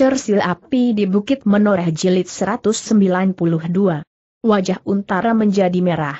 Cersil api di Bukit Menoreh Jilid 192. Wajah Untara menjadi merah.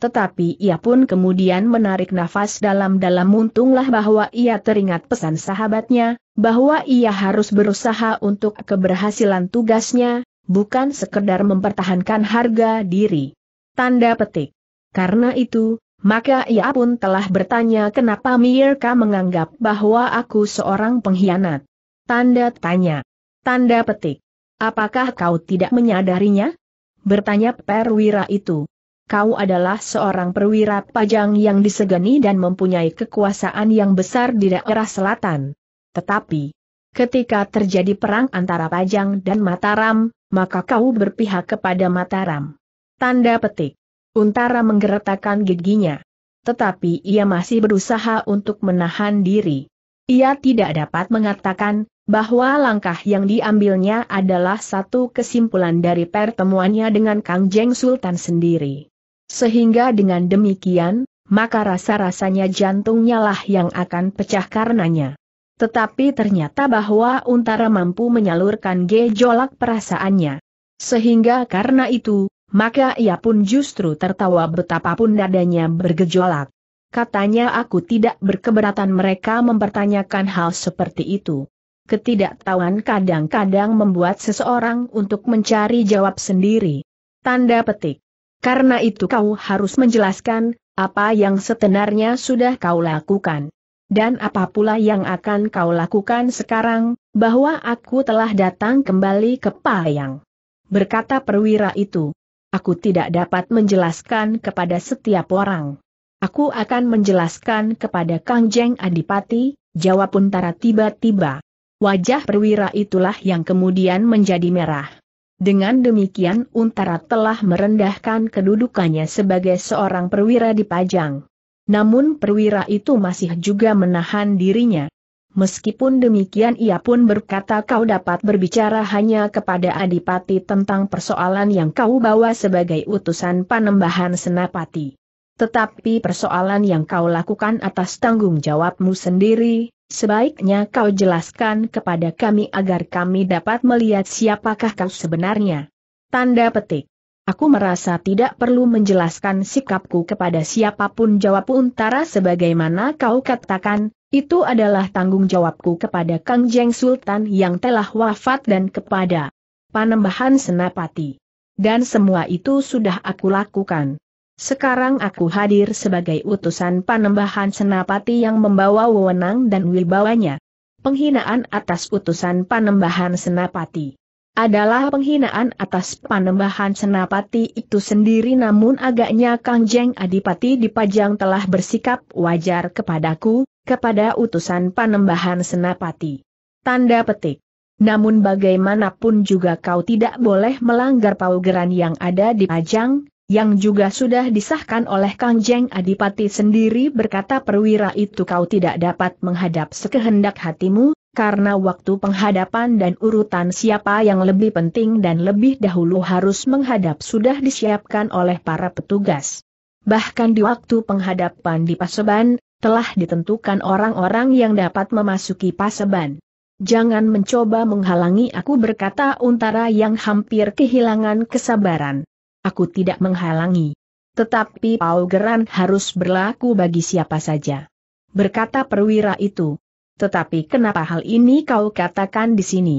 Tetapi ia pun kemudian menarik nafas dalam-dalam untunglah bahwa ia teringat pesan sahabatnya, bahwa ia harus berusaha untuk keberhasilan tugasnya, bukan sekedar mempertahankan harga diri. Tanda petik. Karena itu, maka ia pun telah bertanya kenapa Mirka menganggap bahwa aku seorang pengkhianat. Tanda tanya. Tanda petik. Apakah kau tidak menyadarinya? Bertanya perwira itu. Kau adalah seorang perwira pajang yang disegani dan mempunyai kekuasaan yang besar di daerah selatan. Tetapi, ketika terjadi perang antara Pajang dan Mataram, maka kau berpihak kepada Mataram. Tanda petik. Untara menggeretakkan giginya. Tetapi ia masih berusaha untuk menahan diri. Ia tidak dapat mengatakan, bahwa langkah yang diambilnya adalah satu kesimpulan dari pertemuannya dengan Kang Jeng Sultan sendiri. Sehingga dengan demikian, maka rasa-rasanya jantungnya lah yang akan pecah karenanya. Tetapi ternyata bahwa Untara mampu menyalurkan gejolak perasaannya. Sehingga karena itu, maka ia pun justru tertawa betapapun nadanya bergejolak. Katanya aku tidak berkeberatan mereka mempertanyakan hal seperti itu ketidaktahuan kadang-kadang membuat seseorang untuk mencari jawab sendiri. Tanda petik. Karena itu kau harus menjelaskan, apa yang sebenarnya sudah kau lakukan. Dan apa pula yang akan kau lakukan sekarang, bahwa aku telah datang kembali ke Payang. Berkata perwira itu, aku tidak dapat menjelaskan kepada setiap orang. Aku akan menjelaskan kepada Kang Jeng Adipati, jawab Untara tiba-tiba. Wajah perwira itulah yang kemudian menjadi merah. Dengan demikian Untara telah merendahkan kedudukannya sebagai seorang perwira di Pajang. Namun perwira itu masih juga menahan dirinya. Meskipun demikian ia pun berkata kau dapat berbicara hanya kepada Adipati tentang persoalan yang kau bawa sebagai utusan panembahan Senapati. Tetapi persoalan yang kau lakukan atas tanggung jawabmu sendiri, Sebaiknya kau jelaskan kepada kami agar kami dapat melihat siapakah kau sebenarnya. Tanda petik. Aku merasa tidak perlu menjelaskan sikapku kepada siapapun jawab Untara sebagaimana kau katakan, itu adalah tanggung jawabku kepada Kang Jeng Sultan yang telah wafat dan kepada Panembahan Senapati. Dan semua itu sudah aku lakukan. Sekarang aku hadir sebagai utusan panembahan senapati yang membawa wewenang dan wibawanya. Penghinaan atas utusan panembahan senapati adalah penghinaan atas panembahan senapati itu sendiri namun agaknya kangjeng Jeng Adipati dipajang telah bersikap wajar kepadaku, kepada utusan panembahan senapati. Tanda petik. Namun bagaimanapun juga kau tidak boleh melanggar paugeran yang ada di pajang, yang juga sudah disahkan oleh Kangjeng Adipati sendiri berkata perwira itu kau tidak dapat menghadap sekehendak hatimu, karena waktu penghadapan dan urutan siapa yang lebih penting dan lebih dahulu harus menghadap sudah disiapkan oleh para petugas. Bahkan di waktu penghadapan di Paseban, telah ditentukan orang-orang yang dapat memasuki Paseban. Jangan mencoba menghalangi aku berkata Untara yang hampir kehilangan kesabaran aku tidak menghalangi. Tetapi Geran harus berlaku bagi siapa saja. Berkata perwira itu. Tetapi kenapa hal ini kau katakan di sini?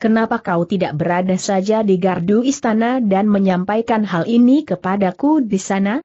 Kenapa kau tidak berada saja di gardu istana dan menyampaikan hal ini kepadaku di sana?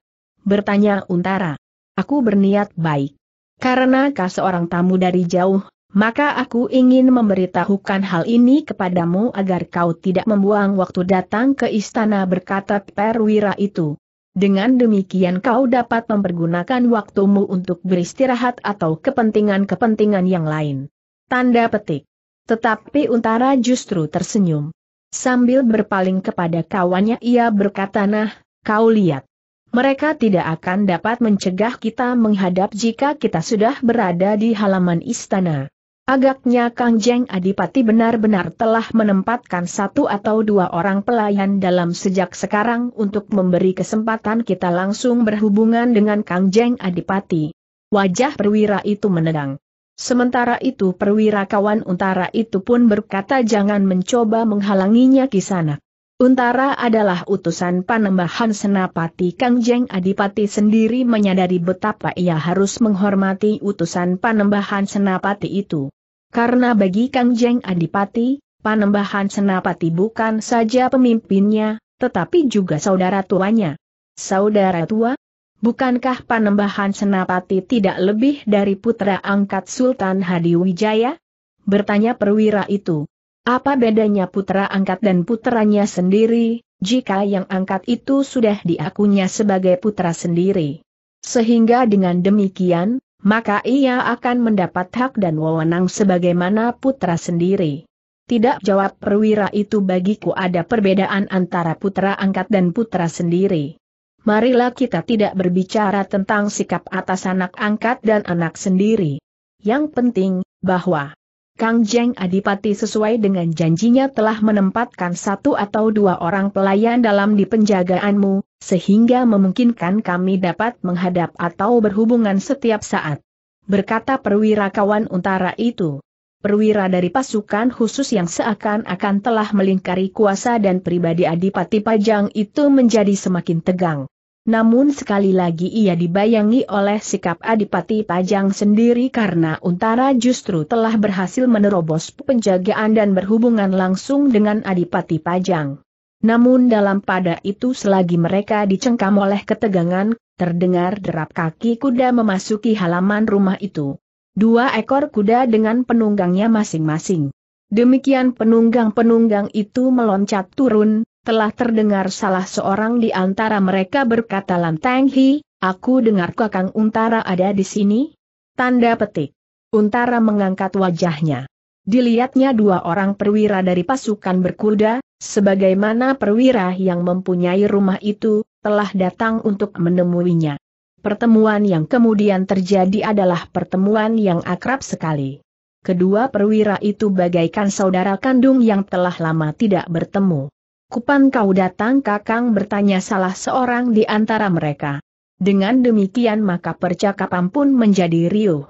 Bertanya Untara. Aku berniat baik. Karena kau seorang tamu dari jauh, maka aku ingin memberitahukan hal ini kepadamu agar kau tidak membuang waktu datang ke istana berkata perwira itu. Dengan demikian kau dapat mempergunakan waktumu untuk beristirahat atau kepentingan-kepentingan yang lain. Tanda petik. Tetapi Untara justru tersenyum. Sambil berpaling kepada kawannya ia berkata nah, kau lihat. Mereka tidak akan dapat mencegah kita menghadap jika kita sudah berada di halaman istana. Agaknya Kang Jeng Adipati benar-benar telah menempatkan satu atau dua orang pelayan dalam sejak sekarang untuk memberi kesempatan kita langsung berhubungan dengan Kang Jeng Adipati. Wajah perwira itu menegang. Sementara itu perwira kawan utara itu pun berkata jangan mencoba menghalanginya kisanak. Untara adalah utusan panembahan senapati Kangjeng Adipati sendiri menyadari betapa ia harus menghormati utusan panembahan senapati itu. Karena bagi Kangjeng Adipati, panembahan senapati bukan saja pemimpinnya, tetapi juga saudara tuanya. Saudara tua? Bukankah panembahan senapati tidak lebih dari putra angkat Sultan Hadiwijaya? Bertanya perwira itu. Apa bedanya putra angkat dan putranya sendiri, jika yang angkat itu sudah diakunya sebagai putra sendiri? Sehingga dengan demikian, maka ia akan mendapat hak dan wewenang sebagaimana putra sendiri. Tidak jawab perwira itu bagiku ada perbedaan antara putra angkat dan putra sendiri. Marilah kita tidak berbicara tentang sikap atas anak angkat dan anak sendiri. Yang penting, bahwa Kang Jeng Adipati sesuai dengan janjinya telah menempatkan satu atau dua orang pelayan dalam di penjagaanmu, sehingga memungkinkan kami dapat menghadap atau berhubungan setiap saat. Berkata perwira kawan utara itu. Perwira dari pasukan khusus yang seakan-akan telah melingkari kuasa dan pribadi Adipati Pajang itu menjadi semakin tegang. Namun sekali lagi ia dibayangi oleh sikap Adipati Pajang sendiri karena Untara justru telah berhasil menerobos penjagaan dan berhubungan langsung dengan Adipati Pajang. Namun dalam pada itu selagi mereka dicengkam oleh ketegangan, terdengar derap kaki kuda memasuki halaman rumah itu. Dua ekor kuda dengan penunggangnya masing-masing. Demikian penunggang-penunggang itu meloncat turun, telah terdengar salah seorang di antara mereka berkata Lanteng hi, aku dengar kakang Untara ada di sini? Tanda petik. Untara mengangkat wajahnya. Dilihatnya dua orang perwira dari pasukan berkuda, sebagaimana perwira yang mempunyai rumah itu, telah datang untuk menemuinya. Pertemuan yang kemudian terjadi adalah pertemuan yang akrab sekali. Kedua perwira itu bagaikan saudara kandung yang telah lama tidak bertemu. Kupan kau datang kakang bertanya salah seorang di antara mereka. Dengan demikian maka percakapan pun menjadi riuh.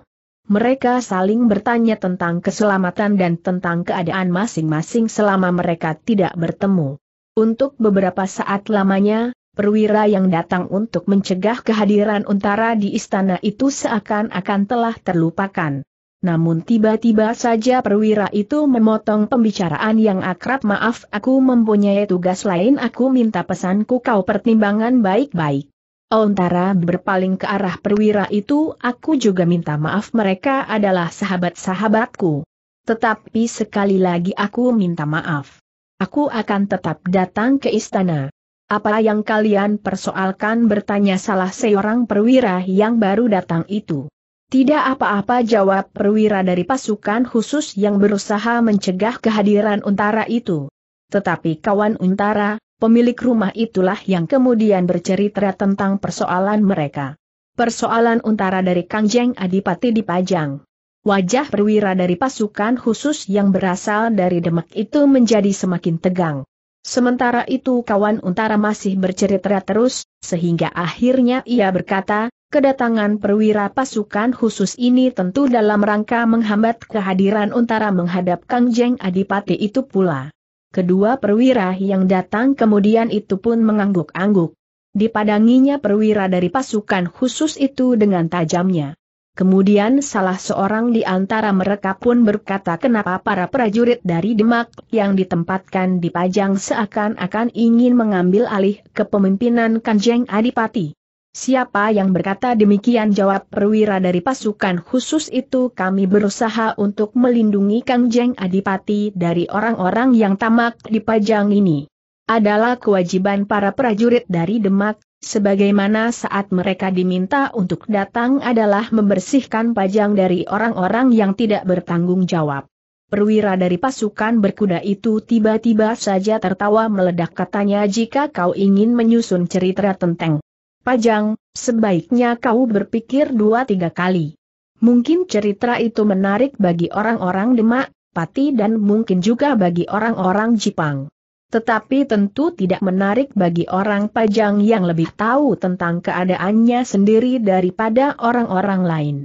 Mereka saling bertanya tentang keselamatan dan tentang keadaan masing-masing selama mereka tidak bertemu. Untuk beberapa saat lamanya, perwira yang datang untuk mencegah kehadiran Untara di istana itu seakan-akan telah terlupakan. Namun tiba-tiba saja perwira itu memotong pembicaraan yang akrab maaf aku mempunyai tugas lain aku minta pesanku kau pertimbangan baik-baik. Ontara berpaling ke arah perwira itu aku juga minta maaf mereka adalah sahabat-sahabatku. Tetapi sekali lagi aku minta maaf. Aku akan tetap datang ke istana. Apa yang kalian persoalkan bertanya salah seorang perwira yang baru datang itu. Tidak apa-apa jawab perwira dari pasukan khusus yang berusaha mencegah kehadiran untara itu. Tetapi kawan untara, pemilik rumah itulah yang kemudian bercerita tentang persoalan mereka. Persoalan untara dari Kangjeng Adipati dipajang. Wajah perwira dari pasukan khusus yang berasal dari Demak itu menjadi semakin tegang. Sementara itu kawan untara masih bercerita terus, sehingga akhirnya ia berkata, Kedatangan perwira pasukan khusus ini tentu dalam rangka menghambat kehadiran Untara menghadap Kang Jeng Adipati itu pula. Kedua perwira yang datang kemudian itu pun mengangguk-angguk. Dipadanginya perwira dari pasukan khusus itu dengan tajamnya. Kemudian salah seorang di antara mereka pun berkata kenapa para prajurit dari Demak yang ditempatkan di Pajang seakan-akan ingin mengambil alih kepemimpinan Kanjeng Adipati. Siapa yang berkata demikian jawab perwira dari pasukan khusus itu kami berusaha untuk melindungi Kang Jeng Adipati dari orang-orang yang tamak di pajang ini. Adalah kewajiban para prajurit dari Demak, sebagaimana saat mereka diminta untuk datang adalah membersihkan pajang dari orang-orang yang tidak bertanggung jawab. Perwira dari pasukan berkuda itu tiba-tiba saja tertawa meledak katanya jika kau ingin menyusun cerita tentang Pajang, sebaiknya kau berpikir dua tiga kali. Mungkin cerita itu menarik bagi orang-orang Demak, Pati dan mungkin juga bagi orang-orang Jepang. Tetapi tentu tidak menarik bagi orang Pajang yang lebih tahu tentang keadaannya sendiri daripada orang-orang lain.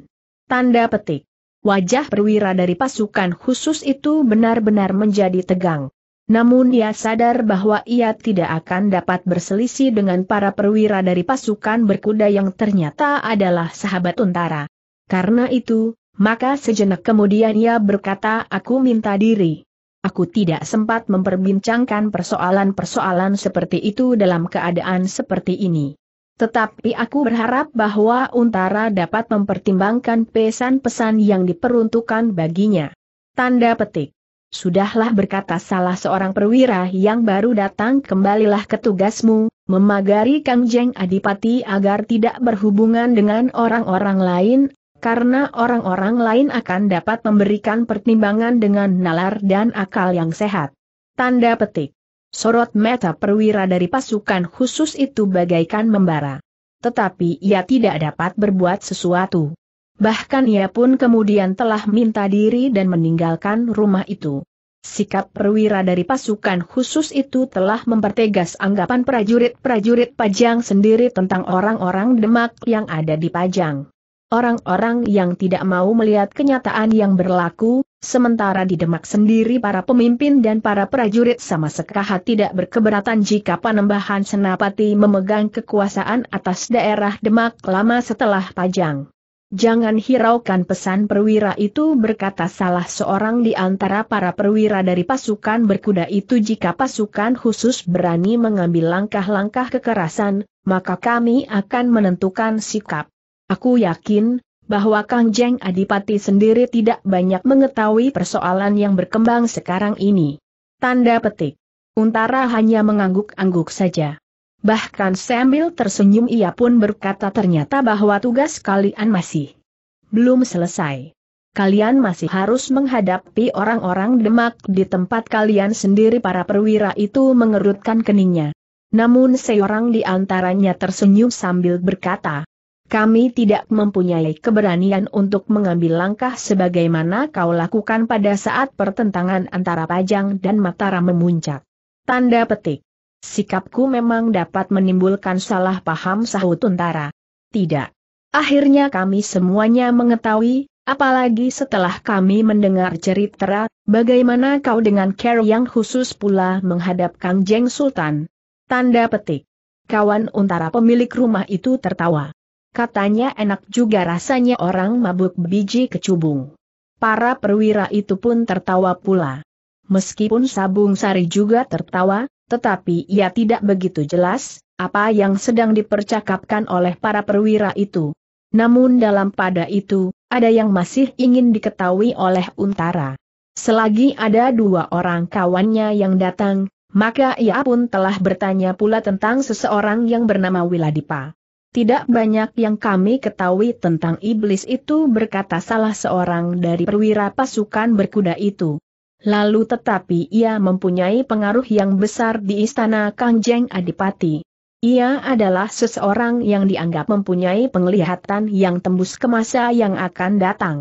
Tanda petik. Wajah perwira dari pasukan khusus itu benar-benar menjadi tegang. Namun ia sadar bahwa ia tidak akan dapat berselisih dengan para perwira dari pasukan berkuda yang ternyata adalah sahabat Untara. Karena itu, maka sejenak kemudian ia berkata aku minta diri. Aku tidak sempat memperbincangkan persoalan-persoalan seperti itu dalam keadaan seperti ini. Tetapi aku berharap bahwa Untara dapat mempertimbangkan pesan-pesan yang diperuntukkan baginya. Tanda petik. Sudahlah berkata salah seorang perwira yang baru datang kembalilah ke tugasmu, memagari Kang Jeng Adipati agar tidak berhubungan dengan orang-orang lain, karena orang-orang lain akan dapat memberikan pertimbangan dengan nalar dan akal yang sehat. Tanda petik. Sorot mata perwira dari pasukan khusus itu bagaikan membara. Tetapi ia tidak dapat berbuat sesuatu bahkan ia pun kemudian telah minta diri dan meninggalkan rumah itu. Sikap perwira dari pasukan khusus itu telah mempertegas anggapan prajurit-prajurit Pajang sendiri tentang orang-orang Demak yang ada di Pajang. Orang-orang yang tidak mau melihat kenyataan yang berlaku, sementara di Demak sendiri para pemimpin dan para prajurit sama sekali tidak berkeberatan jika panembahan Senapati memegang kekuasaan atas daerah Demak lama setelah Pajang. Jangan hiraukan pesan perwira itu berkata salah seorang di antara para perwira dari pasukan berkuda itu jika pasukan khusus berani mengambil langkah-langkah kekerasan, maka kami akan menentukan sikap. Aku yakin, bahwa Kang Jeng Adipati sendiri tidak banyak mengetahui persoalan yang berkembang sekarang ini. Tanda petik. Untara hanya mengangguk-angguk saja. Bahkan sambil tersenyum ia pun berkata ternyata bahwa tugas kalian masih belum selesai. Kalian masih harus menghadapi orang-orang demak di tempat kalian sendiri para perwira itu mengerutkan keningnya. Namun seorang di antaranya tersenyum sambil berkata, kami tidak mempunyai keberanian untuk mengambil langkah sebagaimana kau lakukan pada saat pertentangan antara Pajang dan Mataram memuncak. Tanda petik. Sikapku memang dapat menimbulkan salah paham sahut untara. Tidak. Akhirnya kami semuanya mengetahui, apalagi setelah kami mendengar cerita, bagaimana kau dengan care yang khusus pula menghadap Kang Jeng Sultan. Tanda petik. Kawan untara pemilik rumah itu tertawa. Katanya enak juga rasanya orang mabuk biji kecubung. Para perwira itu pun tertawa pula. Meskipun Sabung Sari juga tertawa, tetapi ia tidak begitu jelas, apa yang sedang dipercakapkan oleh para perwira itu. Namun dalam pada itu, ada yang masih ingin diketahui oleh Untara. Selagi ada dua orang kawannya yang datang, maka ia pun telah bertanya pula tentang seseorang yang bernama Wiladipa. Tidak banyak yang kami ketahui tentang iblis itu berkata salah seorang dari perwira pasukan berkuda itu. Lalu tetapi ia mempunyai pengaruh yang besar di istana Kangjeng Adipati. Ia adalah seseorang yang dianggap mempunyai penglihatan yang tembus ke masa yang akan datang.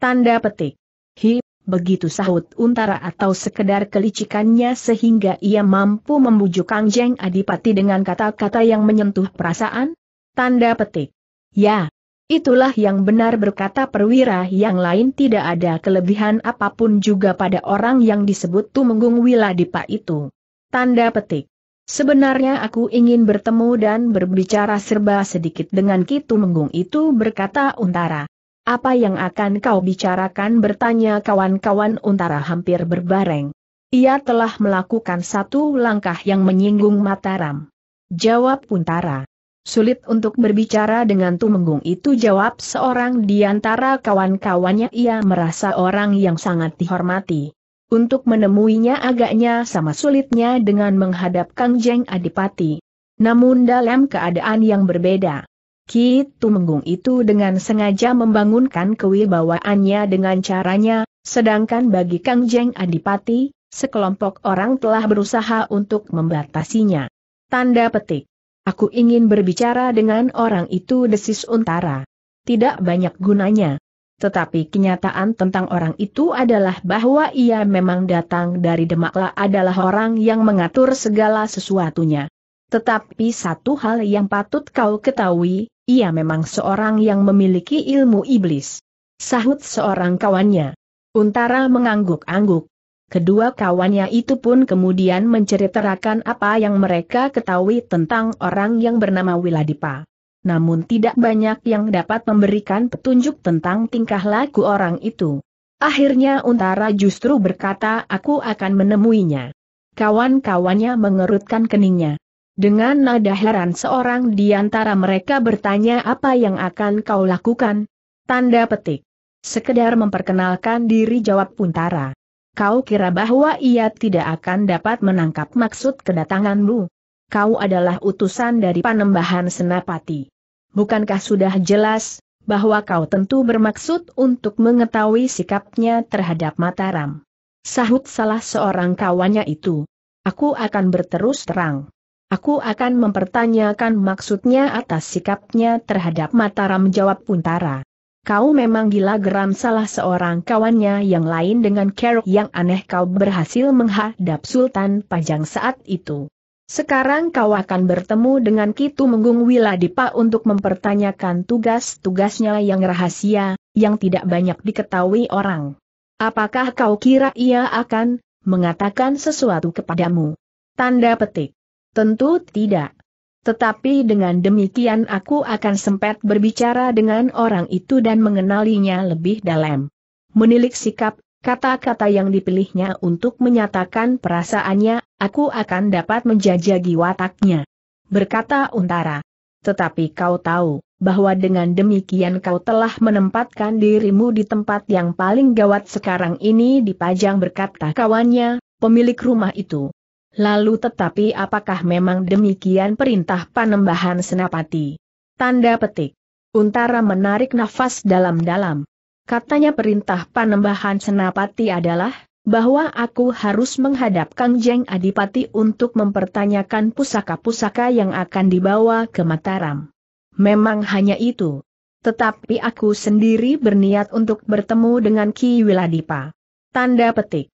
Tanda petik. Hi, begitu sahut untara atau sekedar kelicikannya sehingga ia mampu membujuk Kangjeng Adipati dengan kata-kata yang menyentuh perasaan? Tanda petik. Ya, Itulah yang benar berkata perwira yang lain tidak ada kelebihan apapun juga pada orang yang disebut Tumenggung Wiladipa itu. Tanda petik. Sebenarnya aku ingin bertemu dan berbicara serba sedikit dengan Ki Tumenggung itu berkata Untara. Apa yang akan kau bicarakan bertanya kawan-kawan Untara hampir berbareng. Ia telah melakukan satu langkah yang menyinggung Mataram. Jawab Untara. Sulit untuk berbicara dengan Tumenggung itu jawab seorang di antara kawan-kawannya ia merasa orang yang sangat dihormati. Untuk menemuinya agaknya sama sulitnya dengan menghadap Kang Jeng Adipati. Namun dalam keadaan yang berbeda. Ki Tumenggung itu dengan sengaja membangunkan kewibawaannya dengan caranya, sedangkan bagi Kang Jeng Adipati, sekelompok orang telah berusaha untuk membatasinya. Tanda petik Aku ingin berbicara dengan orang itu desis untara. Tidak banyak gunanya. Tetapi kenyataan tentang orang itu adalah bahwa ia memang datang dari Demakla adalah orang yang mengatur segala sesuatunya. Tetapi satu hal yang patut kau ketahui, ia memang seorang yang memiliki ilmu iblis. Sahut seorang kawannya. Untara mengangguk-angguk. Kedua kawannya itu pun kemudian menceritakan apa yang mereka ketahui tentang orang yang bernama Wiladipa. Namun tidak banyak yang dapat memberikan petunjuk tentang tingkah laku orang itu. Akhirnya Untara justru berkata aku akan menemuinya. Kawan-kawannya mengerutkan keningnya. Dengan nada heran seorang di antara mereka bertanya apa yang akan kau lakukan. Tanda petik. Sekedar memperkenalkan diri jawab Untara. Kau kira bahwa ia tidak akan dapat menangkap maksud kedatanganmu? Kau adalah utusan dari panembahan Senapati. Bukankah sudah jelas, bahwa kau tentu bermaksud untuk mengetahui sikapnya terhadap Mataram? Sahut salah seorang kawannya itu. Aku akan berterus terang. Aku akan mempertanyakan maksudnya atas sikapnya terhadap Mataram jawab Puntara. Kau memang gila geram salah seorang kawannya yang lain dengan kerok yang aneh kau berhasil menghadap Sultan Pajang saat itu. Sekarang kau akan bertemu dengan Kitu Menggung Wiladipa untuk mempertanyakan tugas-tugasnya yang rahasia, yang tidak banyak diketahui orang. Apakah kau kira ia akan mengatakan sesuatu kepadamu? Tanda petik. Tentu tidak. Tetapi dengan demikian aku akan sempat berbicara dengan orang itu dan mengenalinya lebih dalam. Menilik sikap, kata-kata yang dipilihnya untuk menyatakan perasaannya, aku akan dapat menjajagi wataknya. Berkata Untara. Tetapi kau tahu, bahwa dengan demikian kau telah menempatkan dirimu di tempat yang paling gawat sekarang ini dipajang berkata kawannya, pemilik rumah itu. Lalu tetapi apakah memang demikian perintah panembahan senapati? Tanda petik. Untara menarik nafas dalam-dalam. Katanya perintah panembahan senapati adalah, bahwa aku harus menghadap Kang Jeng Adipati untuk mempertanyakan pusaka-pusaka yang akan dibawa ke Mataram. Memang hanya itu. Tetapi aku sendiri berniat untuk bertemu dengan Ki Wiladipa. Tanda petik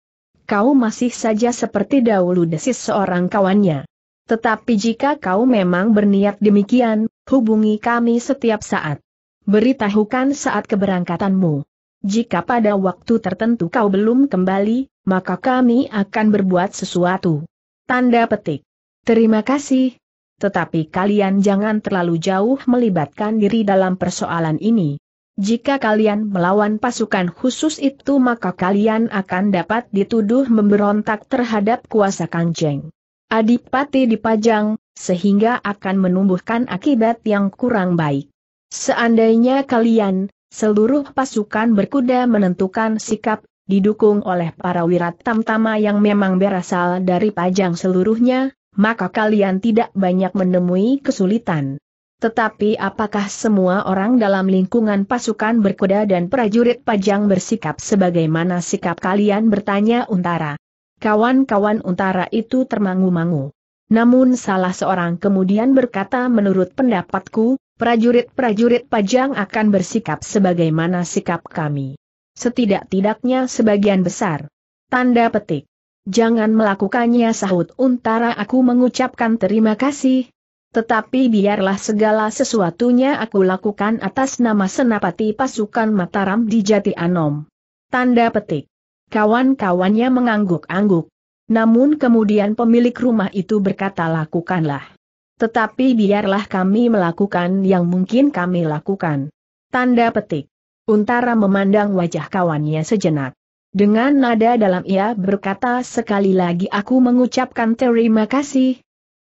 kau masih saja seperti dahulu desis seorang kawannya. Tetapi jika kau memang berniat demikian, hubungi kami setiap saat. Beritahukan saat keberangkatanmu. Jika pada waktu tertentu kau belum kembali, maka kami akan berbuat sesuatu. Tanda petik. Terima kasih. Tetapi kalian jangan terlalu jauh melibatkan diri dalam persoalan ini. Jika kalian melawan pasukan khusus itu maka kalian akan dapat dituduh memberontak terhadap kuasa Kangjeng. Adipati dipajang, sehingga akan menumbuhkan akibat yang kurang baik. Seandainya kalian, seluruh pasukan berkuda menentukan sikap, didukung oleh para wirat tamtama yang memang berasal dari pajang seluruhnya, maka kalian tidak banyak menemui kesulitan. Tetapi apakah semua orang dalam lingkungan pasukan berkuda dan prajurit pajang bersikap sebagaimana sikap kalian bertanya Untara? Kawan-kawan Untara itu termangu-mangu. Namun salah seorang kemudian berkata menurut pendapatku, prajurit-prajurit pajang akan bersikap sebagaimana sikap kami. Setidak-tidaknya sebagian besar. Tanda petik. Jangan melakukannya sahut Untara aku mengucapkan terima kasih, tetapi biarlah segala sesuatunya aku lakukan atas nama senapati pasukan Mataram di Jati Anom. Tanda petik. Kawan-kawannya mengangguk-angguk. Namun kemudian pemilik rumah itu berkata lakukanlah. Tetapi biarlah kami melakukan yang mungkin kami lakukan. Tanda petik. Untara memandang wajah kawannya sejenak. Dengan nada dalam ia berkata sekali lagi aku mengucapkan terima kasih,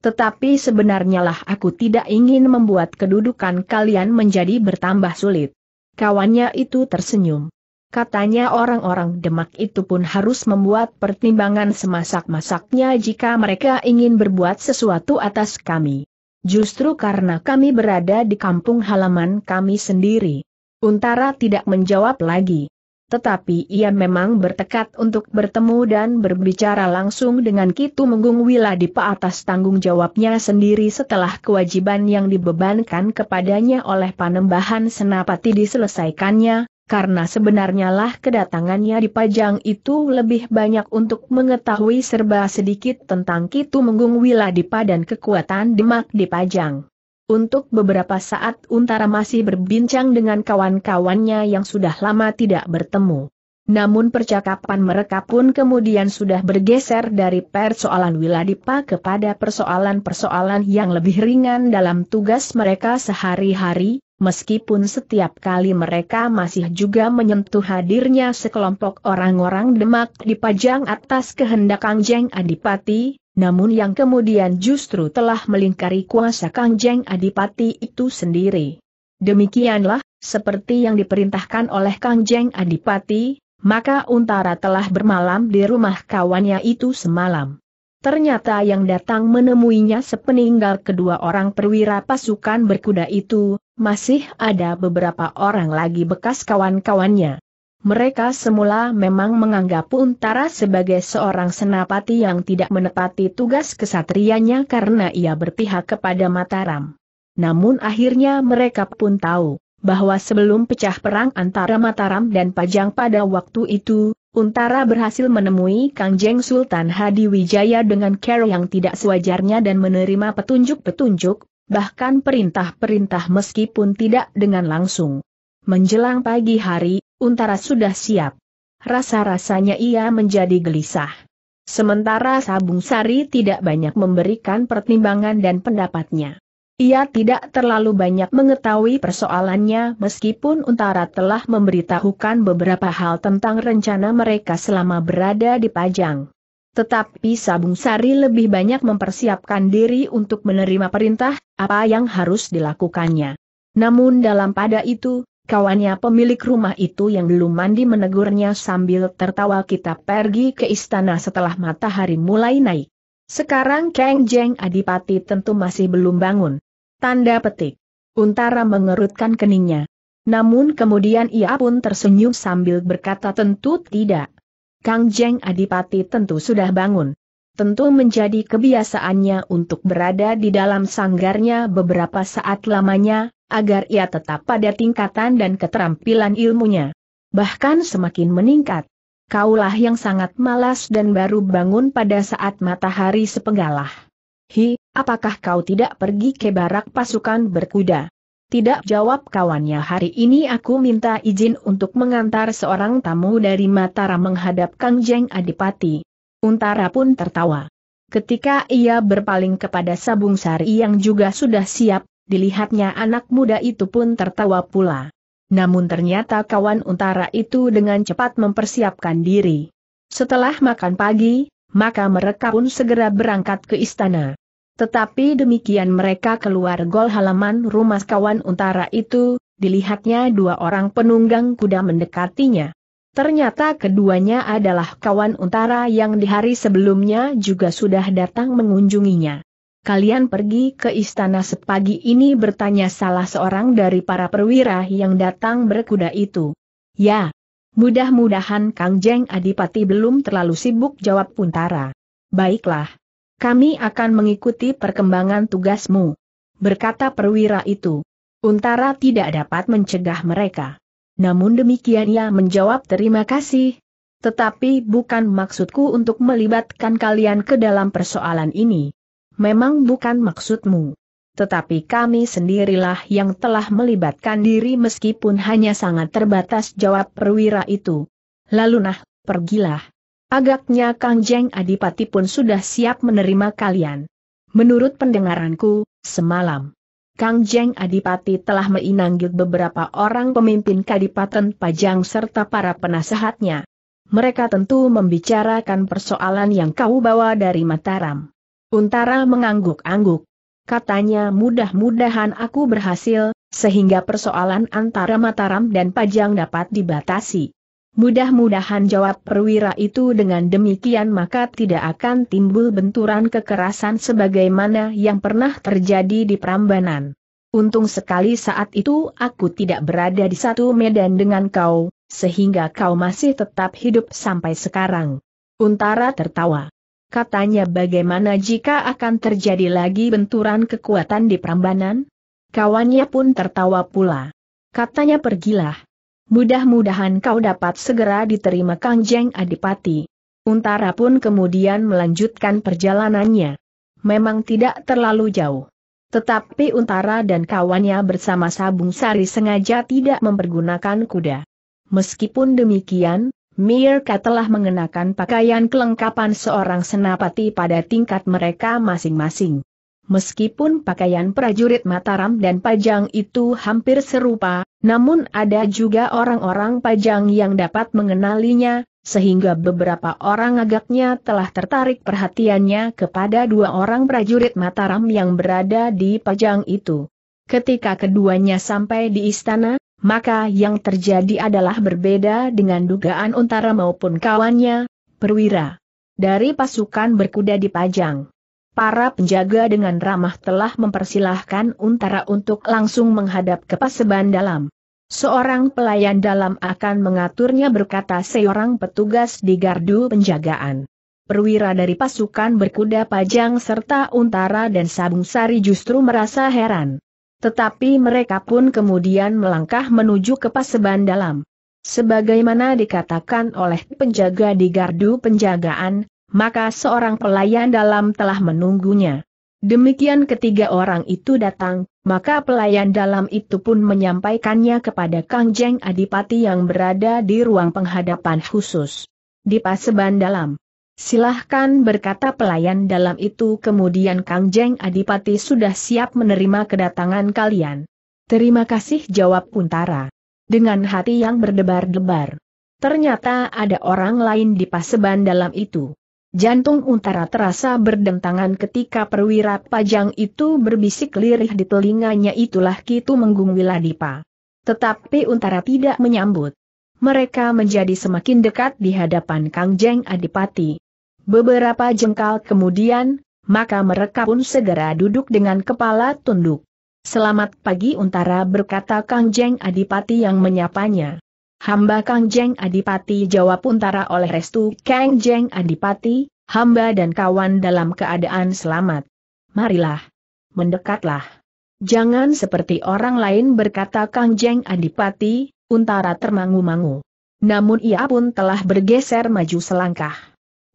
tetapi sebenarnya lah aku tidak ingin membuat kedudukan kalian menjadi bertambah sulit. Kawannya itu tersenyum. Katanya orang-orang Demak itu pun harus membuat pertimbangan semasak-masaknya jika mereka ingin berbuat sesuatu atas kami. Justru karena kami berada di kampung halaman kami sendiri. Untara tidak menjawab lagi. Tetapi ia memang bertekad untuk bertemu dan berbicara langsung dengan Kitu Menggung Wiladipa atas tanggung jawabnya sendiri setelah kewajiban yang dibebankan kepadanya oleh Panembahan Senapati diselesaikannya, karena sebenarnya lah kedatangannya di Pajang itu lebih banyak untuk mengetahui serba sedikit tentang Kitu Menggung Wiladipa dan kekuatan Demak di Pajang. Untuk beberapa saat Untara masih berbincang dengan kawan-kawannya yang sudah lama tidak bertemu. Namun percakapan mereka pun kemudian sudah bergeser dari persoalan Wiladipa kepada persoalan-persoalan yang lebih ringan dalam tugas mereka sehari-hari, meskipun setiap kali mereka masih juga menyentuh hadirnya sekelompok orang-orang demak dipajang atas kehendak Kangjeng Adipati, namun yang kemudian justru telah melingkari kuasa Kangjeng Adipati itu sendiri. Demikianlah, seperti yang diperintahkan oleh Kangjeng Adipati, maka Untara telah bermalam di rumah kawannya itu semalam. Ternyata yang datang menemuinya sepeninggal kedua orang perwira pasukan berkuda itu, masih ada beberapa orang lagi bekas kawan-kawannya. Mereka semula memang menganggap Untara sebagai seorang senapati yang tidak menepati tugas kesatrianya karena ia berpihak kepada Mataram. Namun akhirnya mereka pun tahu bahwa sebelum pecah perang antara Mataram dan Pajang pada waktu itu, Untara berhasil menemui Kangjeng Sultan Hadi Wijaya dengan cara yang tidak sewajarnya dan menerima petunjuk-petunjuk, bahkan perintah-perintah meskipun tidak dengan langsung. Menjelang pagi hari, Untara sudah siap. Rasa-rasanya ia menjadi gelisah. Sementara Sabung Sari tidak banyak memberikan pertimbangan dan pendapatnya. Ia tidak terlalu banyak mengetahui persoalannya meskipun Untara telah memberitahukan beberapa hal tentang rencana mereka selama berada di Pajang. Tetapi Sabung Sari lebih banyak mempersiapkan diri untuk menerima perintah, apa yang harus dilakukannya. Namun dalam pada itu, kawannya pemilik rumah itu yang belum mandi menegurnya sambil tertawa kita pergi ke istana setelah matahari mulai naik. Sekarang Kang Jeng Adipati tentu masih belum bangun. Tanda petik. Untara mengerutkan keningnya. Namun kemudian ia pun tersenyum sambil berkata tentu tidak. Kang Jeng Adipati tentu sudah bangun. Tentu menjadi kebiasaannya untuk berada di dalam sanggarnya beberapa saat lamanya, agar ia tetap pada tingkatan dan keterampilan ilmunya. Bahkan semakin meningkat. Kaulah yang sangat malas dan baru bangun pada saat matahari sepenggalah. Hi, apakah kau tidak pergi ke barak pasukan berkuda? Tidak jawab kawannya hari ini aku minta izin untuk mengantar seorang tamu dari Mataram menghadap Kang Jeng Adipati. Untara pun tertawa. Ketika ia berpaling kepada Sabung Sari yang juga sudah siap, dilihatnya anak muda itu pun tertawa pula. Namun ternyata kawan Untara itu dengan cepat mempersiapkan diri. Setelah makan pagi, maka mereka pun segera berangkat ke istana. Tetapi demikian mereka keluar gol halaman rumah kawan utara itu, dilihatnya dua orang penunggang kuda mendekatinya. Ternyata keduanya adalah kawan utara yang di hari sebelumnya juga sudah datang mengunjunginya. Kalian pergi ke istana sepagi ini bertanya salah seorang dari para perwira yang datang berkuda itu. Ya. Mudah-mudahan Kang Jeng Adipati belum terlalu sibuk jawab Puntara. Baiklah kami akan mengikuti perkembangan tugasmu. Berkata perwira itu. Untara tidak dapat mencegah mereka. Namun demikian ia menjawab terima kasih. Tetapi bukan maksudku untuk melibatkan kalian ke dalam persoalan ini. Memang bukan maksudmu. Tetapi kami sendirilah yang telah melibatkan diri meskipun hanya sangat terbatas jawab perwira itu. Lalu nah, pergilah. Agaknya Kang Jeng Adipati pun sudah siap menerima kalian. Menurut pendengaranku, semalam, Kang Jeng Adipati telah meinanggil beberapa orang pemimpin Kadipaten Pajang serta para penasehatnya. Mereka tentu membicarakan persoalan yang kau bawa dari Mataram. Untara mengangguk-angguk. Katanya mudah-mudahan aku berhasil, sehingga persoalan antara Mataram dan Pajang dapat dibatasi. Mudah-mudahan jawab perwira itu dengan demikian maka tidak akan timbul benturan kekerasan sebagaimana yang pernah terjadi di Prambanan. Untung sekali saat itu aku tidak berada di satu medan dengan kau, sehingga kau masih tetap hidup sampai sekarang. Untara tertawa. Katanya bagaimana jika akan terjadi lagi benturan kekuatan di Prambanan? Kawannya pun tertawa pula. Katanya pergilah, Mudah-mudahan kau dapat segera diterima Kangjeng Adipati. Untara pun kemudian melanjutkan perjalanannya. Memang tidak terlalu jauh. Tetapi Untara dan kawannya bersama Sabung Sari sengaja tidak mempergunakan kuda. Meskipun demikian, Mirka telah mengenakan pakaian kelengkapan seorang senapati pada tingkat mereka masing-masing. Meskipun pakaian prajurit Mataram dan Pajang itu hampir serupa, namun ada juga orang-orang Pajang yang dapat mengenalinya, sehingga beberapa orang agaknya telah tertarik perhatiannya kepada dua orang prajurit Mataram yang berada di Pajang itu. Ketika keduanya sampai di istana, maka yang terjadi adalah berbeda dengan dugaan Untara maupun kawannya, perwira dari pasukan berkuda di Pajang para penjaga dengan ramah telah mempersilahkan Untara untuk langsung menghadap ke paseban dalam. Seorang pelayan dalam akan mengaturnya berkata seorang petugas di gardu penjagaan. Perwira dari pasukan berkuda pajang serta Untara dan Sabung Sari justru merasa heran. Tetapi mereka pun kemudian melangkah menuju ke paseban dalam. Sebagaimana dikatakan oleh penjaga di gardu penjagaan, maka seorang pelayan dalam telah menunggunya. Demikian ketiga orang itu datang, maka pelayan dalam itu pun menyampaikannya kepada Kang Jeng Adipati yang berada di ruang penghadapan khusus. Di paseban dalam. Silahkan berkata pelayan dalam itu kemudian Kang Jeng Adipati sudah siap menerima kedatangan kalian. Terima kasih jawab Puntara. Dengan hati yang berdebar-debar. Ternyata ada orang lain di paseban dalam itu. Jantung Untara terasa berdentangan ketika perwira pajang itu berbisik lirih di telinganya itulah Kitu Menggung Wiladipa. Tetapi Untara tidak menyambut. Mereka menjadi semakin dekat di hadapan Kang Jeng Adipati. Beberapa jengkal kemudian, maka mereka pun segera duduk dengan kepala tunduk. Selamat pagi Untara berkata Kang Jeng Adipati yang menyapanya. Hamba Kang Jeng Adipati jawab Untara oleh restu Kang Jeng Adipati, hamba dan kawan dalam keadaan selamat. Marilah. Mendekatlah. Jangan seperti orang lain berkata Kang Jeng Adipati, Untara termangu-mangu. Namun ia pun telah bergeser maju selangkah.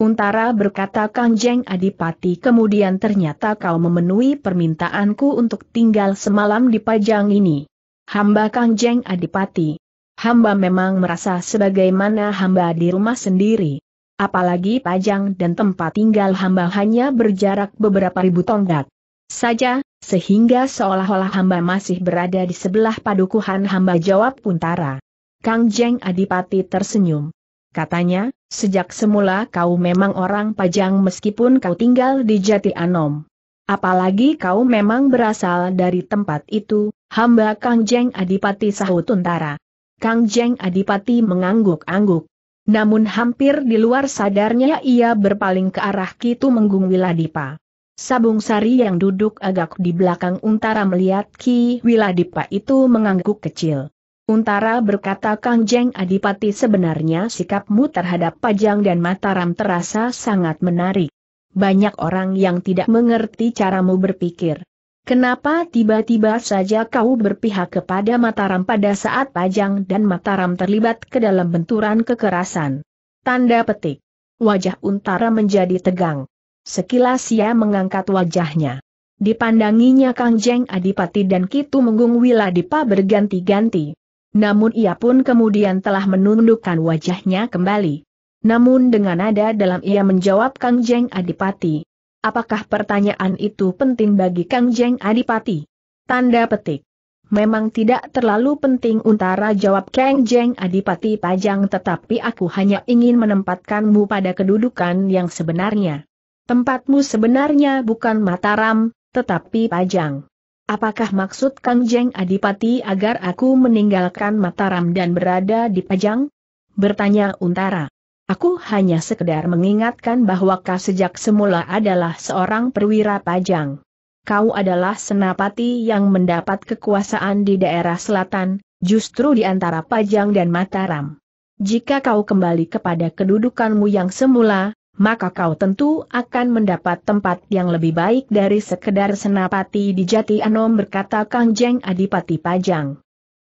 Untara berkata Kang Jeng Adipati kemudian ternyata kau memenuhi permintaanku untuk tinggal semalam di Pajang ini. Hamba Kang Jeng Adipati, hamba memang merasa sebagaimana hamba di rumah sendiri. Apalagi pajang dan tempat tinggal hamba hanya berjarak beberapa ribu tonggak saja, sehingga seolah-olah hamba masih berada di sebelah padukuhan hamba jawab Puntara. Kang Jeng Adipati tersenyum. Katanya, sejak semula kau memang orang pajang meskipun kau tinggal di Jati Anom. Apalagi kau memang berasal dari tempat itu, hamba Kang Jeng Adipati sahut Untara. Kang Jeng Adipati mengangguk-angguk. Namun hampir di luar sadarnya ia berpaling ke arah Kitu Menggung Wiladipa. Sabung Sari yang duduk agak di belakang Untara melihat Ki Wiladipa itu mengangguk kecil. Untara berkata Kang Jeng Adipati sebenarnya sikapmu terhadap Pajang dan Mataram terasa sangat menarik. Banyak orang yang tidak mengerti caramu berpikir. Kenapa tiba-tiba saja kau berpihak kepada Mataram pada saat Pajang dan Mataram terlibat ke dalam benturan kekerasan? Tanda petik. Wajah Untara menjadi tegang. Sekilas ia mengangkat wajahnya. Dipandanginya Kang Jeng Adipati dan Kitu Menggung Wiladipa berganti-ganti. Namun ia pun kemudian telah menundukkan wajahnya kembali. Namun dengan nada dalam ia menjawab Kang Jeng Adipati, Apakah pertanyaan itu penting bagi Kang Jeng Adipati? Tanda petik. Memang tidak terlalu penting untara jawab Kang Jeng Adipati Pajang tetapi aku hanya ingin menempatkanmu pada kedudukan yang sebenarnya. Tempatmu sebenarnya bukan Mataram, tetapi Pajang. Apakah maksud Kang Jeng Adipati agar aku meninggalkan Mataram dan berada di Pajang? Bertanya Untara. Aku hanya sekedar mengingatkan bahwa kau sejak semula adalah seorang perwira pajang. Kau adalah senapati yang mendapat kekuasaan di daerah selatan, justru di antara Pajang dan Mataram. Jika kau kembali kepada kedudukanmu yang semula, maka kau tentu akan mendapat tempat yang lebih baik dari sekedar senapati di Jati Anom berkata Kang Jeng Adipati Pajang.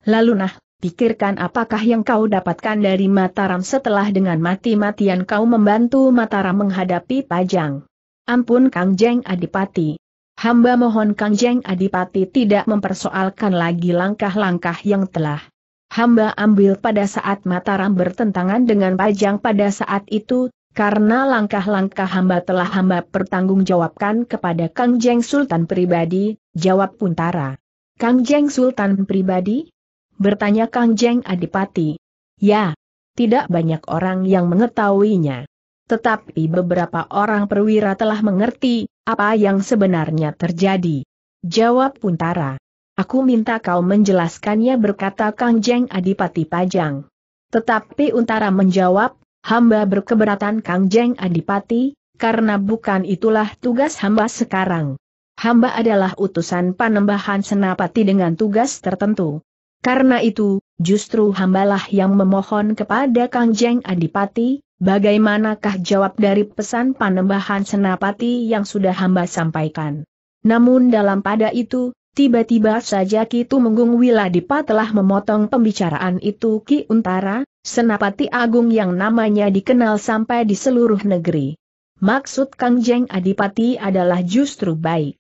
Lalu nah, Pikirkan apakah yang kau dapatkan dari Mataram setelah dengan mati-matian kau membantu Mataram menghadapi Pajang. Ampun Kang Jeng Adipati. Hamba mohon Kang Jeng Adipati tidak mempersoalkan lagi langkah-langkah yang telah hamba ambil pada saat Mataram bertentangan dengan Pajang pada saat itu, karena langkah-langkah hamba telah hamba pertanggungjawabkan kepada Kang Jeng Sultan pribadi, jawab Puntara. Kang Jeng Sultan pribadi? Bertanya Kang Jeng Adipati. Ya, tidak banyak orang yang mengetahuinya. Tetapi beberapa orang perwira telah mengerti apa yang sebenarnya terjadi. Jawab Puntara. Aku minta kau menjelaskannya berkata Kang Jeng Adipati Pajang. Tetapi Untara menjawab, hamba berkeberatan Kang Jeng Adipati, karena bukan itulah tugas hamba sekarang. Hamba adalah utusan panembahan senapati dengan tugas tertentu. Karena itu, justru hambalah yang memohon kepada Kang Jeng Adipati, bagaimanakah jawab dari pesan panembahan Senapati yang sudah hamba sampaikan. Namun dalam pada itu, tiba-tiba saja Ki Tumenggung Wiladipa telah memotong pembicaraan itu Ki Untara, Senapati Agung yang namanya dikenal sampai di seluruh negeri. Maksud Kang Jeng Adipati adalah justru baik.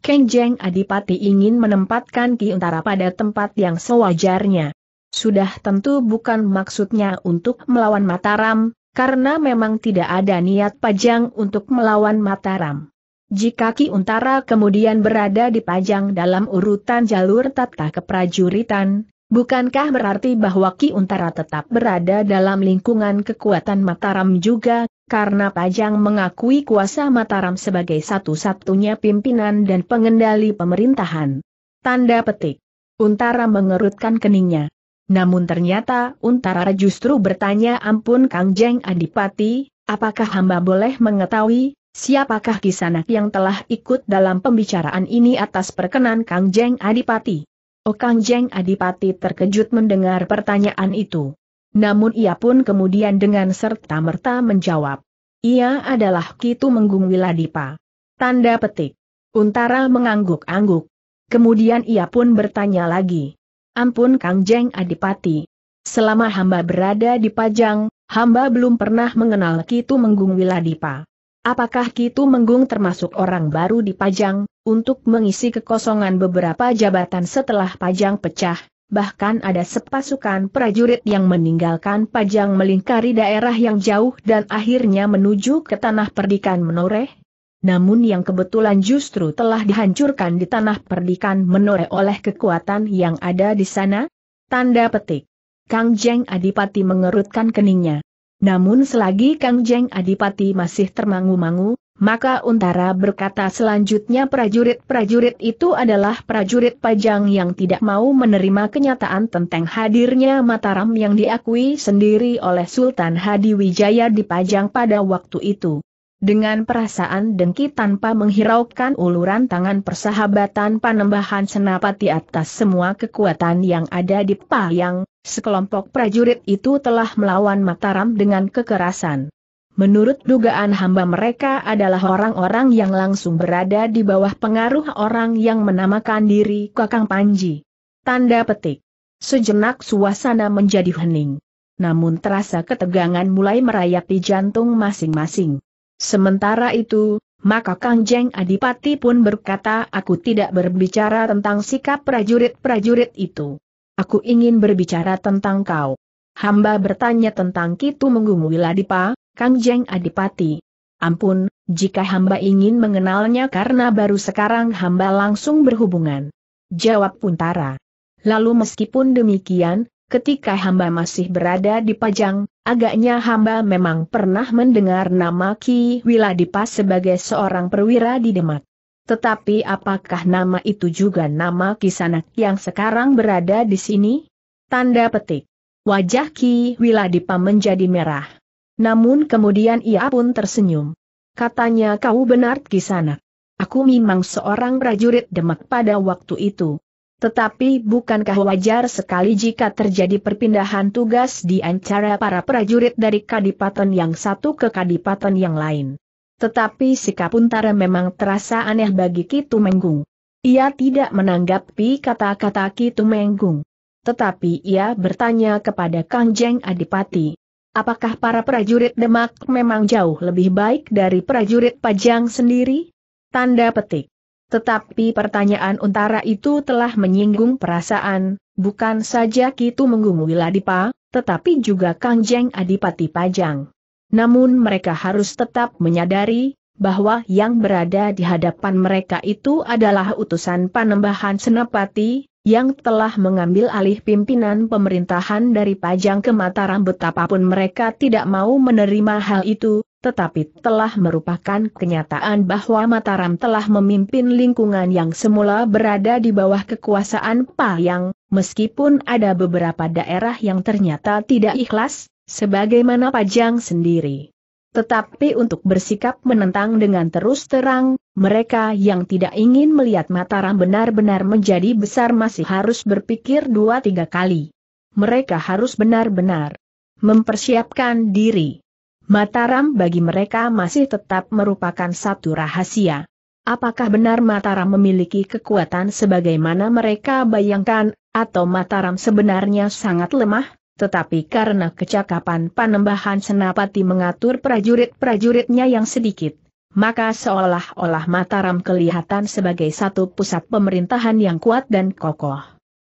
Kenjeng Adipati ingin menempatkan Ki Untara pada tempat yang sewajarnya. Sudah tentu bukan maksudnya untuk melawan Mataram, karena memang tidak ada niat Pajang untuk melawan Mataram. Jika Ki Untara kemudian berada di Pajang dalam urutan jalur tata keprajuritan, bukankah berarti bahwa Ki Untara tetap berada dalam lingkungan kekuatan Mataram juga, karena Pajang mengakui kuasa Mataram sebagai satu-satunya pimpinan dan pengendali pemerintahan. Tanda petik. Untara mengerutkan keningnya. Namun ternyata Untara justru bertanya ampun Kang Jeng Adipati, apakah hamba boleh mengetahui, siapakah kisanak yang telah ikut dalam pembicaraan ini atas perkenan Kang Jeng Adipati? Oh Kang Jeng Adipati terkejut mendengar pertanyaan itu. Namun ia pun kemudian dengan serta-merta menjawab. Ia adalah Kitu Menggung Wiladipa. Tanda petik. Untara mengangguk-angguk. Kemudian ia pun bertanya lagi. Ampun Kang Jeng Adipati. Selama hamba berada di Pajang, hamba belum pernah mengenal Kitu Menggung Wiladipa. Apakah Kitu Menggung termasuk orang baru di Pajang, untuk mengisi kekosongan beberapa jabatan setelah Pajang pecah? bahkan ada sepasukan prajurit yang meninggalkan Pajang melingkari daerah yang jauh dan akhirnya menuju ke tanah perdikan menoreh. Namun yang kebetulan justru telah dihancurkan di tanah perdikan menoreh oleh kekuatan yang ada di sana? Tanda petik. Kang Jeng Adipati mengerutkan keningnya. Namun selagi Kang Jeng Adipati masih termangu-mangu, maka Untara berkata selanjutnya prajurit-prajurit itu adalah prajurit pajang yang tidak mau menerima kenyataan tentang hadirnya Mataram yang diakui sendiri oleh Sultan Hadi Wijaya di Pajang pada waktu itu. Dengan perasaan dengki tanpa menghiraukan uluran tangan persahabatan panembahan senapati atas semua kekuatan yang ada di Payang, sekelompok prajurit itu telah melawan Mataram dengan kekerasan. Menurut dugaan hamba mereka adalah orang-orang yang langsung berada di bawah pengaruh orang yang menamakan diri Kakang Panji. Tanda petik. Sejenak suasana menjadi hening. Namun terasa ketegangan mulai merayap di jantung masing-masing. Sementara itu, maka Kang Jeng Adipati pun berkata aku tidak berbicara tentang sikap prajurit-prajurit itu. Aku ingin berbicara tentang kau. Hamba bertanya tentang Kitu Menggung Wiladipa, Kang Jeng Adipati. Ampun, jika hamba ingin mengenalnya karena baru sekarang hamba langsung berhubungan. Jawab Puntara. Lalu meskipun demikian, ketika hamba masih berada di Pajang, agaknya hamba memang pernah mendengar nama Ki Wiladipas sebagai seorang perwira di Demak. Tetapi apakah nama itu juga nama Kisanak yang sekarang berada di sini? Tanda petik. Wajah Ki Wiladipa menjadi merah. Namun kemudian ia pun tersenyum. Katanya kau benar kisana. Aku memang seorang prajurit demak pada waktu itu. Tetapi bukankah wajar sekali jika terjadi perpindahan tugas di antara para prajurit dari kadipaten yang satu ke kadipaten yang lain? Tetapi sikap Untara memang terasa aneh bagi Kitu Menggung. Ia tidak menanggapi kata-kata Kitu Menggung. Tetapi ia bertanya kepada Kang Jeng Adipati, Apakah para prajurit Demak memang jauh lebih baik dari prajurit Pajang sendiri? Tanda petik. Tetapi pertanyaan untara itu telah menyinggung perasaan, bukan saja Kitu menggumuli Adipa, tetapi juga Kangjeng Adipati Pajang. Namun mereka harus tetap menyadari, bahwa yang berada di hadapan mereka itu adalah utusan panembahan Senapati, yang telah mengambil alih pimpinan pemerintahan dari Pajang ke Mataram betapapun mereka tidak mau menerima hal itu, tetapi telah merupakan kenyataan bahwa Mataram telah memimpin lingkungan yang semula berada di bawah kekuasaan Payang, meskipun ada beberapa daerah yang ternyata tidak ikhlas, sebagaimana Pajang sendiri. Tetapi untuk bersikap menentang dengan terus terang, mereka yang tidak ingin melihat Mataram benar-benar menjadi besar masih harus berpikir dua tiga kali. Mereka harus benar-benar mempersiapkan diri. Mataram bagi mereka masih tetap merupakan satu rahasia. Apakah benar Mataram memiliki kekuatan sebagaimana mereka bayangkan, atau Mataram sebenarnya sangat lemah? Tetapi karena kecakapan panembahan Senapati mengatur prajurit-prajuritnya yang sedikit, maka seolah-olah Mataram kelihatan sebagai satu pusat pemerintahan yang kuat dan kokoh.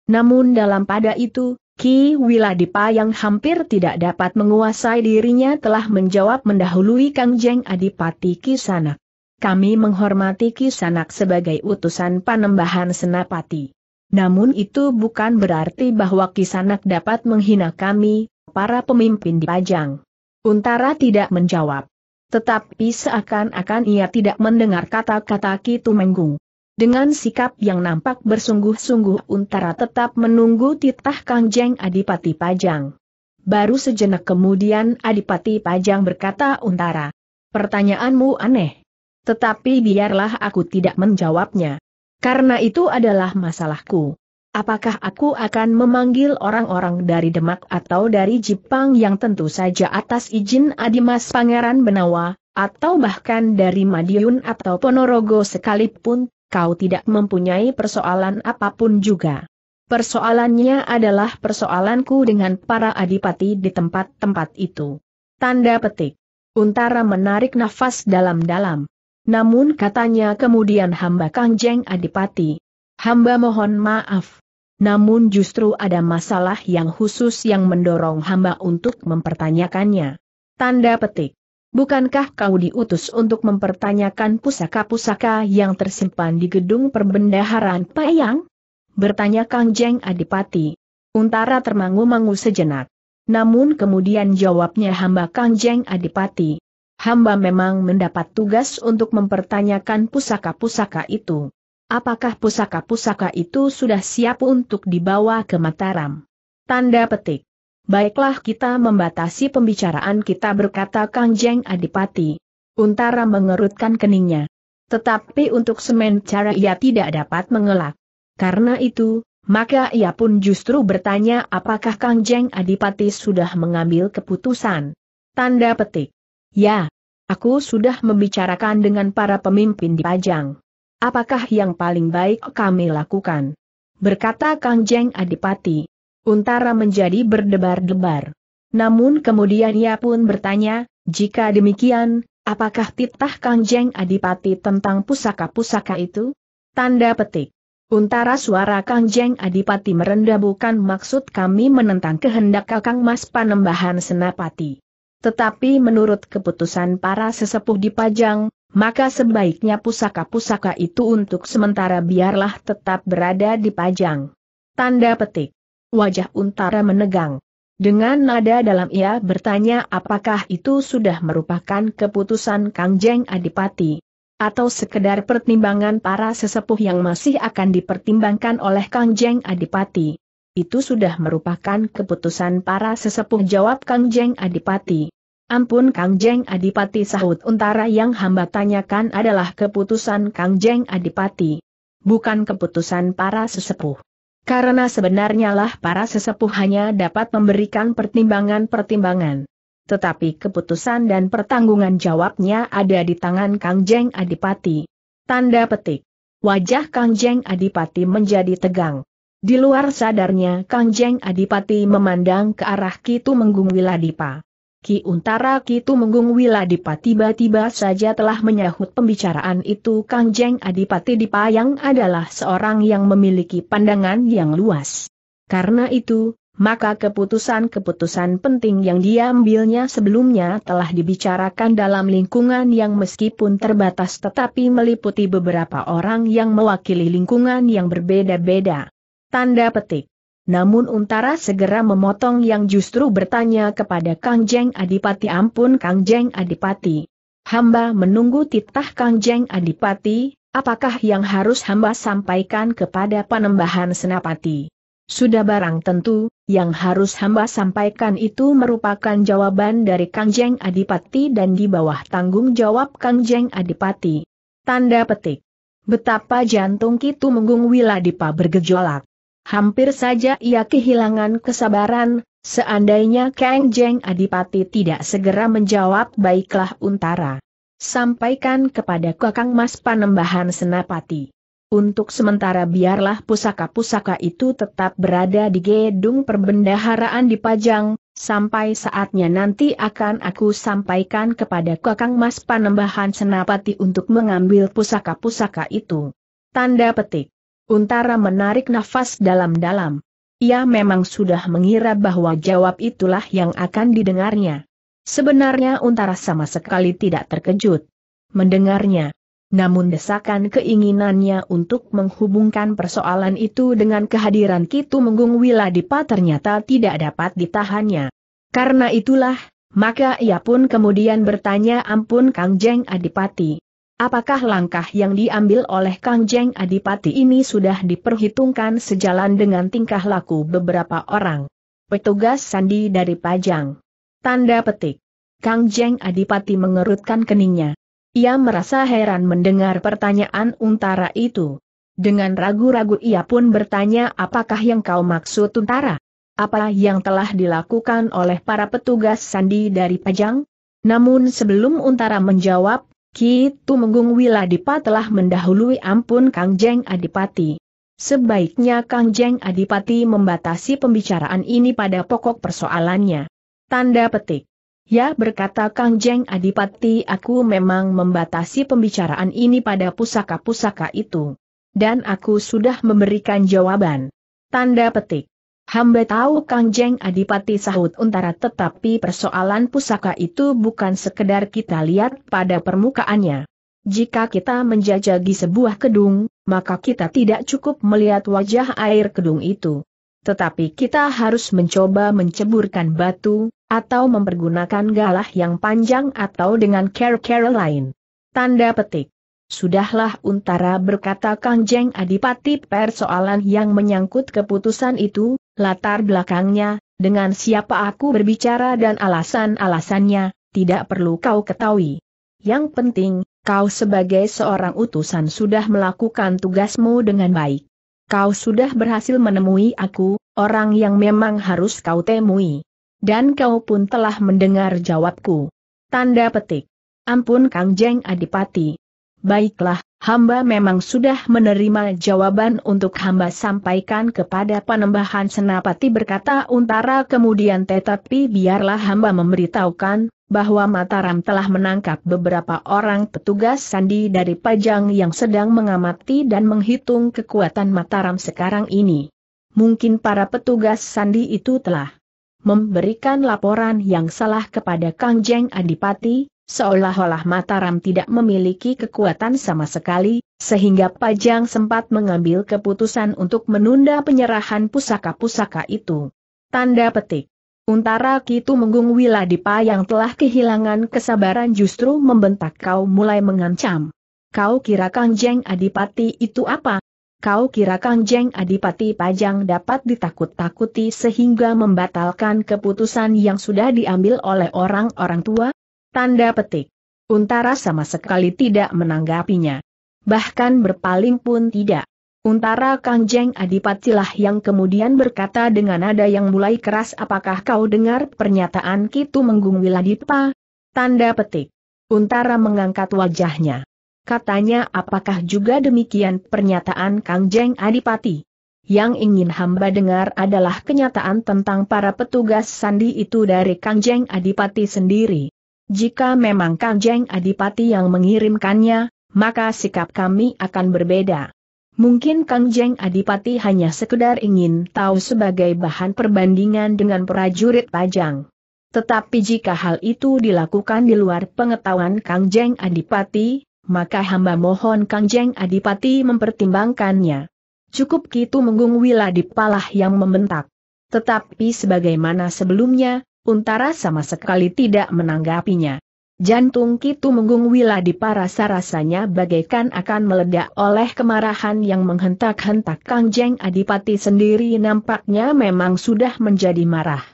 Namun dalam pada itu, Ki Wiladipa yang hampir tidak dapat menguasai dirinya telah menjawab mendahului Kang Jeng Adipati Kisanak. Kami menghormati Kisanak sebagai utusan panembahan Senapati. Namun itu bukan berarti bahwa Kisanak dapat menghina kami, para pemimpin di Pajang. Untara tidak menjawab. Tetapi seakan-akan ia tidak mendengar kata-kata Kitu Menggung. Dengan sikap yang nampak bersungguh-sungguh Untara tetap menunggu titah Kang Jeng Adipati Pajang. Baru sejenak kemudian Adipati Pajang berkata Untara, pertanyaanmu aneh. Tetapi biarlah aku tidak menjawabnya. Karena itu adalah masalahku. Apakah aku akan memanggil orang-orang dari Demak atau dari Jepang yang tentu saja atas izin Adimas Pangeran Benawa, atau bahkan dari Madiun atau Ponorogo sekalipun, kau tidak mempunyai persoalan apapun juga. Persoalannya adalah persoalanku dengan para adipati di tempat-tempat itu. Tanda petik. Untara menarik nafas dalam-dalam. Namun katanya kemudian hamba Kangjeng Adipati. Hamba mohon maaf. Namun justru ada masalah yang khusus yang mendorong hamba untuk mempertanyakannya. Tanda petik. Bukankah kau diutus untuk mempertanyakan pusaka-pusaka yang tersimpan di gedung perbendaharaan Payang? Bertanya Kang Jeng Adipati. Untara termangu-mangu sejenak. Namun kemudian jawabnya hamba Kang Jeng Adipati hamba memang mendapat tugas untuk mempertanyakan pusaka-pusaka itu. Apakah pusaka-pusaka itu sudah siap untuk dibawa ke Mataram? Tanda petik. Baiklah kita membatasi pembicaraan kita berkata Kang Jeng Adipati. Untara mengerutkan keningnya. Tetapi untuk semen cara ia tidak dapat mengelak. Karena itu, maka ia pun justru bertanya apakah Kang Jeng Adipati sudah mengambil keputusan. Tanda petik. Ya, aku sudah membicarakan dengan para pemimpin di Pajang. Apakah yang paling baik kami lakukan? Berkata Kang Jeng Adipati. Untara menjadi berdebar-debar. Namun kemudian ia pun bertanya, jika demikian, apakah titah Kang Jeng Adipati tentang pusaka-pusaka itu? Tanda petik. Untara suara Kang Jeng Adipati merendah bukan maksud kami menentang kehendak Kakang Mas Panembahan Senapati. Tetapi menurut keputusan para sesepuh di Pajang, maka sebaiknya pusaka-pusaka itu untuk sementara biarlah tetap berada di pajang. Tanda petik. Wajah Untara menegang. Dengan nada dalam ia bertanya apakah itu sudah merupakan keputusan Kang Jeng Adipati atau sekedar pertimbangan para sesepuh yang masih akan dipertimbangkan oleh Kang Jeng Adipati. Itu sudah merupakan keputusan para sesepuh jawab Kang Jeng Adipati. Ampun Kang Jeng Adipati sahut untara yang hamba tanyakan adalah keputusan Kang Jeng Adipati. Bukan keputusan para sesepuh. Karena sebenarnya lah para sesepuh hanya dapat memberikan pertimbangan-pertimbangan. Tetapi keputusan dan pertanggungan jawabnya ada di tangan Kang Jeng Adipati. Tanda petik. Wajah Kang Jeng Adipati menjadi tegang. Di luar sadarnya Kangjeng Adipati memandang ke arah Kitu Menggung Wiladipa. Ki Untara Kitu Menggung Wiladipa tiba-tiba saja telah menyahut pembicaraan itu Kangjeng Jeng Adipati Dipayang adalah seorang yang memiliki pandangan yang luas. Karena itu, maka keputusan-keputusan penting yang diambilnya sebelumnya telah dibicarakan dalam lingkungan yang meskipun terbatas tetapi meliputi beberapa orang yang mewakili lingkungan yang berbeda-beda. Tanda petik. Namun Untara segera memotong yang justru bertanya kepada Kang Jeng Adipati ampun Kang Jeng Adipati. Hamba menunggu titah Kang Jeng Adipati, apakah yang harus hamba sampaikan kepada panembahan Senapati? Sudah barang tentu, yang harus hamba sampaikan itu merupakan jawaban dari Kang Jeng Adipati dan di bawah tanggung jawab Kang Jeng Adipati. Tanda petik. Betapa jantung Kitu Menggung Wiladipa bergejolak. Hampir saja ia kehilangan kesabaran, seandainya Kang Jeng Adipati tidak segera menjawab baiklah Untara. Sampaikan kepada Kakang Mas Panembahan Senapati. Untuk sementara biarlah pusaka-pusaka itu tetap berada di gedung perbendaharaan di Pajang, sampai saatnya nanti akan aku sampaikan kepada Kakang Mas Panembahan Senapati untuk mengambil pusaka-pusaka itu. Tanda petik. Untara menarik nafas dalam-dalam. Ia memang sudah mengira bahwa jawab itulah yang akan didengarnya. Sebenarnya Untara sama sekali tidak terkejut mendengarnya. Namun desakan keinginannya untuk menghubungkan persoalan itu dengan kehadiran Kitu Menggung Wiladipa ternyata tidak dapat ditahannya. Karena itulah, maka ia pun kemudian bertanya ampun Kangjeng Adipati. Apakah langkah yang diambil oleh Kang Jeng Adipati ini sudah diperhitungkan sejalan dengan tingkah laku beberapa orang? Petugas sandi dari Pajang. Tanda petik. Kang Jeng Adipati mengerutkan keningnya. Ia merasa heran mendengar pertanyaan untara itu. Dengan ragu-ragu ia pun bertanya apakah yang kau maksud untara? Apa yang telah dilakukan oleh para petugas sandi dari Pajang? Namun sebelum Untara menjawab, Ki Tumenggung Wiladipa telah mendahului ampun Kang Jeng Adipati. Sebaiknya Kang Jeng Adipati membatasi pembicaraan ini pada pokok persoalannya. Tanda petik. Ya berkata Kang Jeng Adipati aku memang membatasi pembicaraan ini pada pusaka-pusaka itu. Dan aku sudah memberikan jawaban. Tanda petik. Hamba tahu Kangjeng Adipati sahut Untara tetapi persoalan pusaka itu bukan sekedar kita lihat pada permukaannya. Jika kita menjajagi sebuah gedung, maka kita tidak cukup melihat wajah air gedung itu. Tetapi kita harus mencoba menceburkan batu, atau mempergunakan galah yang panjang atau dengan care-care lain. Tanda petik. Sudahlah Untara berkata Kang Jeng Adipati persoalan yang menyangkut keputusan itu, latar belakangnya, dengan siapa aku berbicara dan alasan-alasannya, tidak perlu kau ketahui. Yang penting, kau sebagai seorang utusan sudah melakukan tugasmu dengan baik. Kau sudah berhasil menemui aku, orang yang memang harus kau temui. Dan kau pun telah mendengar jawabku. Tanda petik. Ampun Kang Jeng Adipati. Baiklah, Hamba memang sudah menerima jawaban untuk hamba sampaikan kepada panembahan senapati berkata Untara kemudian tetapi biarlah hamba memberitahukan, bahwa Mataram telah menangkap beberapa orang petugas sandi dari Pajang yang sedang mengamati dan menghitung kekuatan Mataram sekarang ini. Mungkin para petugas sandi itu telah memberikan laporan yang salah kepada Kang Jeng Adipati, seolah-olah Mataram tidak memiliki kekuatan sama sekali, sehingga Pajang sempat mengambil keputusan untuk menunda penyerahan pusaka-pusaka itu. Tanda petik. Untara Kitu Menggung Wiladipa yang telah kehilangan kesabaran justru membentak kau mulai mengancam. Kau kira Kang Adipati itu apa? Kau kira Kang Adipati Pajang dapat ditakut-takuti sehingga membatalkan keputusan yang sudah diambil oleh orang-orang tua? Tanda petik. Untara sama sekali tidak menanggapinya. Bahkan berpaling pun tidak. Untara Kangjeng Adipati Adipatilah yang kemudian berkata dengan nada yang mulai keras apakah kau dengar pernyataan Kitu Menggung Wiladipa? Tanda petik. Untara mengangkat wajahnya. Katanya apakah juga demikian pernyataan Kangjeng Adipati? Yang ingin hamba dengar adalah kenyataan tentang para petugas sandi itu dari Kangjeng Adipati sendiri. Jika memang Kanjeng Adipati yang mengirimkannya, maka sikap kami akan berbeda. Mungkin Kanjeng Adipati hanya sekedar ingin tahu sebagai bahan perbandingan dengan prajurit Pajang. Tetapi jika hal itu dilakukan di luar pengetahuan Kangjeng Adipati, maka hamba mohon Kangjeng Adipati mempertimbangkannya. Cukup Kitu Menggung Wila di palah yang membentak. Tetapi sebagaimana sebelumnya, Untara sama sekali tidak menanggapinya. Jantung Kitu Menggung di parasa rasanya bagaikan akan meledak oleh kemarahan yang menghentak-hentak Kang Jeng Adipati sendiri nampaknya memang sudah menjadi marah.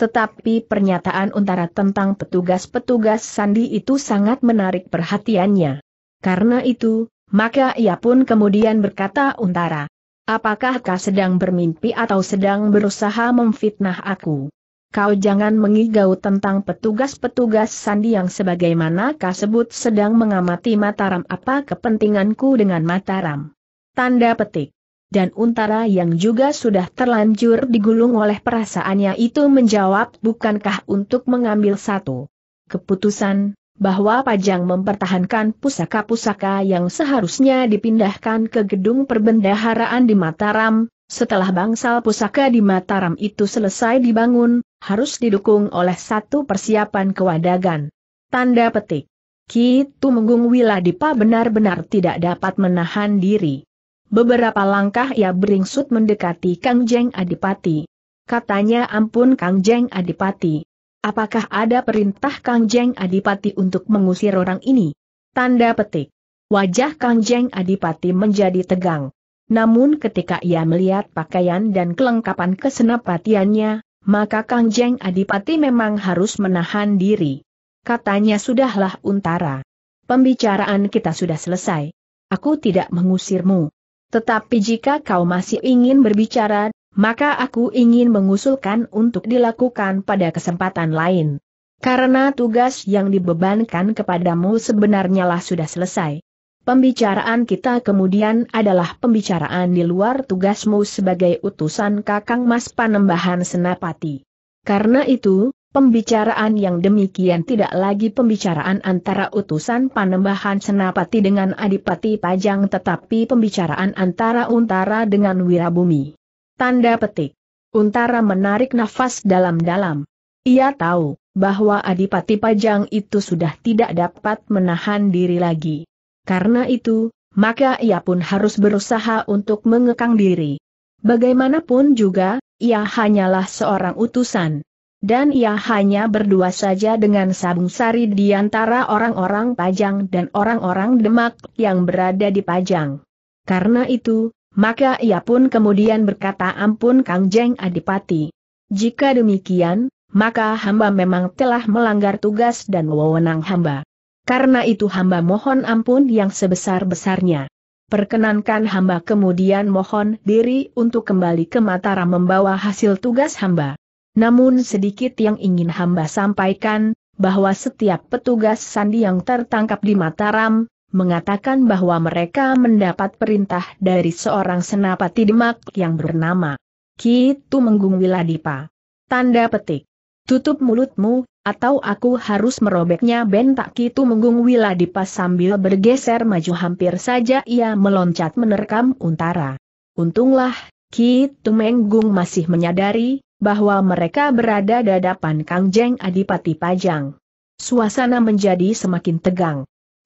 Tetapi pernyataan Untara tentang petugas-petugas Sandi itu sangat menarik perhatiannya. Karena itu, maka ia pun kemudian berkata Untara, apakah kau sedang bermimpi atau sedang berusaha memfitnah aku? kau jangan mengigau tentang petugas-petugas sandi yang sebagaimana kau sebut sedang mengamati Mataram apa kepentinganku dengan Mataram. Tanda petik. Dan Untara yang juga sudah terlanjur digulung oleh perasaannya itu menjawab bukankah untuk mengambil satu keputusan, bahwa Pajang mempertahankan pusaka-pusaka yang seharusnya dipindahkan ke gedung perbendaharaan di Mataram, setelah bangsal pusaka di Mataram itu selesai dibangun, harus didukung oleh satu persiapan kewadagan. Tanda petik. Ki Tumenggung Wiladipa benar-benar tidak dapat menahan diri. Beberapa langkah ia beringsut mendekati Kang Jeng Adipati. Katanya ampun Kang Jeng Adipati. Apakah ada perintah Kang Jeng Adipati untuk mengusir orang ini? Tanda petik. Wajah Kang Jeng Adipati menjadi tegang. Namun ketika ia melihat pakaian dan kelengkapan kesenapatiannya, maka Kang Jeng Adipati memang harus menahan diri. Katanya sudahlah untara. Pembicaraan kita sudah selesai. Aku tidak mengusirmu. Tetapi jika kau masih ingin berbicara, maka aku ingin mengusulkan untuk dilakukan pada kesempatan lain. Karena tugas yang dibebankan kepadamu sebenarnya lah sudah selesai. Pembicaraan kita kemudian adalah pembicaraan di luar tugasmu sebagai utusan Kakang Mas Panembahan Senapati. Karena itu, pembicaraan yang demikian tidak lagi pembicaraan antara utusan Panembahan Senapati dengan Adipati Pajang tetapi pembicaraan antara Untara dengan Wirabumi. Tanda petik. Untara menarik nafas dalam-dalam. Ia tahu bahwa Adipati Pajang itu sudah tidak dapat menahan diri lagi. Karena itu, maka ia pun harus berusaha untuk mengekang diri. Bagaimanapun juga, ia hanyalah seorang utusan. Dan ia hanya berdua saja dengan Sabung Sari di antara orang-orang Pajang dan orang-orang Demak yang berada di Pajang. Karena itu, maka ia pun kemudian berkata ampun Kang Jeng Adipati. Jika demikian, maka hamba memang telah melanggar tugas dan wewenang hamba. Karena itu hamba mohon ampun yang sebesar-besarnya. Perkenankan hamba kemudian mohon diri untuk kembali ke Mataram membawa hasil tugas hamba. Namun sedikit yang ingin hamba sampaikan, bahwa setiap petugas sandi yang tertangkap di Mataram, mengatakan bahwa mereka mendapat perintah dari seorang senapati Demak yang bernama Kitu Menggung Wiladipa. Tanda petik. Tutup mulutmu, atau aku harus merobeknya bentak Kitu Menggung Wiladipas sambil bergeser maju hampir saja ia meloncat menerkam Untara. Untunglah, Kitu Menggung masih menyadari, bahwa mereka berada di hadapan Kangjeng Adipati Pajang. Suasana menjadi semakin tegang.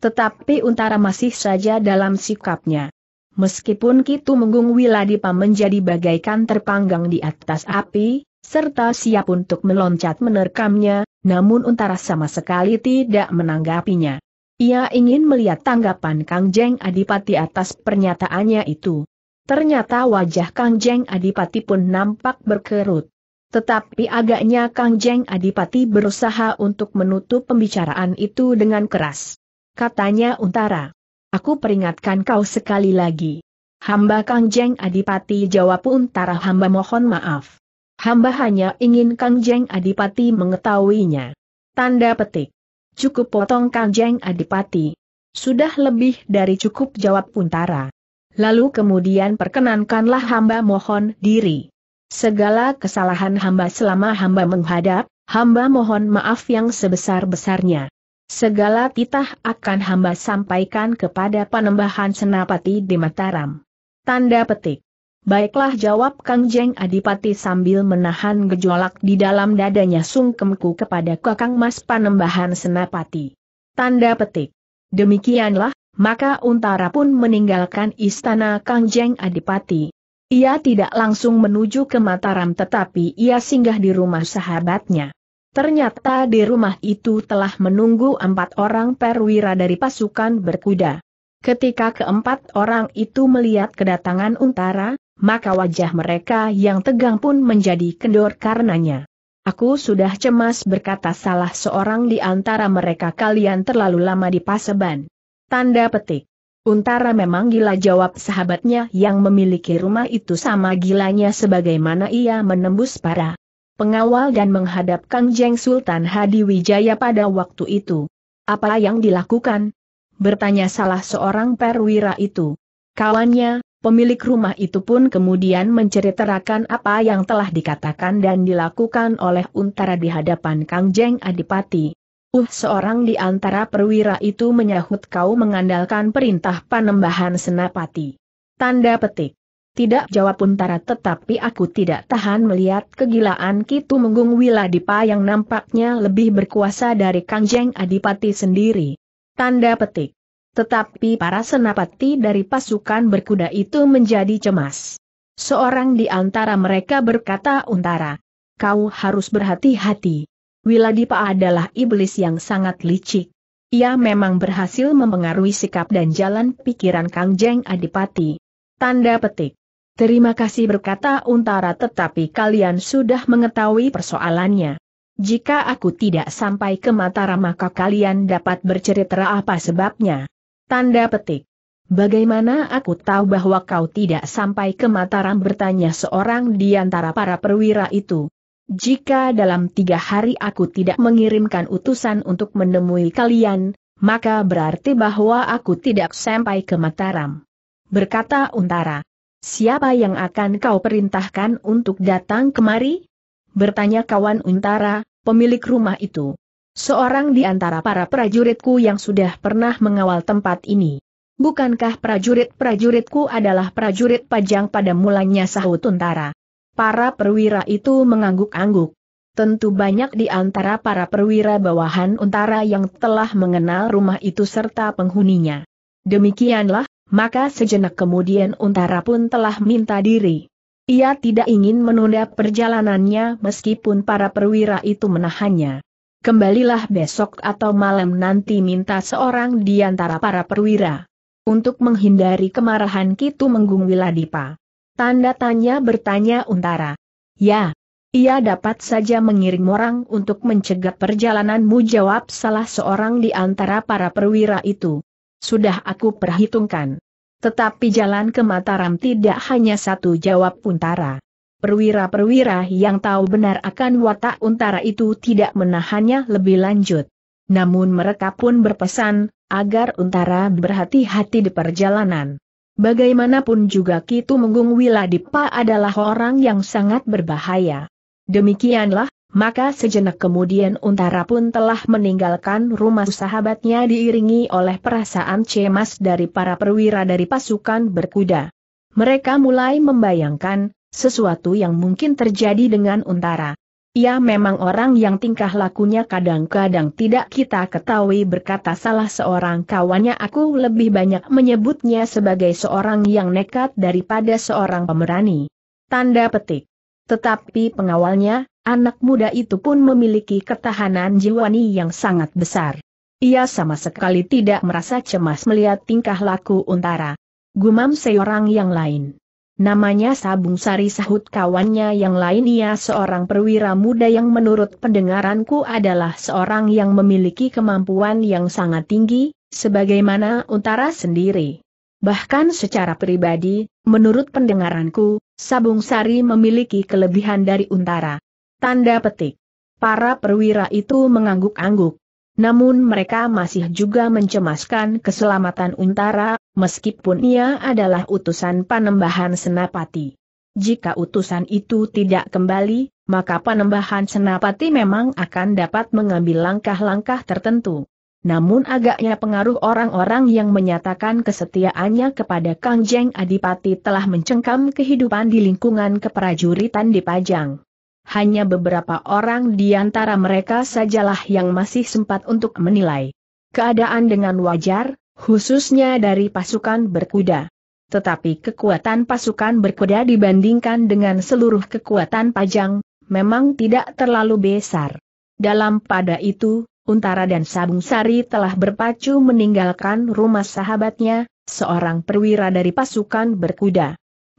Tetapi Untara masih saja dalam sikapnya. Meskipun Kitu Menggung Wiladipa menjadi bagaikan terpanggang di atas api, serta siap untuk meloncat menerkamnya, namun Untara sama sekali tidak menanggapinya. Ia ingin melihat tanggapan Kang Jeng Adipati atas pernyataannya itu. Ternyata wajah Kang Jeng Adipati pun nampak berkerut. Tetapi agaknya Kang Jeng Adipati berusaha untuk menutup pembicaraan itu dengan keras. Katanya Untara, aku peringatkan kau sekali lagi. Hamba Kang Jeng Adipati jawab Untara hamba mohon maaf. Hamba hanya ingin Kang Adipati mengetahuinya. Tanda petik. Cukup potong Kang Adipati. Sudah lebih dari cukup jawab Puntara. Lalu kemudian perkenankanlah hamba mohon diri. Segala kesalahan hamba selama hamba menghadap, hamba mohon maaf yang sebesar-besarnya. Segala titah akan hamba sampaikan kepada panembahan senapati di Mataram. Tanda petik. Baiklah jawab Kang Jeng Adipati sambil menahan gejolak di dalam dadanya sungkemku kepada Kakang Mas Panembahan Senapati. Tanda petik. Demikianlah, maka Untara pun meninggalkan istana Kang Jeng Adipati. Ia tidak langsung menuju ke Mataram tetapi ia singgah di rumah sahabatnya. Ternyata di rumah itu telah menunggu empat orang perwira dari pasukan berkuda. Ketika keempat orang itu melihat kedatangan Untara, maka wajah mereka yang tegang pun menjadi kendor karenanya. Aku sudah cemas berkata salah seorang di antara mereka kalian terlalu lama di paseban. Tanda petik. Untara memang gila jawab sahabatnya yang memiliki rumah itu sama gilanya sebagaimana ia menembus para pengawal dan menghadap Kang Jeng Sultan Hadi Wijaya pada waktu itu. Apa yang dilakukan? Bertanya salah seorang perwira itu. Kawannya, Pemilik rumah itu pun kemudian menceritakan apa yang telah dikatakan dan dilakukan oleh Untara di hadapan Kangjeng Adipati. Uh seorang di antara perwira itu menyahut kau mengandalkan perintah panembahan senapati. Tanda petik. Tidak jawab Untara tetapi aku tidak tahan melihat kegilaan Kitu Menggung Wiladipa yang nampaknya lebih berkuasa dari Kangjeng Adipati sendiri. Tanda petik. Tetapi para senapati dari pasukan berkuda itu menjadi cemas. Seorang di antara mereka berkata untara, kau harus berhati-hati. Wiladipa adalah iblis yang sangat licik. Ia memang berhasil mempengaruhi sikap dan jalan pikiran Kang Jeng Adipati. Tanda petik. Terima kasih berkata untara tetapi kalian sudah mengetahui persoalannya. Jika aku tidak sampai ke Mataram maka kalian dapat bercerita apa sebabnya. Tanda petik. Bagaimana aku tahu bahwa kau tidak sampai ke Mataram bertanya seorang di antara para perwira itu. Jika dalam tiga hari aku tidak mengirimkan utusan untuk menemui kalian, maka berarti bahwa aku tidak sampai ke Mataram. Berkata Untara, siapa yang akan kau perintahkan untuk datang kemari? Bertanya kawan Untara, pemilik rumah itu. Seorang di antara para prajuritku yang sudah pernah mengawal tempat ini. Bukankah prajurit-prajuritku adalah prajurit pajang pada mulanya sahut Untara? Para perwira itu mengangguk-angguk. Tentu banyak di antara para perwira bawahan Untara yang telah mengenal rumah itu serta penghuninya. Demikianlah, maka sejenak kemudian Untara pun telah minta diri. Ia tidak ingin menunda perjalanannya meskipun para perwira itu menahannya kembalilah besok atau malam nanti minta seorang di antara para perwira. Untuk menghindari kemarahan Kitu Menggung Wiladipa. Tanda tanya bertanya Untara. Ya, ia dapat saja mengirim orang untuk mencegah perjalananmu jawab salah seorang di antara para perwira itu. Sudah aku perhitungkan. Tetapi jalan ke Mataram tidak hanya satu jawab Untara perwira-perwira yang tahu benar akan watak untara itu tidak menahannya lebih lanjut. Namun mereka pun berpesan, agar untara berhati-hati di perjalanan. Bagaimanapun juga Kitu Menggung Wiladipa adalah orang yang sangat berbahaya. Demikianlah, maka sejenak kemudian Untara pun telah meninggalkan rumah sahabatnya diiringi oleh perasaan cemas dari para perwira dari pasukan berkuda. Mereka mulai membayangkan, sesuatu yang mungkin terjadi dengan Untara. Ia memang orang yang tingkah lakunya kadang-kadang tidak kita ketahui berkata salah seorang kawannya aku lebih banyak menyebutnya sebagai seorang yang nekat daripada seorang pemerani. Tanda petik. Tetapi pengawalnya, anak muda itu pun memiliki ketahanan jiwani yang sangat besar. Ia sama sekali tidak merasa cemas melihat tingkah laku Untara. Gumam seorang yang lain. Namanya Sabung Sari sahut kawannya yang lain ia seorang perwira muda yang menurut pendengaranku adalah seorang yang memiliki kemampuan yang sangat tinggi, sebagaimana Untara sendiri. Bahkan secara pribadi, menurut pendengaranku, Sabung Sari memiliki kelebihan dari Untara. Tanda petik. Para perwira itu mengangguk-angguk. Namun mereka masih juga mencemaskan keselamatan Untara, meskipun ia adalah utusan panembahan Senapati. Jika utusan itu tidak kembali, maka panembahan Senapati memang akan dapat mengambil langkah-langkah tertentu. Namun agaknya pengaruh orang-orang yang menyatakan kesetiaannya kepada Kangjeng Adipati telah mencengkam kehidupan di lingkungan keprajuritan di Pajang hanya beberapa orang di antara mereka sajalah yang masih sempat untuk menilai keadaan dengan wajar, khususnya dari pasukan berkuda. Tetapi kekuatan pasukan berkuda dibandingkan dengan seluruh kekuatan pajang, memang tidak terlalu besar. Dalam pada itu, Untara dan Sabung Sari telah berpacu meninggalkan rumah sahabatnya, seorang perwira dari pasukan berkuda.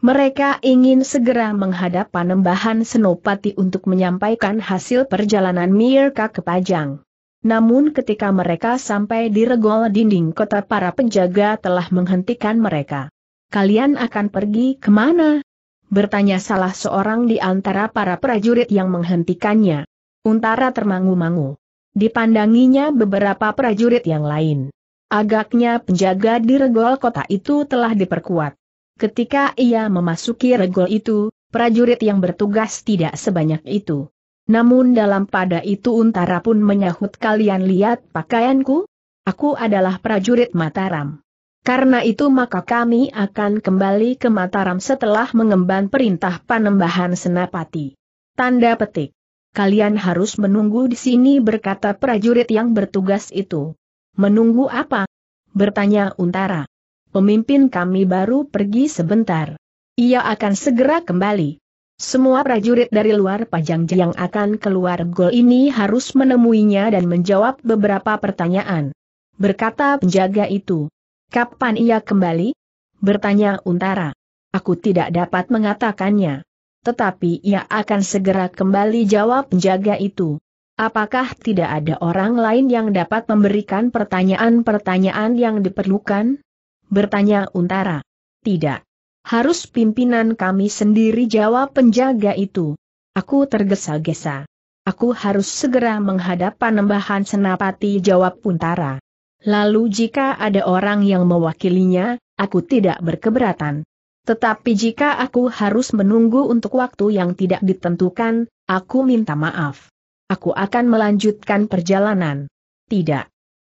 Mereka ingin segera menghadap panembahan Senopati untuk menyampaikan hasil perjalanan Mirka ke Pajang. Namun ketika mereka sampai di regol dinding kota para penjaga telah menghentikan mereka. Kalian akan pergi kemana? Bertanya salah seorang di antara para prajurit yang menghentikannya. Untara termangu-mangu. Dipandanginya beberapa prajurit yang lain. Agaknya penjaga di regol kota itu telah diperkuat. Ketika ia memasuki regol itu, prajurit yang bertugas tidak sebanyak itu. Namun dalam pada itu Untara pun menyahut kalian lihat pakaianku? Aku adalah prajurit Mataram. Karena itu maka kami akan kembali ke Mataram setelah mengemban perintah panembahan Senapati. Tanda petik. Kalian harus menunggu di sini berkata prajurit yang bertugas itu. Menunggu apa? Bertanya Untara pemimpin kami baru pergi sebentar. Ia akan segera kembali. Semua prajurit dari luar Pajang yang akan keluar gol ini harus menemuinya dan menjawab beberapa pertanyaan. Berkata penjaga itu. Kapan ia kembali? Bertanya Untara. Aku tidak dapat mengatakannya. Tetapi ia akan segera kembali jawab penjaga itu. Apakah tidak ada orang lain yang dapat memberikan pertanyaan-pertanyaan yang diperlukan? Bertanya Untara. Tidak. Harus pimpinan kami sendiri jawab penjaga itu. Aku tergesa-gesa. Aku harus segera menghadap panembahan senapati jawab Untara. Lalu jika ada orang yang mewakilinya, aku tidak berkeberatan. Tetapi jika aku harus menunggu untuk waktu yang tidak ditentukan, aku minta maaf. Aku akan melanjutkan perjalanan. Tidak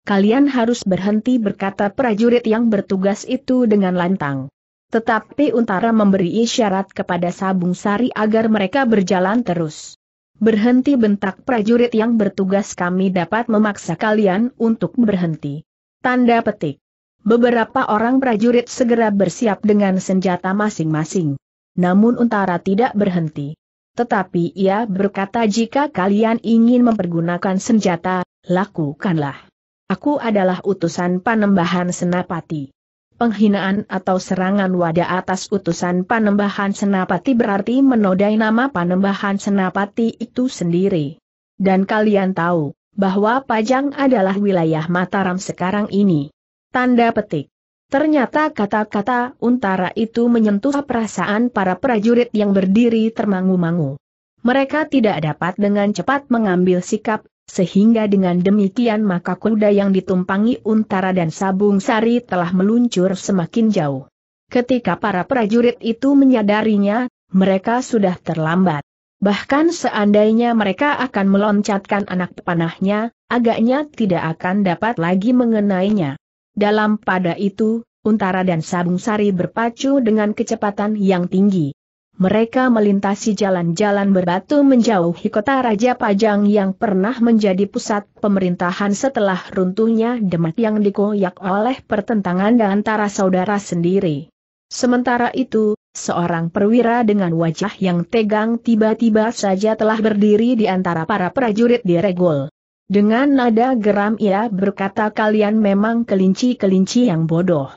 kalian harus berhenti berkata prajurit yang bertugas itu dengan lantang. Tetapi Untara memberi isyarat kepada Sabung Sari agar mereka berjalan terus. Berhenti bentak prajurit yang bertugas kami dapat memaksa kalian untuk berhenti. Tanda petik. Beberapa orang prajurit segera bersiap dengan senjata masing-masing. Namun Untara tidak berhenti. Tetapi ia berkata jika kalian ingin mempergunakan senjata, lakukanlah. Aku adalah utusan panembahan senapati. Penghinaan atau serangan wadah atas utusan panembahan senapati berarti menodai nama panembahan senapati itu sendiri. Dan kalian tahu, bahwa Pajang adalah wilayah Mataram sekarang ini. Tanda petik. Ternyata kata-kata untara itu menyentuh perasaan para prajurit yang berdiri termangu-mangu. Mereka tidak dapat dengan cepat mengambil sikap, sehingga dengan demikian maka kuda yang ditumpangi Untara dan Sabung Sari telah meluncur semakin jauh. Ketika para prajurit itu menyadarinya, mereka sudah terlambat. Bahkan seandainya mereka akan meloncatkan anak panahnya, agaknya tidak akan dapat lagi mengenainya. Dalam pada itu, Untara dan Sabung Sari berpacu dengan kecepatan yang tinggi mereka melintasi jalan-jalan berbatu menjauhi kota Raja Pajang yang pernah menjadi pusat pemerintahan setelah runtuhnya Demak yang dikoyak oleh pertentangan antara saudara sendiri. Sementara itu, seorang perwira dengan wajah yang tegang tiba-tiba saja telah berdiri di antara para prajurit di Regol. Dengan nada geram ia berkata kalian memang kelinci-kelinci yang bodoh.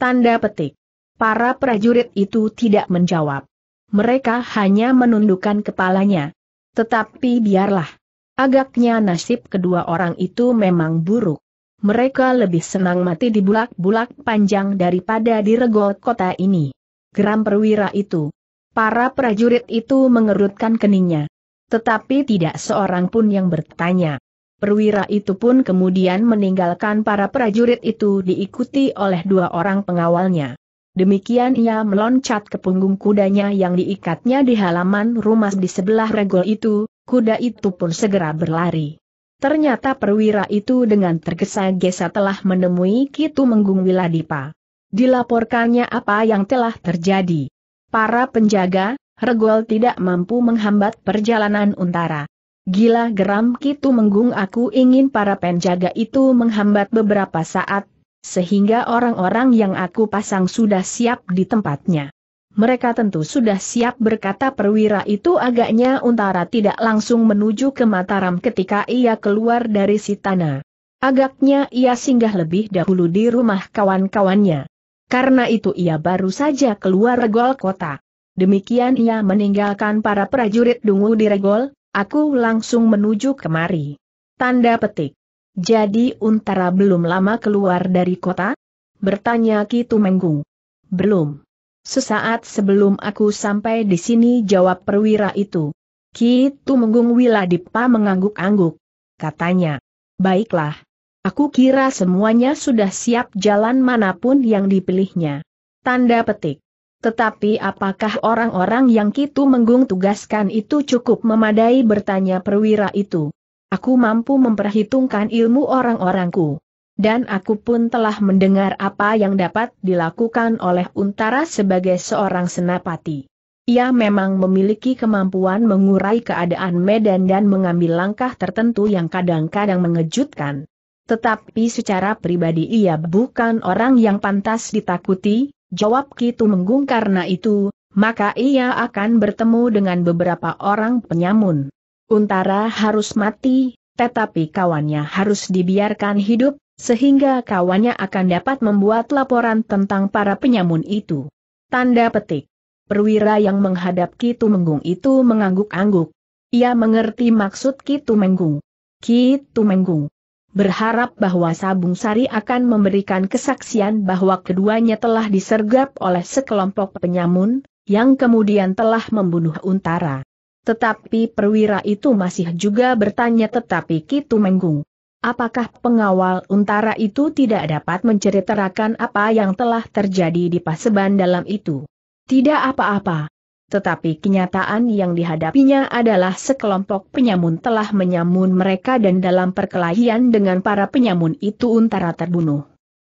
Tanda petik. Para prajurit itu tidak menjawab mereka hanya menundukkan kepalanya. Tetapi biarlah. Agaknya nasib kedua orang itu memang buruk. Mereka lebih senang mati di bulak-bulak panjang daripada di regol kota ini. Geram perwira itu. Para prajurit itu mengerutkan keningnya. Tetapi tidak seorang pun yang bertanya. Perwira itu pun kemudian meninggalkan para prajurit itu diikuti oleh dua orang pengawalnya. Demikian ia meloncat ke punggung kudanya yang diikatnya di halaman rumah di sebelah regol itu, kuda itu pun segera berlari. Ternyata perwira itu dengan tergesa-gesa telah menemui Kitu Menggung Wiladipa. Dilaporkannya apa yang telah terjadi. Para penjaga, regol tidak mampu menghambat perjalanan untara. Gila geram Kitu Menggung aku ingin para penjaga itu menghambat beberapa saat sehingga orang-orang yang aku pasang sudah siap di tempatnya. Mereka tentu sudah siap berkata perwira itu agaknya Untara tidak langsung menuju ke Mataram ketika ia keluar dari Sitana. Agaknya ia singgah lebih dahulu di rumah kawan-kawannya. Karena itu ia baru saja keluar regol kota. Demikian ia meninggalkan para prajurit dungu di regol, aku langsung menuju kemari. Tanda petik. Jadi Untara belum lama keluar dari kota? Bertanya Kitu Menggung. Belum. Sesaat sebelum aku sampai di sini jawab perwira itu. Kitu Menggung Wiladipa mengangguk-angguk. Katanya, baiklah. Aku kira semuanya sudah siap jalan manapun yang dipilihnya. Tanda petik. Tetapi apakah orang-orang yang Kitu Menggung tugaskan itu cukup memadai bertanya perwira itu? Aku mampu memperhitungkan ilmu orang-orangku. Dan aku pun telah mendengar apa yang dapat dilakukan oleh Untara sebagai seorang senapati. Ia memang memiliki kemampuan mengurai keadaan medan dan mengambil langkah tertentu yang kadang-kadang mengejutkan. Tetapi secara pribadi ia bukan orang yang pantas ditakuti, jawab Kitu Menggung karena itu, maka ia akan bertemu dengan beberapa orang penyamun. Untara harus mati, tetapi kawannya harus dibiarkan hidup, sehingga kawannya akan dapat membuat laporan tentang para penyamun itu. Tanda petik. Perwira yang menghadap Kitu Menggung itu mengangguk-angguk. Ia mengerti maksud Kitu Menggung. Kitu Menggung berharap bahwa Sabung Sari akan memberikan kesaksian bahwa keduanya telah disergap oleh sekelompok penyamun, yang kemudian telah membunuh Untara. Tetapi perwira itu masih juga bertanya tetapi Kitu Menggung. Apakah pengawal untara itu tidak dapat menceritakan apa yang telah terjadi di Paseban dalam itu? Tidak apa-apa. Tetapi kenyataan yang dihadapinya adalah sekelompok penyamun telah menyamun mereka dan dalam perkelahian dengan para penyamun itu untara terbunuh.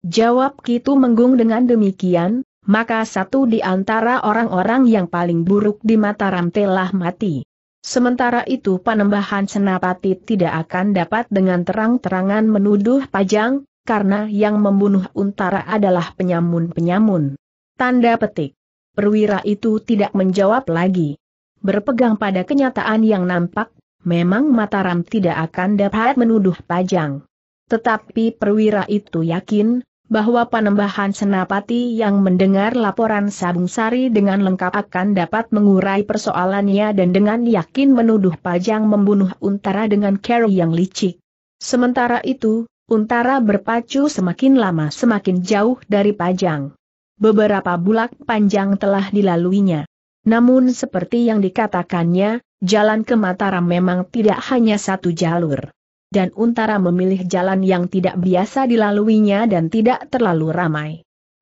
Jawab Kitu Menggung dengan demikian, maka satu di antara orang-orang yang paling buruk di Mataram telah mati. Sementara itu panembahan Senapati tidak akan dapat dengan terang-terangan menuduh Pajang, karena yang membunuh Untara adalah penyamun-penyamun. Tanda petik. Perwira itu tidak menjawab lagi. Berpegang pada kenyataan yang nampak, memang Mataram tidak akan dapat menuduh Pajang. Tetapi perwira itu yakin, bahwa Panembahan Senapati yang mendengar laporan Sabung Sari dengan lengkap akan dapat mengurai persoalannya dan dengan yakin menuduh Pajang membunuh Untara dengan cara yang licik. Sementara itu, Untara berpacu semakin lama semakin jauh dari Pajang. Beberapa bulak panjang telah dilaluinya. Namun seperti yang dikatakannya, jalan ke Mataram memang tidak hanya satu jalur dan Untara memilih jalan yang tidak biasa dilaluinya dan tidak terlalu ramai.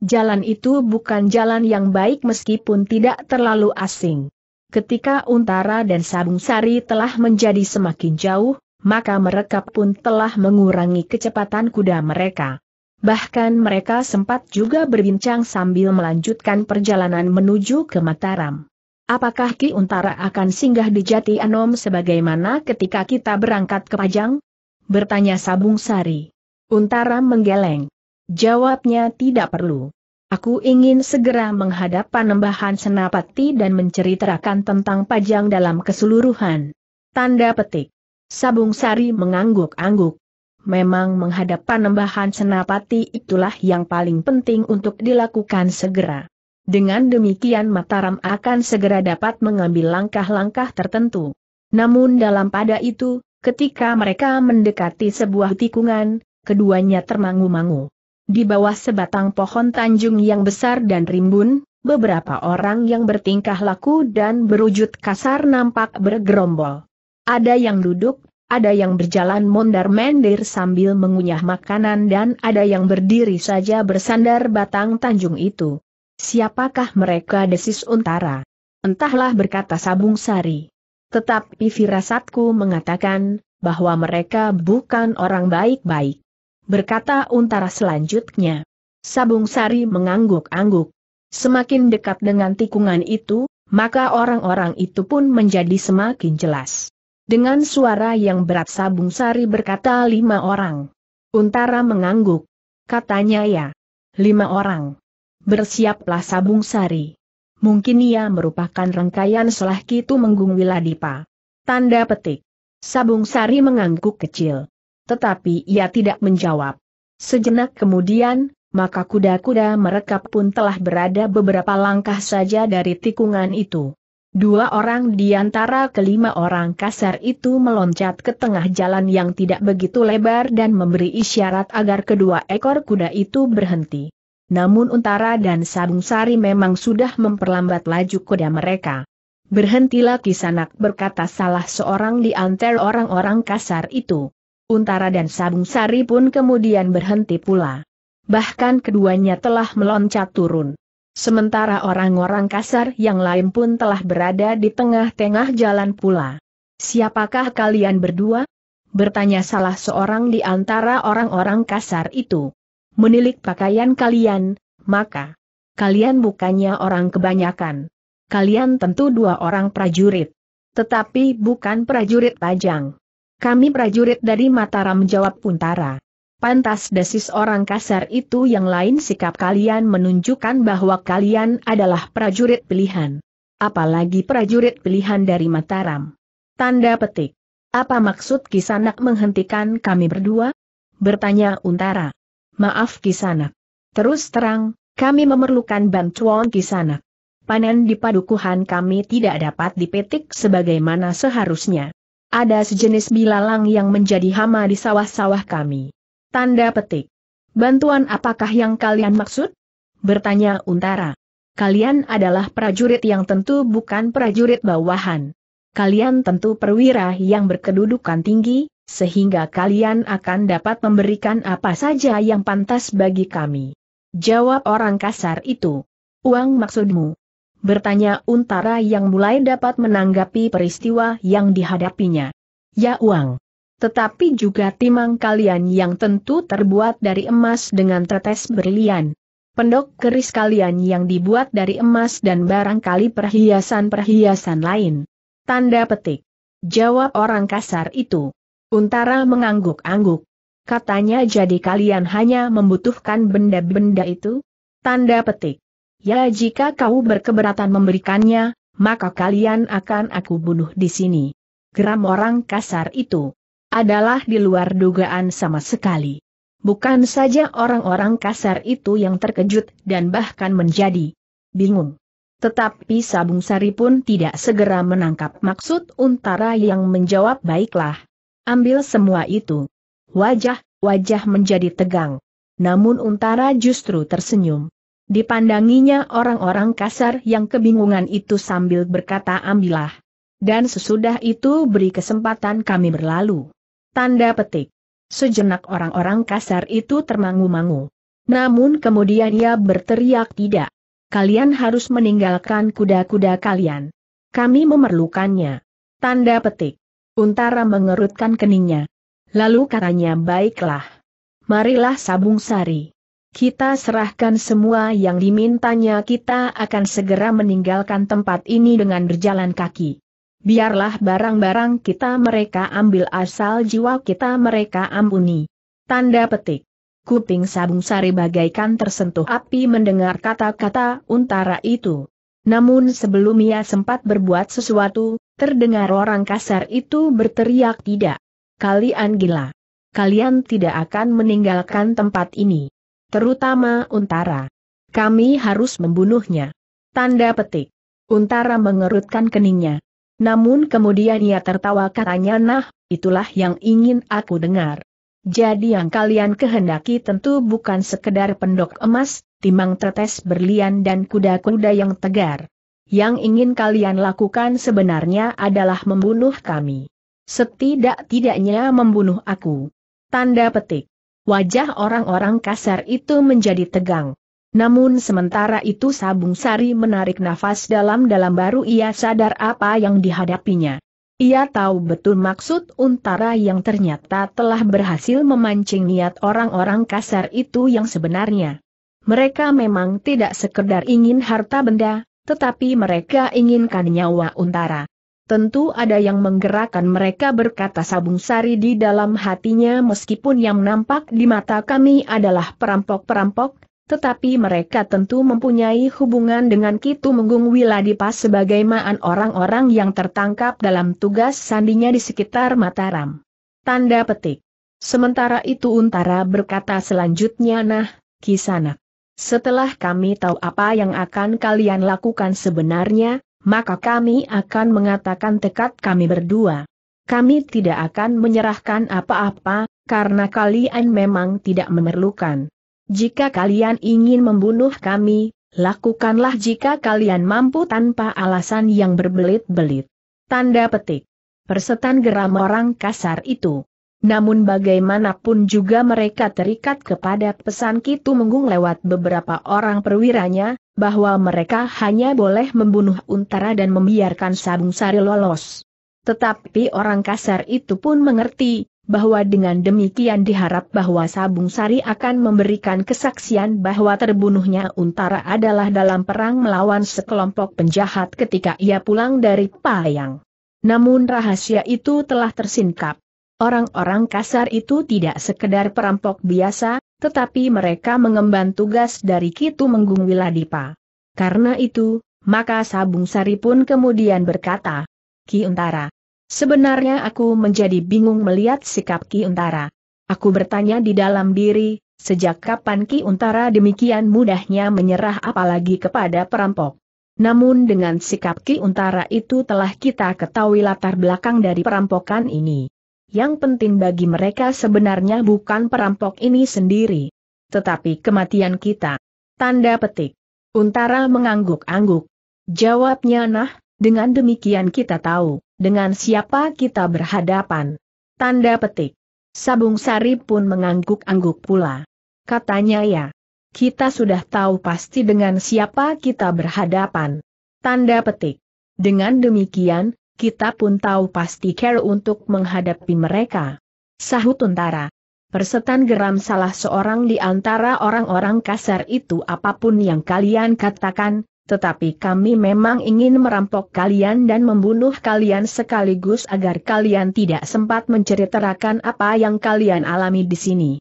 Jalan itu bukan jalan yang baik meskipun tidak terlalu asing. Ketika Untara dan Sabung Sari telah menjadi semakin jauh, maka mereka pun telah mengurangi kecepatan kuda mereka. Bahkan mereka sempat juga berbincang sambil melanjutkan perjalanan menuju ke Mataram. Apakah Ki Untara akan singgah di Jati Anom sebagaimana ketika kita berangkat ke Pajang? Bertanya Sabung Sari. Untara menggeleng. Jawabnya tidak perlu. Aku ingin segera menghadap panembahan senapati dan menceritakan tentang pajang dalam keseluruhan. Tanda petik. Sabung Sari mengangguk-angguk. Memang menghadap panembahan senapati itulah yang paling penting untuk dilakukan segera. Dengan demikian Mataram akan segera dapat mengambil langkah-langkah tertentu. Namun dalam pada itu, Ketika mereka mendekati sebuah tikungan, keduanya termangu-mangu. Di bawah sebatang pohon tanjung yang besar dan rimbun, beberapa orang yang bertingkah laku dan berwujud kasar nampak bergerombol. Ada yang duduk, ada yang berjalan mondar-mandir sambil mengunyah makanan dan ada yang berdiri saja bersandar batang tanjung itu. Siapakah mereka desis untara? Entahlah berkata Sabung Sari. Tetapi firasatku mengatakan, bahwa mereka bukan orang baik-baik. Berkata untara selanjutnya. Sabung Sari mengangguk-angguk. Semakin dekat dengan tikungan itu, maka orang-orang itu pun menjadi semakin jelas. Dengan suara yang berat Sabung Sari berkata lima orang. Untara mengangguk. Katanya ya. Lima orang. Bersiaplah Sabung Sari mungkin ia merupakan rangkaian setelah Kitu Menggung Wiladipa. Tanda petik. Sabung Sari mengangguk kecil. Tetapi ia tidak menjawab. Sejenak kemudian, maka kuda-kuda mereka pun telah berada beberapa langkah saja dari tikungan itu. Dua orang di antara kelima orang kasar itu meloncat ke tengah jalan yang tidak begitu lebar dan memberi isyarat agar kedua ekor kuda itu berhenti. Namun Untara dan Sabung Sari memang sudah memperlambat laju kuda mereka. Berhentilah Kisanak berkata salah seorang di antara orang-orang kasar itu. Untara dan Sabung Sari pun kemudian berhenti pula. Bahkan keduanya telah meloncat turun. Sementara orang-orang kasar yang lain pun telah berada di tengah-tengah jalan pula. Siapakah kalian berdua? Bertanya salah seorang di antara orang-orang kasar itu menilik pakaian kalian, maka kalian bukannya orang kebanyakan. Kalian tentu dua orang prajurit. Tetapi bukan prajurit pajang. Kami prajurit dari Mataram jawab Puntara. Pantas desis orang kasar itu yang lain sikap kalian menunjukkan bahwa kalian adalah prajurit pilihan. Apalagi prajurit pilihan dari Mataram. Tanda petik. Apa maksud Kisanak menghentikan kami berdua? Bertanya Untara. Maaf kisana. Terus terang, kami memerlukan bantuan kisana. Panen di padukuhan kami tidak dapat dipetik sebagaimana seharusnya. Ada sejenis bilalang yang menjadi hama di sawah-sawah kami. Tanda petik. Bantuan apakah yang kalian maksud? Bertanya Untara. Kalian adalah prajurit yang tentu bukan prajurit bawahan. Kalian tentu perwira yang berkedudukan tinggi, sehingga kalian akan dapat memberikan apa saja yang pantas bagi kami. Jawab orang kasar itu. Uang maksudmu? Bertanya untara yang mulai dapat menanggapi peristiwa yang dihadapinya. Ya uang. Tetapi juga timang kalian yang tentu terbuat dari emas dengan tetes berlian. Pendok keris kalian yang dibuat dari emas dan barangkali perhiasan-perhiasan lain. Tanda petik. Jawab orang kasar itu. Untara mengangguk-angguk. Katanya jadi kalian hanya membutuhkan benda-benda itu? Tanda petik. Ya jika kau berkeberatan memberikannya, maka kalian akan aku bunuh di sini. Geram orang kasar itu adalah di luar dugaan sama sekali. Bukan saja orang-orang kasar itu yang terkejut dan bahkan menjadi bingung. Tetapi Sabung Sari pun tidak segera menangkap maksud Untara yang menjawab baiklah, Ambil semua itu. Wajah, wajah menjadi tegang. Namun Untara justru tersenyum. Dipandanginya orang-orang kasar yang kebingungan itu sambil berkata ambillah. Dan sesudah itu beri kesempatan kami berlalu. Tanda petik. Sejenak orang-orang kasar itu termangu-mangu. Namun kemudian ia berteriak tidak. Kalian harus meninggalkan kuda-kuda kalian. Kami memerlukannya. Tanda petik. Untara mengerutkan keningnya. Lalu katanya baiklah. Marilah Sabung Sari. Kita serahkan semua yang dimintanya kita akan segera meninggalkan tempat ini dengan berjalan kaki. Biarlah barang-barang kita mereka ambil asal jiwa kita mereka ampuni. Tanda petik. Kuping Sabung Sari bagaikan tersentuh api mendengar kata-kata untara itu. Namun sebelum ia sempat berbuat sesuatu, Terdengar orang kasar itu berteriak tidak. Kalian gila. Kalian tidak akan meninggalkan tempat ini. Terutama Untara. Kami harus membunuhnya. Tanda petik. Untara mengerutkan keningnya. Namun kemudian ia tertawa katanya nah, itulah yang ingin aku dengar. Jadi yang kalian kehendaki tentu bukan sekedar pendok emas, timang tetes berlian dan kuda-kuda yang tegar yang ingin kalian lakukan sebenarnya adalah membunuh kami. Setidak-tidaknya membunuh aku. Tanda petik. Wajah orang-orang kasar itu menjadi tegang. Namun sementara itu Sabung Sari menarik nafas dalam-dalam baru ia sadar apa yang dihadapinya. Ia tahu betul maksud untara yang ternyata telah berhasil memancing niat orang-orang kasar itu yang sebenarnya. Mereka memang tidak sekedar ingin harta benda, tetapi mereka inginkan nyawa Untara. Tentu ada yang menggerakkan mereka berkata Sabung Sari di dalam hatinya meskipun yang nampak di mata kami adalah perampok-perampok, tetapi mereka tentu mempunyai hubungan dengan Kitu Menggung Wiladipas maan orang-orang yang tertangkap dalam tugas sandinya di sekitar Mataram. Tanda petik. Sementara itu Untara berkata selanjutnya nah, Kisanak. Setelah kami tahu apa yang akan kalian lakukan sebenarnya, maka kami akan mengatakan tekad kami berdua. Kami tidak akan menyerahkan apa-apa, karena kalian memang tidak memerlukan. Jika kalian ingin membunuh kami, lakukanlah jika kalian mampu tanpa alasan yang berbelit-belit. Tanda petik. Persetan geram orang kasar itu. Namun bagaimanapun juga mereka terikat kepada pesan Kitu Menggung lewat beberapa orang perwiranya, bahwa mereka hanya boleh membunuh untara dan membiarkan Sabung Sari lolos. Tetapi orang kasar itu pun mengerti, bahwa dengan demikian diharap bahwa Sabung Sari akan memberikan kesaksian bahwa terbunuhnya untara adalah dalam perang melawan sekelompok penjahat ketika ia pulang dari Payang. Namun rahasia itu telah tersingkap. Orang-orang kasar itu tidak sekedar perampok biasa, tetapi mereka mengemban tugas dari Kitu Menggung Wiladipa. Karena itu, maka Sabung Sari pun kemudian berkata, Ki Untara, sebenarnya aku menjadi bingung melihat sikap Ki Untara. Aku bertanya di dalam diri, sejak kapan Ki Untara demikian mudahnya menyerah apalagi kepada perampok. Namun dengan sikap Ki Untara itu telah kita ketahui latar belakang dari perampokan ini. Yang penting bagi mereka sebenarnya bukan perampok ini sendiri. Tetapi kematian kita. Tanda petik. Untara mengangguk-angguk. Jawabnya nah, dengan demikian kita tahu, dengan siapa kita berhadapan. Tanda petik. Sabung Sari pun mengangguk-angguk pula. Katanya ya. Kita sudah tahu pasti dengan siapa kita berhadapan. Tanda petik. Dengan demikian, kita pun tahu pasti care untuk menghadapi mereka. Sahut tentara. Persetan geram salah seorang di antara orang-orang kasar itu apapun yang kalian katakan, tetapi kami memang ingin merampok kalian dan membunuh kalian sekaligus agar kalian tidak sempat menceritakan apa yang kalian alami di sini.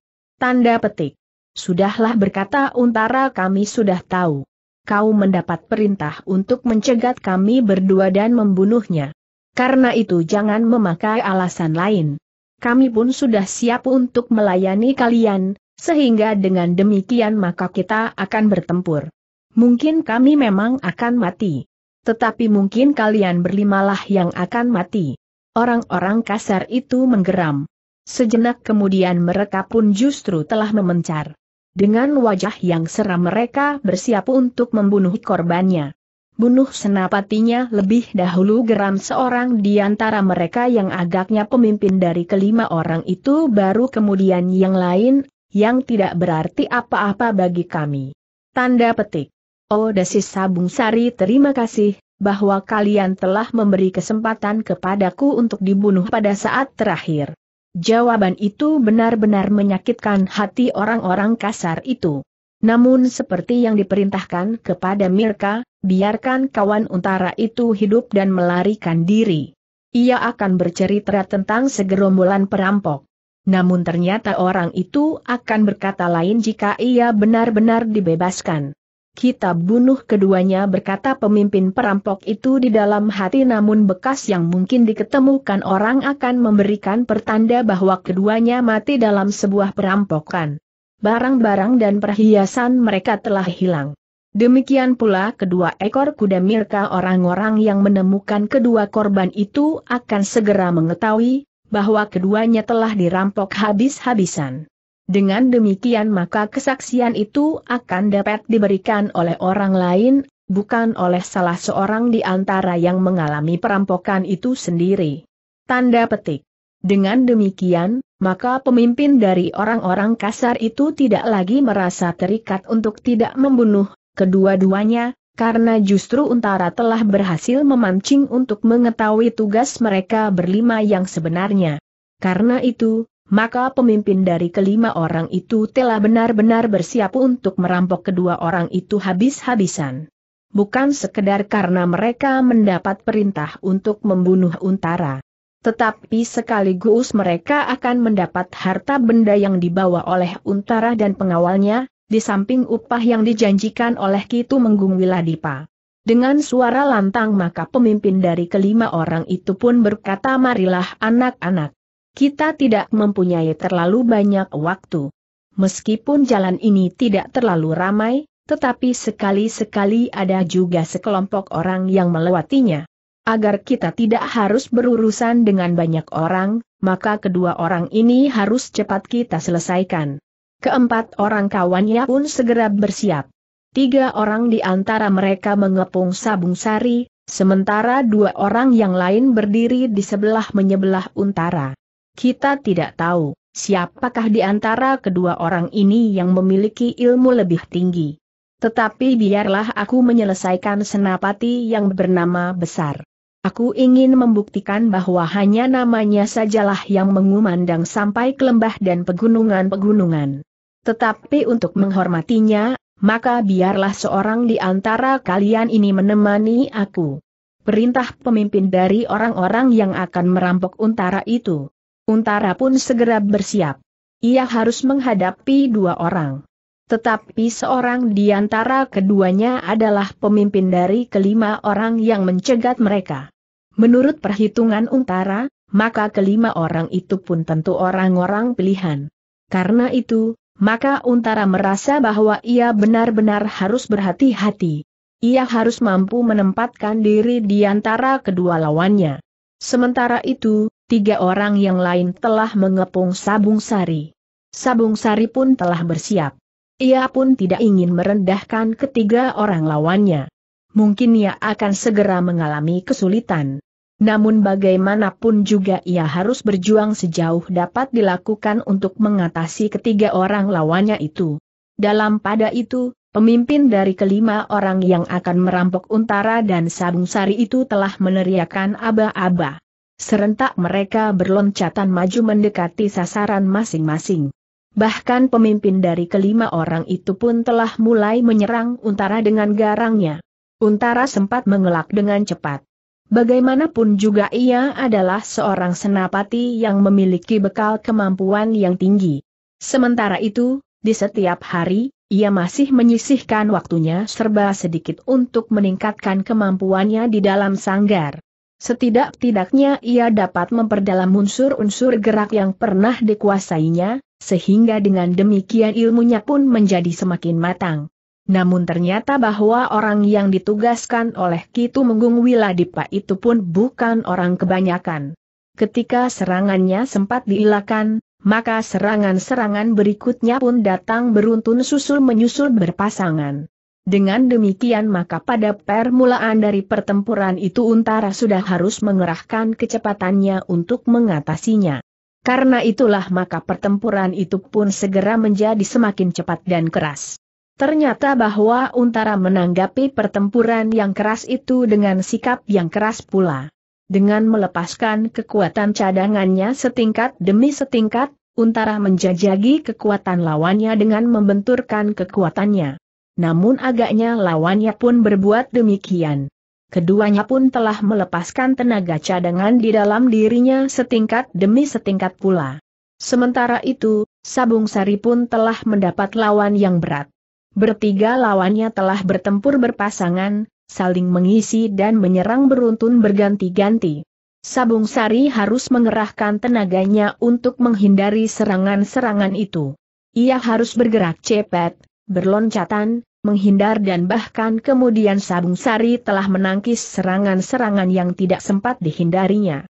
Tanda petik. Sudahlah berkata untara kami sudah tahu. Kau mendapat perintah untuk mencegat kami berdua dan membunuhnya. Karena itu jangan memakai alasan lain. Kami pun sudah siap untuk melayani kalian, sehingga dengan demikian maka kita akan bertempur. Mungkin kami memang akan mati. Tetapi mungkin kalian berlimalah yang akan mati. Orang-orang kasar itu menggeram. Sejenak kemudian mereka pun justru telah memencar. Dengan wajah yang seram mereka bersiap untuk membunuh korbannya. Bunuh senapatinya lebih dahulu geram seorang di antara mereka yang agaknya pemimpin dari kelima orang itu baru kemudian yang lain, yang tidak berarti apa-apa bagi kami. Tanda petik. Oh Desis Sabung Sari terima kasih, bahwa kalian telah memberi kesempatan kepadaku untuk dibunuh pada saat terakhir. Jawaban itu benar-benar menyakitkan hati orang-orang kasar itu. Namun seperti yang diperintahkan kepada Mirka, biarkan kawan untara itu hidup dan melarikan diri. Ia akan bercerita tentang segerombolan perampok. Namun ternyata orang itu akan berkata lain jika ia benar-benar dibebaskan. Kita bunuh keduanya berkata pemimpin perampok itu di dalam hati namun bekas yang mungkin diketemukan orang akan memberikan pertanda bahwa keduanya mati dalam sebuah perampokan barang-barang dan perhiasan mereka telah hilang. Demikian pula kedua ekor kuda Mirka orang-orang yang menemukan kedua korban itu akan segera mengetahui bahwa keduanya telah dirampok habis-habisan. Dengan demikian maka kesaksian itu akan dapat diberikan oleh orang lain, bukan oleh salah seorang di antara yang mengalami perampokan itu sendiri. Tanda petik. Dengan demikian, maka pemimpin dari orang-orang kasar itu tidak lagi merasa terikat untuk tidak membunuh kedua-duanya, karena justru Untara telah berhasil memancing untuk mengetahui tugas mereka berlima yang sebenarnya. Karena itu, maka pemimpin dari kelima orang itu telah benar-benar bersiap untuk merampok kedua orang itu habis-habisan. Bukan sekedar karena mereka mendapat perintah untuk membunuh Untara. Tetapi sekaligus mereka akan mendapat harta benda yang dibawa oleh Untara dan pengawalnya, di samping upah yang dijanjikan oleh Kitu Menggung Wiladipa. Dengan suara lantang maka pemimpin dari kelima orang itu pun berkata marilah anak-anak. Kita tidak mempunyai terlalu banyak waktu. Meskipun jalan ini tidak terlalu ramai, tetapi sekali-sekali ada juga sekelompok orang yang melewatinya. Agar kita tidak harus berurusan dengan banyak orang, maka kedua orang ini harus cepat kita selesaikan. Keempat orang kawannya pun segera bersiap. Tiga orang di antara mereka mengepung sabung sari, sementara dua orang yang lain berdiri di sebelah menyebelah untara. Kita tidak tahu siapakah di antara kedua orang ini yang memiliki ilmu lebih tinggi. Tetapi biarlah aku menyelesaikan senapati yang bernama besar. Aku ingin membuktikan bahwa hanya namanya sajalah yang mengumandang sampai ke lembah dan pegunungan-pegunungan. Tetapi untuk menghormatinya, maka biarlah seorang di antara kalian ini menemani aku. Perintah pemimpin dari orang-orang yang akan merampok untara itu. Untara pun segera bersiap. Ia harus menghadapi dua orang. Tetapi seorang di antara keduanya adalah pemimpin dari kelima orang yang mencegat mereka. Menurut perhitungan Untara, maka kelima orang itu pun tentu orang-orang pilihan. Karena itu, maka Untara merasa bahwa ia benar-benar harus berhati-hati. Ia harus mampu menempatkan diri di antara kedua lawannya. Sementara itu, tiga orang yang lain telah mengepung Sabung Sari. Sabung Sari pun telah bersiap. Ia pun tidak ingin merendahkan ketiga orang lawannya. Mungkin ia akan segera mengalami kesulitan. Namun bagaimanapun juga ia harus berjuang sejauh dapat dilakukan untuk mengatasi ketiga orang lawannya itu. Dalam pada itu, pemimpin dari kelima orang yang akan merampok Untara dan Sabung Sari itu telah meneriakan aba-aba. Serentak mereka berloncatan maju mendekati sasaran masing-masing. Bahkan pemimpin dari kelima orang itu pun telah mulai menyerang Untara dengan garangnya. Untara sempat mengelak dengan cepat. Bagaimanapun juga ia adalah seorang senapati yang memiliki bekal kemampuan yang tinggi. Sementara itu, di setiap hari, ia masih menyisihkan waktunya serba sedikit untuk meningkatkan kemampuannya di dalam sanggar. Setidak-tidaknya ia dapat memperdalam unsur-unsur gerak yang pernah dikuasainya, sehingga dengan demikian ilmunya pun menjadi semakin matang. Namun ternyata bahwa orang yang ditugaskan oleh Kitu Menggung Wiladipa itu pun bukan orang kebanyakan. Ketika serangannya sempat diilakan, maka serangan-serangan berikutnya pun datang beruntun susul menyusul berpasangan. Dengan demikian maka pada permulaan dari pertempuran itu Untara sudah harus mengerahkan kecepatannya untuk mengatasinya. Karena itulah maka pertempuran itu pun segera menjadi semakin cepat dan keras. Ternyata bahwa Untara menanggapi pertempuran yang keras itu dengan sikap yang keras pula. Dengan melepaskan kekuatan cadangannya setingkat demi setingkat, Untara menjajagi kekuatan lawannya dengan membenturkan kekuatannya. Namun agaknya lawannya pun berbuat demikian. Keduanya pun telah melepaskan tenaga cadangan di dalam dirinya setingkat demi setingkat pula. Sementara itu, Sabung Sari pun telah mendapat lawan yang berat. Bertiga lawannya telah bertempur berpasangan, saling mengisi dan menyerang beruntun berganti-ganti. Sabung Sari harus mengerahkan tenaganya untuk menghindari serangan-serangan itu. Ia harus bergerak cepat, berloncatan, menghindar dan bahkan kemudian Sabung Sari telah menangkis serangan-serangan yang tidak sempat dihindarinya.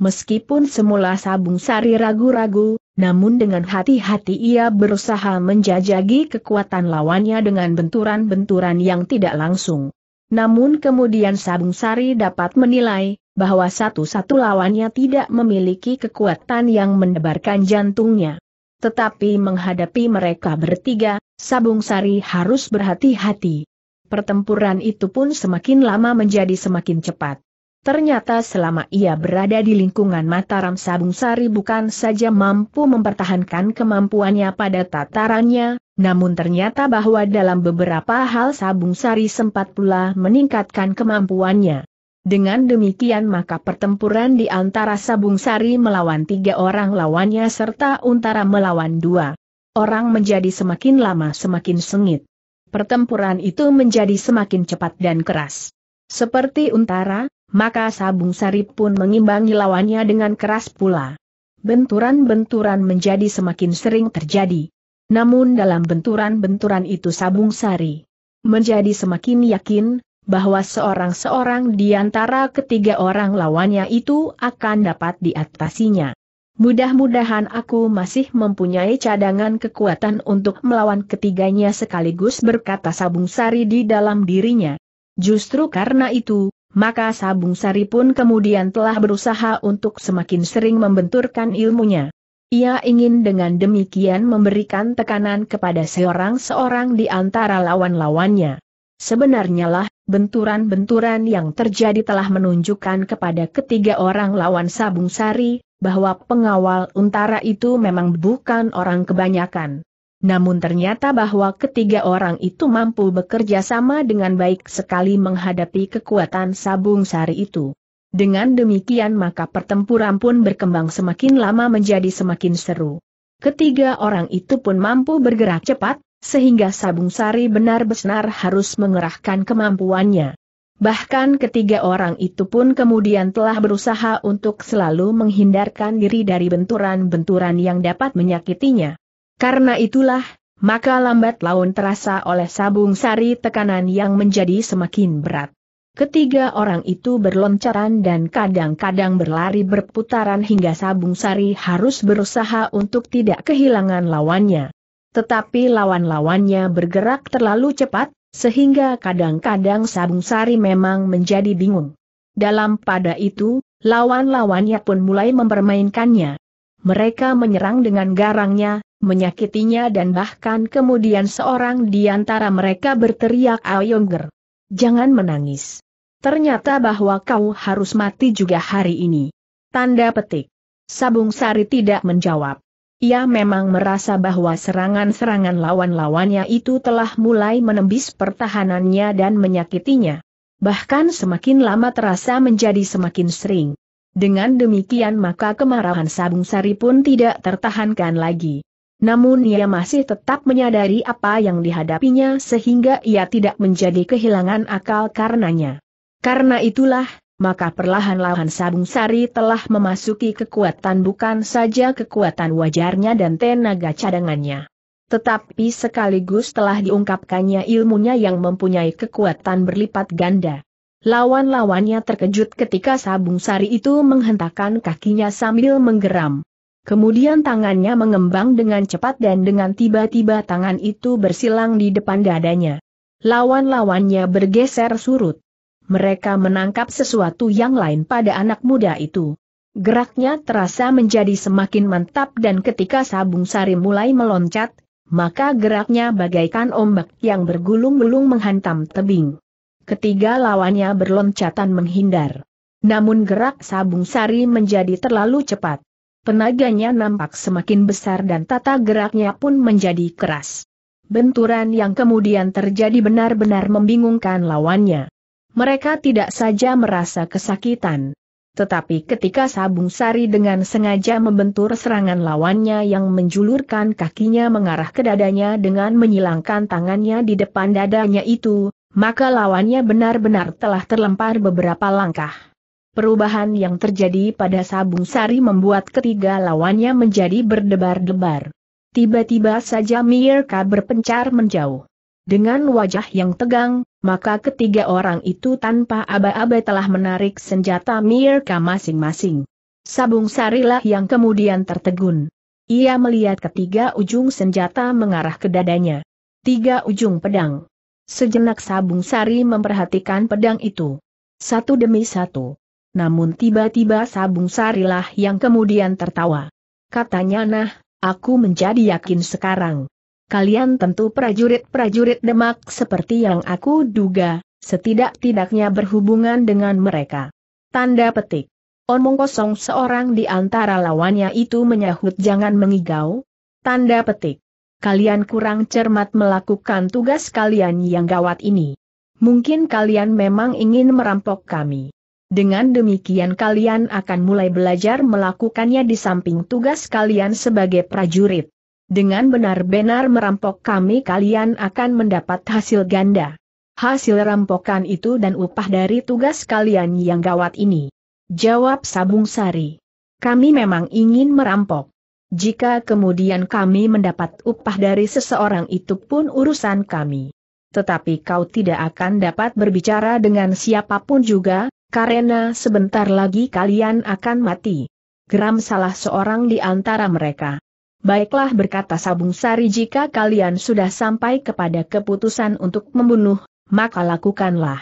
Meskipun semula Sabung Sari ragu-ragu, namun dengan hati-hati ia berusaha menjajagi kekuatan lawannya dengan benturan-benturan yang tidak langsung. Namun kemudian Sabung Sari dapat menilai, bahwa satu-satu lawannya tidak memiliki kekuatan yang mendebarkan jantungnya. Tetapi menghadapi mereka bertiga, Sabung Sari harus berhati-hati. Pertempuran itu pun semakin lama menjadi semakin cepat. Ternyata selama ia berada di lingkungan Mataram Sabung Sari bukan saja mampu mempertahankan kemampuannya pada tatarannya, namun ternyata bahwa dalam beberapa hal Sabung Sari sempat pula meningkatkan kemampuannya. Dengan demikian maka pertempuran di antara Sabung Sari melawan tiga orang lawannya serta Untara melawan dua. Orang menjadi semakin lama semakin sengit. Pertempuran itu menjadi semakin cepat dan keras. Seperti Untara, maka Sabung Sari pun mengimbangi lawannya dengan keras pula. Benturan-benturan menjadi semakin sering terjadi. Namun dalam benturan-benturan itu Sabung Sari menjadi semakin yakin bahwa seorang-seorang di antara ketiga orang lawannya itu akan dapat diatasinya. Mudah-mudahan aku masih mempunyai cadangan kekuatan untuk melawan ketiganya sekaligus berkata Sabung Sari di dalam dirinya. Justru karena itu, maka Sabung Sari pun kemudian telah berusaha untuk semakin sering membenturkan ilmunya. Ia ingin dengan demikian memberikan tekanan kepada seorang-seorang di antara lawan-lawannya. Sebenarnya lah, benturan-benturan yang terjadi telah menunjukkan kepada ketiga orang lawan Sabung Sari, bahwa pengawal untara itu memang bukan orang kebanyakan. Namun ternyata bahwa ketiga orang itu mampu bekerja sama dengan baik sekali menghadapi kekuatan sabung sari itu. Dengan demikian maka pertempuran pun berkembang semakin lama menjadi semakin seru. Ketiga orang itu pun mampu bergerak cepat, sehingga sabung sari benar-benar harus mengerahkan kemampuannya. Bahkan ketiga orang itu pun kemudian telah berusaha untuk selalu menghindarkan diri dari benturan-benturan yang dapat menyakitinya. Karena itulah, maka lambat laun terasa oleh sabung sari tekanan yang menjadi semakin berat. Ketiga orang itu berloncaran dan kadang-kadang berlari berputaran hingga Sabung Sari harus berusaha untuk tidak kehilangan lawannya. Tetapi lawan-lawannya bergerak terlalu cepat, sehingga kadang-kadang Sabung Sari memang menjadi bingung. Dalam pada itu, lawan-lawannya pun mulai mempermainkannya. Mereka menyerang dengan garangnya, menyakitinya dan bahkan kemudian seorang di antara mereka berteriak Aoyongger. Jangan menangis. Ternyata bahwa kau harus mati juga hari ini. Tanda petik. Sabung Sari tidak menjawab. Ia memang merasa bahwa serangan-serangan lawan-lawannya itu telah mulai menembis pertahanannya dan menyakitinya. Bahkan semakin lama terasa menjadi semakin sering. Dengan demikian maka kemarahan Sabung Sari pun tidak tertahankan lagi. Namun ia masih tetap menyadari apa yang dihadapinya sehingga ia tidak menjadi kehilangan akal karenanya. Karena itulah, maka perlahan-lahan Sabung Sari telah memasuki kekuatan bukan saja kekuatan wajarnya dan tenaga cadangannya. Tetapi sekaligus telah diungkapkannya ilmunya yang mempunyai kekuatan berlipat ganda. Lawan-lawannya terkejut ketika Sabung Sari itu menghentakkan kakinya sambil menggeram. Kemudian tangannya mengembang dengan cepat dan dengan tiba-tiba tangan itu bersilang di depan dadanya. Lawan-lawannya bergeser surut. Mereka menangkap sesuatu yang lain pada anak muda itu. Geraknya terasa menjadi semakin mantap dan ketika sabung sari mulai meloncat, maka geraknya bagaikan ombak yang bergulung-gulung menghantam tebing. Ketiga lawannya berloncatan menghindar. Namun gerak sabung sari menjadi terlalu cepat. Tenaganya nampak semakin besar dan tata geraknya pun menjadi keras. Benturan yang kemudian terjadi benar-benar membingungkan lawannya. Mereka tidak saja merasa kesakitan. Tetapi ketika Sabung Sari dengan sengaja membentur serangan lawannya yang menjulurkan kakinya mengarah ke dadanya dengan menyilangkan tangannya di depan dadanya itu, maka lawannya benar-benar telah terlempar beberapa langkah. Perubahan yang terjadi pada Sabung Sari membuat ketiga lawannya menjadi berdebar-debar. Tiba-tiba saja Mirka berpencar menjauh. Dengan wajah yang tegang, maka ketiga orang itu tanpa aba-aba telah menarik senjata Mirka masing-masing. Sabung Sarilah yang kemudian tertegun. Ia melihat ketiga ujung senjata mengarah ke dadanya. Tiga ujung pedang. Sejenak Sabung Sari memperhatikan pedang itu. Satu demi satu namun tiba-tiba Sabung Sarilah yang kemudian tertawa. Katanya nah, aku menjadi yakin sekarang. Kalian tentu prajurit-prajurit demak seperti yang aku duga, setidak-tidaknya berhubungan dengan mereka. Tanda petik. Omong kosong seorang di antara lawannya itu menyahut jangan mengigau. Tanda petik. Kalian kurang cermat melakukan tugas kalian yang gawat ini. Mungkin kalian memang ingin merampok kami. Dengan demikian kalian akan mulai belajar melakukannya di samping tugas kalian sebagai prajurit. Dengan benar-benar merampok kami kalian akan mendapat hasil ganda. Hasil rampokan itu dan upah dari tugas kalian yang gawat ini. Jawab Sabung Sari. Kami memang ingin merampok. Jika kemudian kami mendapat upah dari seseorang itu pun urusan kami. Tetapi kau tidak akan dapat berbicara dengan siapapun juga, karena sebentar lagi kalian akan mati. Geram salah seorang di antara mereka. Baiklah berkata Sabung Sari jika kalian sudah sampai kepada keputusan untuk membunuh, maka lakukanlah.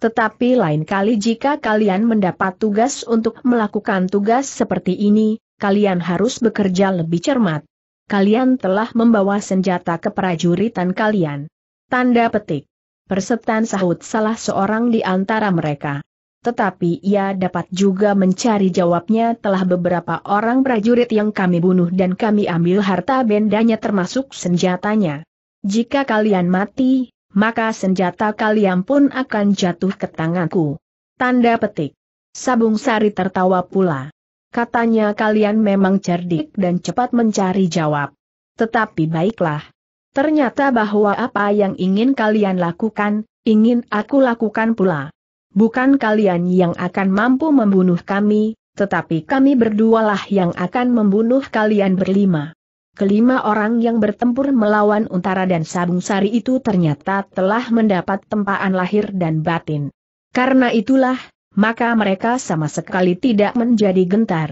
Tetapi lain kali jika kalian mendapat tugas untuk melakukan tugas seperti ini, kalian harus bekerja lebih cermat. Kalian telah membawa senjata ke prajuritan kalian. Tanda petik. Persetan sahut salah seorang di antara mereka tetapi ia dapat juga mencari jawabnya telah beberapa orang prajurit yang kami bunuh dan kami ambil harta bendanya termasuk senjatanya. Jika kalian mati, maka senjata kalian pun akan jatuh ke tanganku. Tanda petik. Sabung Sari tertawa pula. Katanya kalian memang cerdik dan cepat mencari jawab. Tetapi baiklah. Ternyata bahwa apa yang ingin kalian lakukan, ingin aku lakukan pula bukan kalian yang akan mampu membunuh kami, tetapi kami berdualah yang akan membunuh kalian berlima. Kelima orang yang bertempur melawan Untara dan Sabung Sari itu ternyata telah mendapat tempaan lahir dan batin. Karena itulah, maka mereka sama sekali tidak menjadi gentar.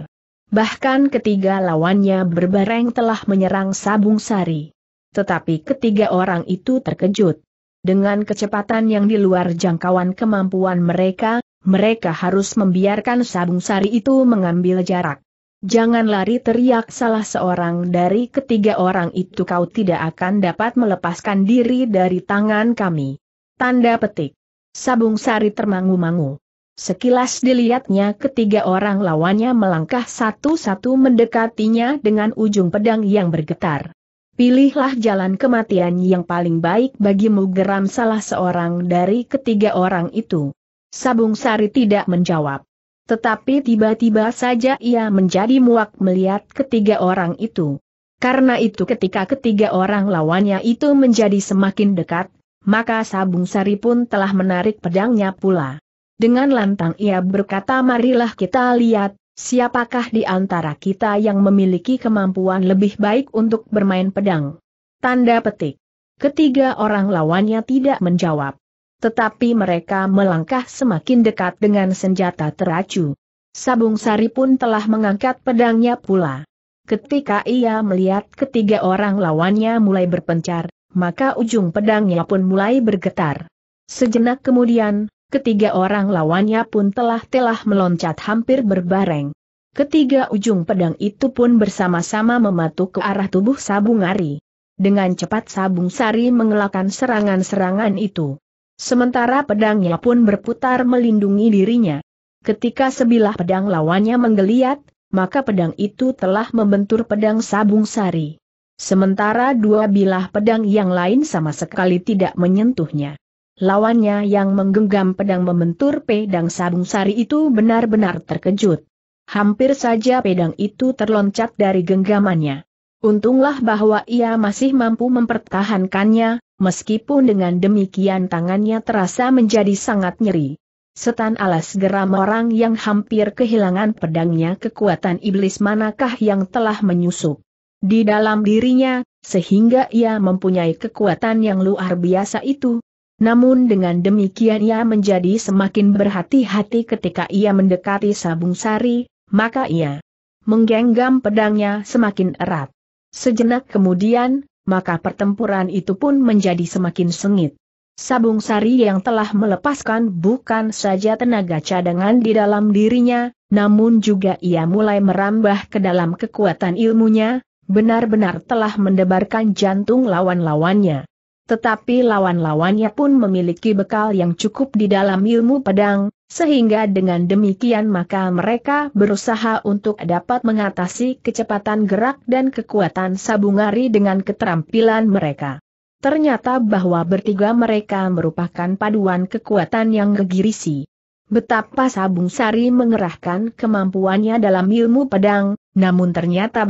Bahkan ketiga lawannya berbareng telah menyerang Sabung Sari. Tetapi ketiga orang itu terkejut. Dengan kecepatan yang di luar jangkauan kemampuan mereka, mereka harus membiarkan sabung sari itu mengambil jarak. Jangan lari teriak salah seorang dari ketiga orang itu kau tidak akan dapat melepaskan diri dari tangan kami. Tanda petik. Sabung sari termangu-mangu. Sekilas dilihatnya ketiga orang lawannya melangkah satu-satu mendekatinya dengan ujung pedang yang bergetar. Pilihlah jalan kematian yang paling baik bagimu geram salah seorang dari ketiga orang itu. Sabung Sari tidak menjawab. Tetapi tiba-tiba saja ia menjadi muak melihat ketiga orang itu. Karena itu ketika ketiga orang lawannya itu menjadi semakin dekat, maka Sabung Sari pun telah menarik pedangnya pula. Dengan lantang ia berkata marilah kita lihat, siapakah di antara kita yang memiliki kemampuan lebih baik untuk bermain pedang? Tanda petik. Ketiga orang lawannya tidak menjawab. Tetapi mereka melangkah semakin dekat dengan senjata teracu. Sabung Sari pun telah mengangkat pedangnya pula. Ketika ia melihat ketiga orang lawannya mulai berpencar, maka ujung pedangnya pun mulai bergetar. Sejenak kemudian, ketiga orang lawannya pun telah-telah meloncat hampir berbareng. Ketiga ujung pedang itu pun bersama-sama mematuk ke arah tubuh Sabung Ari. Dengan cepat Sabung Sari mengelakkan serangan-serangan itu. Sementara pedangnya pun berputar melindungi dirinya. Ketika sebilah pedang lawannya menggeliat, maka pedang itu telah membentur pedang Sabung Sari. Sementara dua bilah pedang yang lain sama sekali tidak menyentuhnya. Lawannya yang menggenggam pedang membentur pedang sabung sari itu benar-benar terkejut. Hampir saja pedang itu terloncat dari genggamannya. Untunglah bahwa ia masih mampu mempertahankannya, meskipun dengan demikian tangannya terasa menjadi sangat nyeri. Setan alas geram orang yang hampir kehilangan pedangnya kekuatan iblis manakah yang telah menyusup di dalam dirinya, sehingga ia mempunyai kekuatan yang luar biasa itu, namun dengan demikian ia menjadi semakin berhati-hati ketika ia mendekati Sabung Sari, maka ia menggenggam pedangnya semakin erat. Sejenak kemudian, maka pertempuran itu pun menjadi semakin sengit. Sabung Sari yang telah melepaskan bukan saja tenaga cadangan di dalam dirinya, namun juga ia mulai merambah ke dalam kekuatan ilmunya, benar-benar telah mendebarkan jantung lawan-lawannya tetapi lawan-lawannya pun memiliki bekal yang cukup di dalam ilmu pedang, sehingga dengan demikian maka mereka berusaha untuk dapat mengatasi kecepatan gerak dan kekuatan sabungari dengan keterampilan mereka. Ternyata bahwa bertiga mereka merupakan paduan kekuatan yang gegirisi. Betapa Sabung Sari mengerahkan kemampuannya dalam ilmu pedang, namun ternyata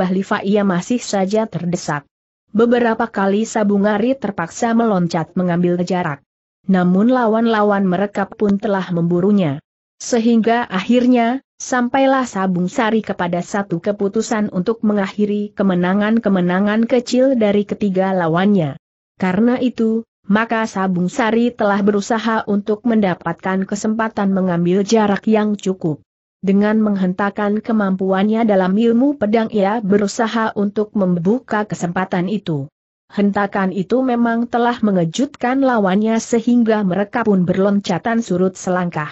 ia masih saja terdesak. Beberapa kali Sabungari terpaksa meloncat mengambil jarak. Namun lawan-lawan mereka pun telah memburunya. Sehingga akhirnya, sampailah Sabung Sari kepada satu keputusan untuk mengakhiri kemenangan-kemenangan kecil dari ketiga lawannya. Karena itu, maka Sabung Sari telah berusaha untuk mendapatkan kesempatan mengambil jarak yang cukup. Dengan menghentakkan kemampuannya dalam ilmu pedang ia berusaha untuk membuka kesempatan itu. Hentakan itu memang telah mengejutkan lawannya sehingga mereka pun berloncatan surut selangkah.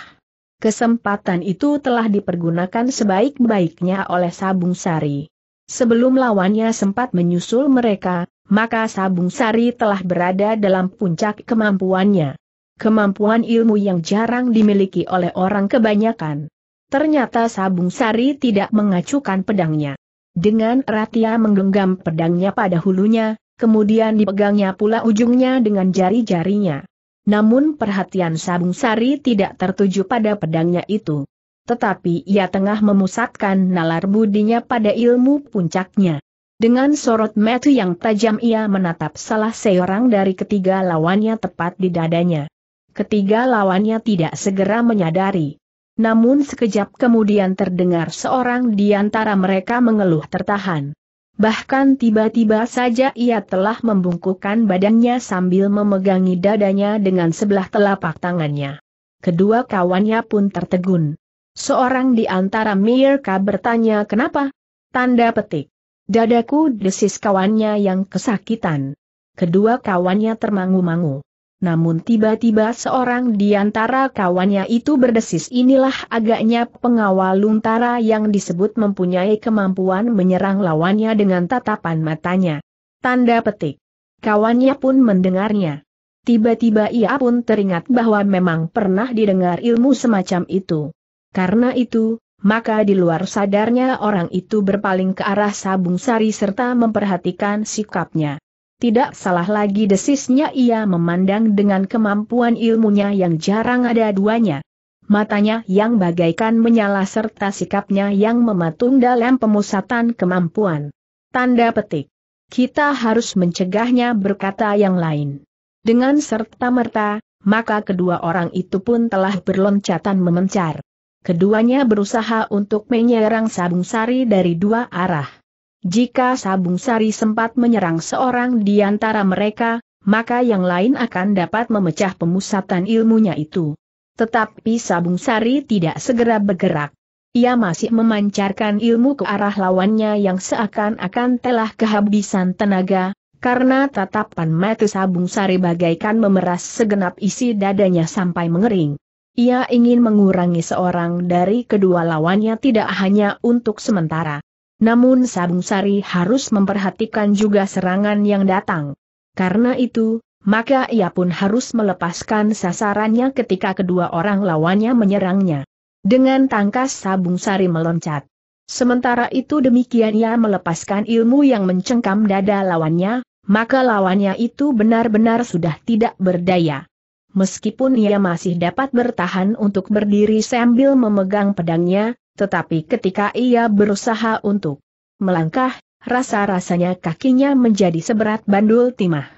Kesempatan itu telah dipergunakan sebaik-baiknya oleh Sabung Sari. Sebelum lawannya sempat menyusul mereka, maka Sabung Sari telah berada dalam puncak kemampuannya. Kemampuan ilmu yang jarang dimiliki oleh orang kebanyakan. Ternyata Sabung Sari tidak mengacukan pedangnya. Dengan erat menggenggam pedangnya pada hulunya, kemudian dipegangnya pula ujungnya dengan jari-jarinya. Namun perhatian Sabung Sari tidak tertuju pada pedangnya itu. Tetapi ia tengah memusatkan nalar budinya pada ilmu puncaknya. Dengan sorot mata yang tajam ia menatap salah seorang dari ketiga lawannya tepat di dadanya. Ketiga lawannya tidak segera menyadari namun sekejap kemudian terdengar seorang di antara mereka mengeluh tertahan. Bahkan tiba-tiba saja ia telah membungkukkan badannya sambil memegangi dadanya dengan sebelah telapak tangannya. Kedua kawannya pun tertegun. Seorang di antara mereka bertanya kenapa? Tanda petik. Dadaku desis kawannya yang kesakitan. Kedua kawannya termangu-mangu namun tiba-tiba seorang di antara kawannya itu berdesis inilah agaknya pengawal luntara yang disebut mempunyai kemampuan menyerang lawannya dengan tatapan matanya. Tanda petik. Kawannya pun mendengarnya. Tiba-tiba ia pun teringat bahwa memang pernah didengar ilmu semacam itu. Karena itu, maka di luar sadarnya orang itu berpaling ke arah Sabung Sari serta memperhatikan sikapnya. Tidak salah lagi desisnya ia memandang dengan kemampuan ilmunya yang jarang ada duanya. Matanya yang bagaikan menyala serta sikapnya yang mematung dalam pemusatan kemampuan. Tanda petik. Kita harus mencegahnya berkata yang lain. Dengan serta-merta, maka kedua orang itu pun telah berloncatan memencar. Keduanya berusaha untuk menyerang Sabung Sari dari dua arah. Jika Sabung Sari sempat menyerang seorang di antara mereka, maka yang lain akan dapat memecah pemusatan ilmunya itu. Tetapi Sabung Sari tidak segera bergerak. Ia masih memancarkan ilmu ke arah lawannya yang seakan-akan telah kehabisan tenaga, karena tatapan mata Sabung Sari bagaikan memeras segenap isi dadanya sampai mengering. Ia ingin mengurangi seorang dari kedua lawannya tidak hanya untuk sementara namun Sabung Sari harus memperhatikan juga serangan yang datang. Karena itu, maka ia pun harus melepaskan sasarannya ketika kedua orang lawannya menyerangnya. Dengan tangkas Sabung Sari meloncat. Sementara itu demikian ia melepaskan ilmu yang mencengkam dada lawannya, maka lawannya itu benar-benar sudah tidak berdaya. Meskipun ia masih dapat bertahan untuk berdiri sambil memegang pedangnya, tetapi ketika ia berusaha untuk melangkah, rasa-rasanya kakinya menjadi seberat bandul timah.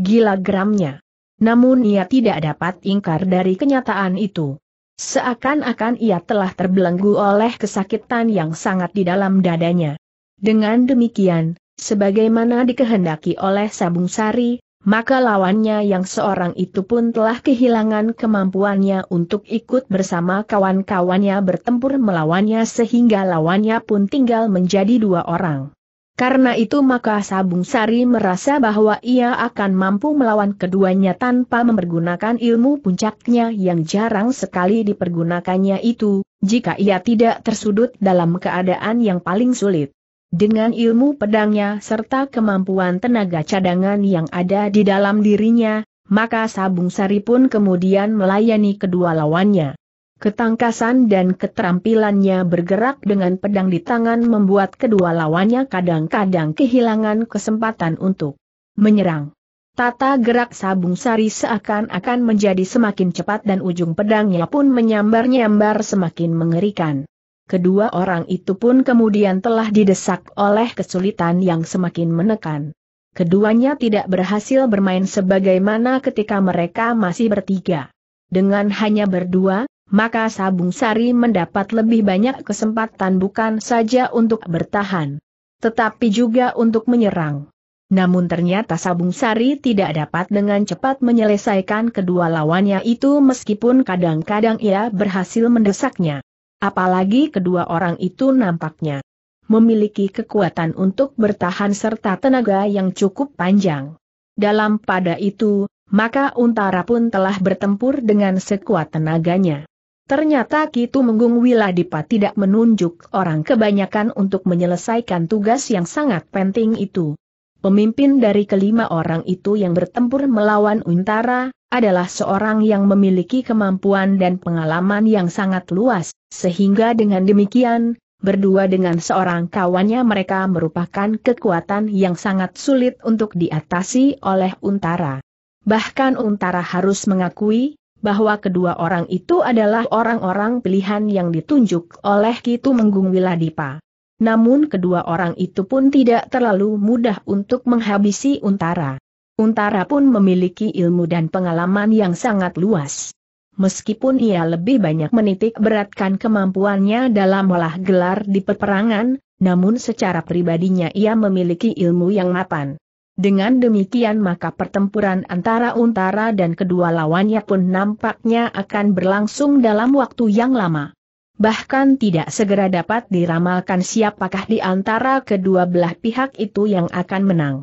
Gila geramnya. Namun ia tidak dapat ingkar dari kenyataan itu. Seakan-akan ia telah terbelenggu oleh kesakitan yang sangat di dalam dadanya. Dengan demikian, sebagaimana dikehendaki oleh Sabung Sari, maka lawannya yang seorang itu pun telah kehilangan kemampuannya untuk ikut bersama kawan-kawannya bertempur melawannya sehingga lawannya pun tinggal menjadi dua orang. Karena itu maka Sabung Sari merasa bahwa ia akan mampu melawan keduanya tanpa mempergunakan ilmu puncaknya yang jarang sekali dipergunakannya itu, jika ia tidak tersudut dalam keadaan yang paling sulit. Dengan ilmu pedangnya serta kemampuan tenaga cadangan yang ada di dalam dirinya, maka Sabung Sari pun kemudian melayani kedua lawannya. Ketangkasan dan keterampilannya bergerak dengan pedang di tangan membuat kedua lawannya kadang-kadang kehilangan kesempatan untuk menyerang. Tata gerak Sabung Sari seakan-akan menjadi semakin cepat dan ujung pedangnya pun menyambar-nyambar semakin mengerikan. Kedua orang itu pun kemudian telah didesak oleh kesulitan yang semakin menekan. Keduanya tidak berhasil bermain sebagaimana ketika mereka masih bertiga. Dengan hanya berdua, maka Sabung Sari mendapat lebih banyak kesempatan bukan saja untuk bertahan, tetapi juga untuk menyerang. Namun ternyata Sabung Sari tidak dapat dengan cepat menyelesaikan kedua lawannya itu meskipun kadang-kadang ia berhasil mendesaknya. Apalagi kedua orang itu nampaknya memiliki kekuatan untuk bertahan serta tenaga yang cukup panjang. Dalam pada itu, maka Untara pun telah bertempur dengan sekuat tenaganya. Ternyata Kitu Menggung Wiladipa tidak menunjuk orang kebanyakan untuk menyelesaikan tugas yang sangat penting itu. Pemimpin dari kelima orang itu yang bertempur melawan Untara, adalah seorang yang memiliki kemampuan dan pengalaman yang sangat luas, sehingga dengan demikian, berdua dengan seorang kawannya mereka merupakan kekuatan yang sangat sulit untuk diatasi oleh Untara. Bahkan Untara harus mengakui, bahwa kedua orang itu adalah orang-orang pilihan yang ditunjuk oleh Kitu Menggung Wiladipa. Namun kedua orang itu pun tidak terlalu mudah untuk menghabisi Untara. Untara pun memiliki ilmu dan pengalaman yang sangat luas. Meskipun ia lebih banyak menitik beratkan kemampuannya dalam olah gelar di peperangan, namun secara pribadinya ia memiliki ilmu yang mapan. Dengan demikian maka pertempuran antara Untara dan kedua lawannya pun nampaknya akan berlangsung dalam waktu yang lama bahkan tidak segera dapat diramalkan siapakah di antara kedua belah pihak itu yang akan menang.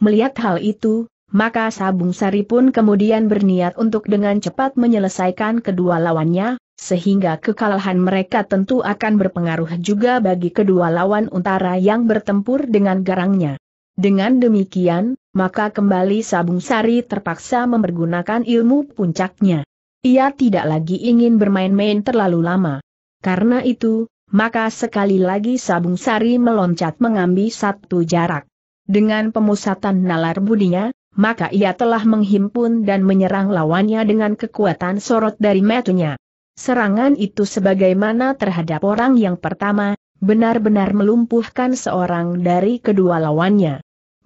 Melihat hal itu, maka Sabung Sari pun kemudian berniat untuk dengan cepat menyelesaikan kedua lawannya, sehingga kekalahan mereka tentu akan berpengaruh juga bagi kedua lawan utara yang bertempur dengan garangnya. Dengan demikian, maka kembali Sabung Sari terpaksa mempergunakan ilmu puncaknya. Ia tidak lagi ingin bermain-main terlalu lama. Karena itu, maka sekali lagi Sabung Sari meloncat mengambil satu jarak. Dengan pemusatan nalar budinya, maka ia telah menghimpun dan menyerang lawannya dengan kekuatan sorot dari metunya. Serangan itu sebagaimana terhadap orang yang pertama, benar-benar melumpuhkan seorang dari kedua lawannya.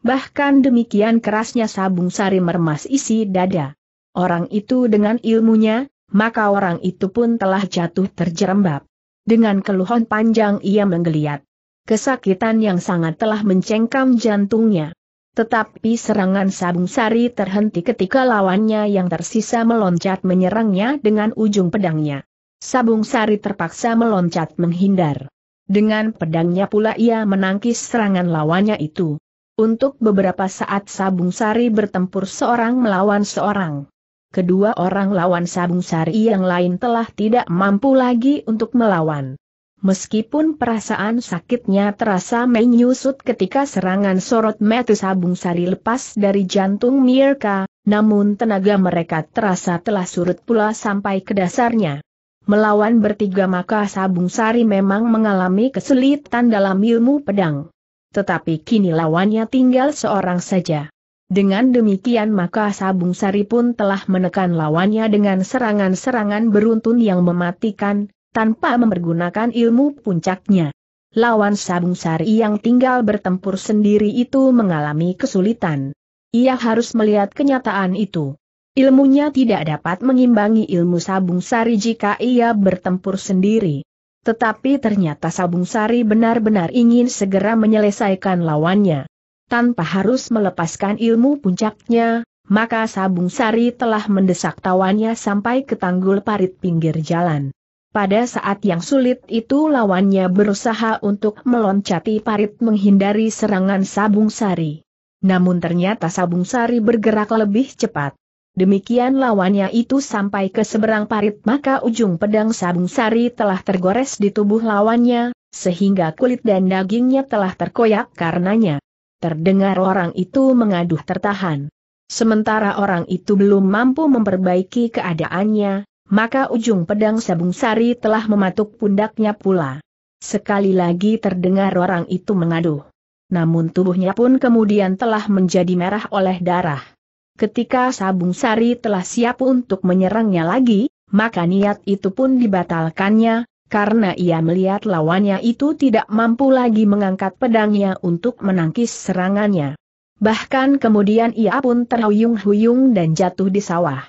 Bahkan demikian kerasnya sabung sari meremas isi dada. Orang itu dengan ilmunya, maka orang itu pun telah jatuh terjerembab. Dengan keluhan panjang ia menggeliat. Kesakitan yang sangat telah mencengkam jantungnya. Tetapi serangan sabung sari terhenti ketika lawannya yang tersisa meloncat menyerangnya dengan ujung pedangnya. Sabung sari terpaksa meloncat menghindar. Dengan pedangnya pula ia menangkis serangan lawannya itu. Untuk beberapa saat Sabung Sari bertempur seorang melawan seorang kedua orang lawan Sabung Sari yang lain telah tidak mampu lagi untuk melawan. Meskipun perasaan sakitnya terasa menyusut ketika serangan sorot metu Sabung Sari lepas dari jantung Mirka, namun tenaga mereka terasa telah surut pula sampai ke dasarnya. Melawan bertiga maka Sabung Sari memang mengalami kesulitan dalam ilmu pedang. Tetapi kini lawannya tinggal seorang saja. Dengan demikian maka Sabung Sari pun telah menekan lawannya dengan serangan-serangan beruntun yang mematikan, tanpa mempergunakan ilmu puncaknya. Lawan Sabung Sari yang tinggal bertempur sendiri itu mengalami kesulitan. Ia harus melihat kenyataan itu. Ilmunya tidak dapat mengimbangi ilmu Sabung Sari jika ia bertempur sendiri. Tetapi ternyata Sabung Sari benar-benar ingin segera menyelesaikan lawannya tanpa harus melepaskan ilmu puncaknya, maka Sabung Sari telah mendesak tawannya sampai ke tanggul parit pinggir jalan. Pada saat yang sulit itu lawannya berusaha untuk meloncati parit menghindari serangan Sabung Sari. Namun ternyata Sabung Sari bergerak lebih cepat. Demikian lawannya itu sampai ke seberang parit maka ujung pedang Sabung Sari telah tergores di tubuh lawannya, sehingga kulit dan dagingnya telah terkoyak karenanya terdengar orang itu mengaduh tertahan. Sementara orang itu belum mampu memperbaiki keadaannya, maka ujung pedang sabung sari telah mematuk pundaknya pula. Sekali lagi terdengar orang itu mengaduh. Namun tubuhnya pun kemudian telah menjadi merah oleh darah. Ketika sabung sari telah siap untuk menyerangnya lagi, maka niat itu pun dibatalkannya, karena ia melihat lawannya itu tidak mampu lagi mengangkat pedangnya untuk menangkis serangannya. Bahkan kemudian ia pun terhuyung-huyung dan jatuh di sawah.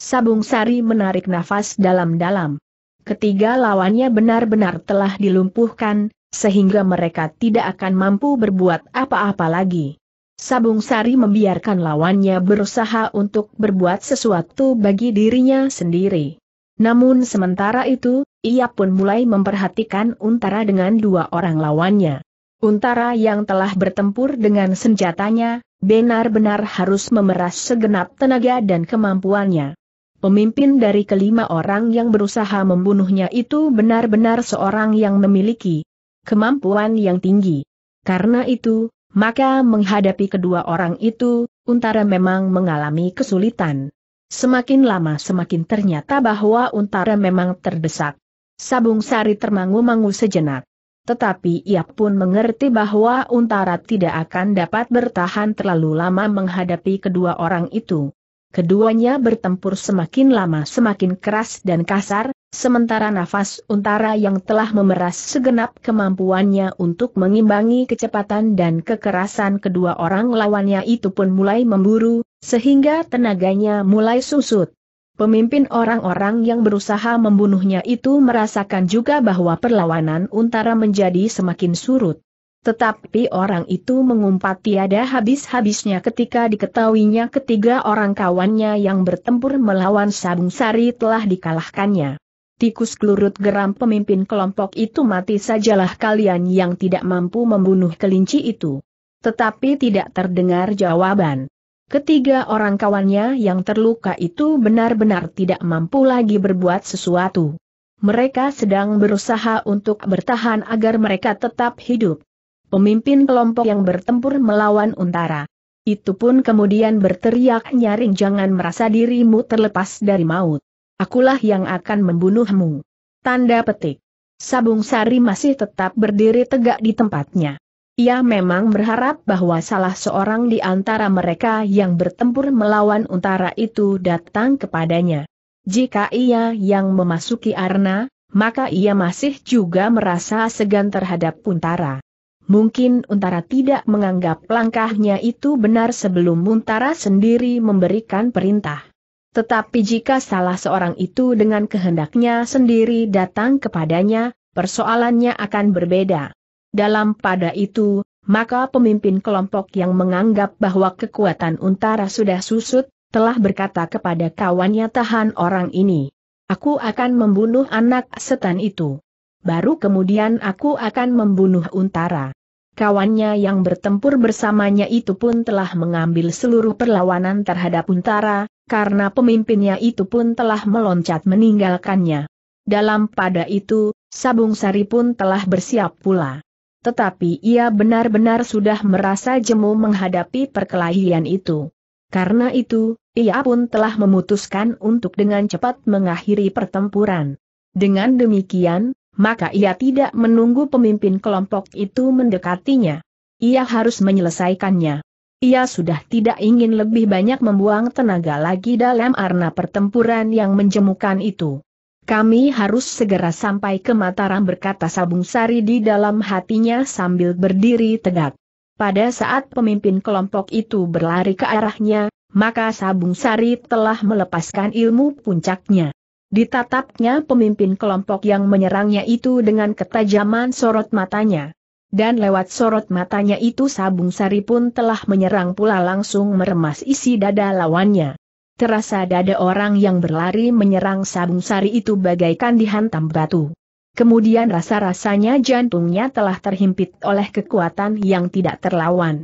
Sabung Sari menarik nafas dalam-dalam. Ketiga lawannya benar-benar telah dilumpuhkan, sehingga mereka tidak akan mampu berbuat apa-apa lagi. Sabung Sari membiarkan lawannya berusaha untuk berbuat sesuatu bagi dirinya sendiri. Namun sementara itu, ia pun mulai memperhatikan Untara dengan dua orang lawannya. Untara yang telah bertempur dengan senjatanya, benar-benar harus memeras segenap tenaga dan kemampuannya. Pemimpin dari kelima orang yang berusaha membunuhnya itu benar-benar seorang yang memiliki kemampuan yang tinggi. Karena itu, maka menghadapi kedua orang itu, Untara memang mengalami kesulitan. Semakin lama semakin ternyata bahwa Untara memang terdesak. Sabung Sari termangu-mangu sejenak. Tetapi ia pun mengerti bahwa Untara tidak akan dapat bertahan terlalu lama menghadapi kedua orang itu. Keduanya bertempur semakin lama semakin keras dan kasar, sementara nafas Untara yang telah memeras segenap kemampuannya untuk mengimbangi kecepatan dan kekerasan kedua orang lawannya itu pun mulai memburu, sehingga tenaganya mulai susut. Pemimpin orang-orang yang berusaha membunuhnya itu merasakan juga bahwa perlawanan untara menjadi semakin surut. Tetapi orang itu mengumpat tiada habis-habisnya ketika diketahuinya ketiga orang kawannya yang bertempur melawan Sabung Sari telah dikalahkannya. Tikus kelurut geram pemimpin kelompok itu mati sajalah kalian yang tidak mampu membunuh kelinci itu. Tetapi tidak terdengar jawaban. Ketiga orang kawannya yang terluka itu benar-benar tidak mampu lagi berbuat sesuatu. Mereka sedang berusaha untuk bertahan agar mereka tetap hidup. Pemimpin kelompok yang bertempur melawan untara. Itu pun kemudian berteriak nyaring jangan merasa dirimu terlepas dari maut. Akulah yang akan membunuhmu. Tanda petik. Sabung Sari masih tetap berdiri tegak di tempatnya. Ia memang berharap bahwa salah seorang di antara mereka yang bertempur melawan untara itu datang kepadanya. Jika ia yang memasuki arna, maka ia masih juga merasa segan terhadap untara. Mungkin untara tidak menganggap langkahnya itu benar sebelum untara sendiri memberikan perintah. Tetapi jika salah seorang itu dengan kehendaknya sendiri datang kepadanya, persoalannya akan berbeda. Dalam pada itu, maka pemimpin kelompok yang menganggap bahwa kekuatan Untara sudah susut, telah berkata kepada kawannya tahan orang ini. Aku akan membunuh anak setan itu. Baru kemudian aku akan membunuh Untara. Kawannya yang bertempur bersamanya itu pun telah mengambil seluruh perlawanan terhadap Untara, karena pemimpinnya itu pun telah meloncat meninggalkannya. Dalam pada itu, Sabung Sari pun telah bersiap pula. Tetapi ia benar-benar sudah merasa jemu menghadapi perkelahian itu. Karena itu, ia pun telah memutuskan untuk dengan cepat mengakhiri pertempuran. Dengan demikian, maka ia tidak menunggu pemimpin kelompok itu mendekatinya. Ia harus menyelesaikannya. Ia sudah tidak ingin lebih banyak membuang tenaga lagi dalam arna pertempuran yang menjemukan itu. Kami harus segera sampai ke Mataram berkata Sabung Sari di dalam hatinya sambil berdiri tegak. Pada saat pemimpin kelompok itu berlari ke arahnya, maka Sabung Sari telah melepaskan ilmu puncaknya. Ditatapnya pemimpin kelompok yang menyerangnya itu dengan ketajaman sorot matanya. Dan lewat sorot matanya itu Sabung Sari pun telah menyerang pula langsung meremas isi dada lawannya terasa dada orang yang berlari menyerang sabung sari itu bagaikan dihantam batu. Kemudian rasa-rasanya jantungnya telah terhimpit oleh kekuatan yang tidak terlawan.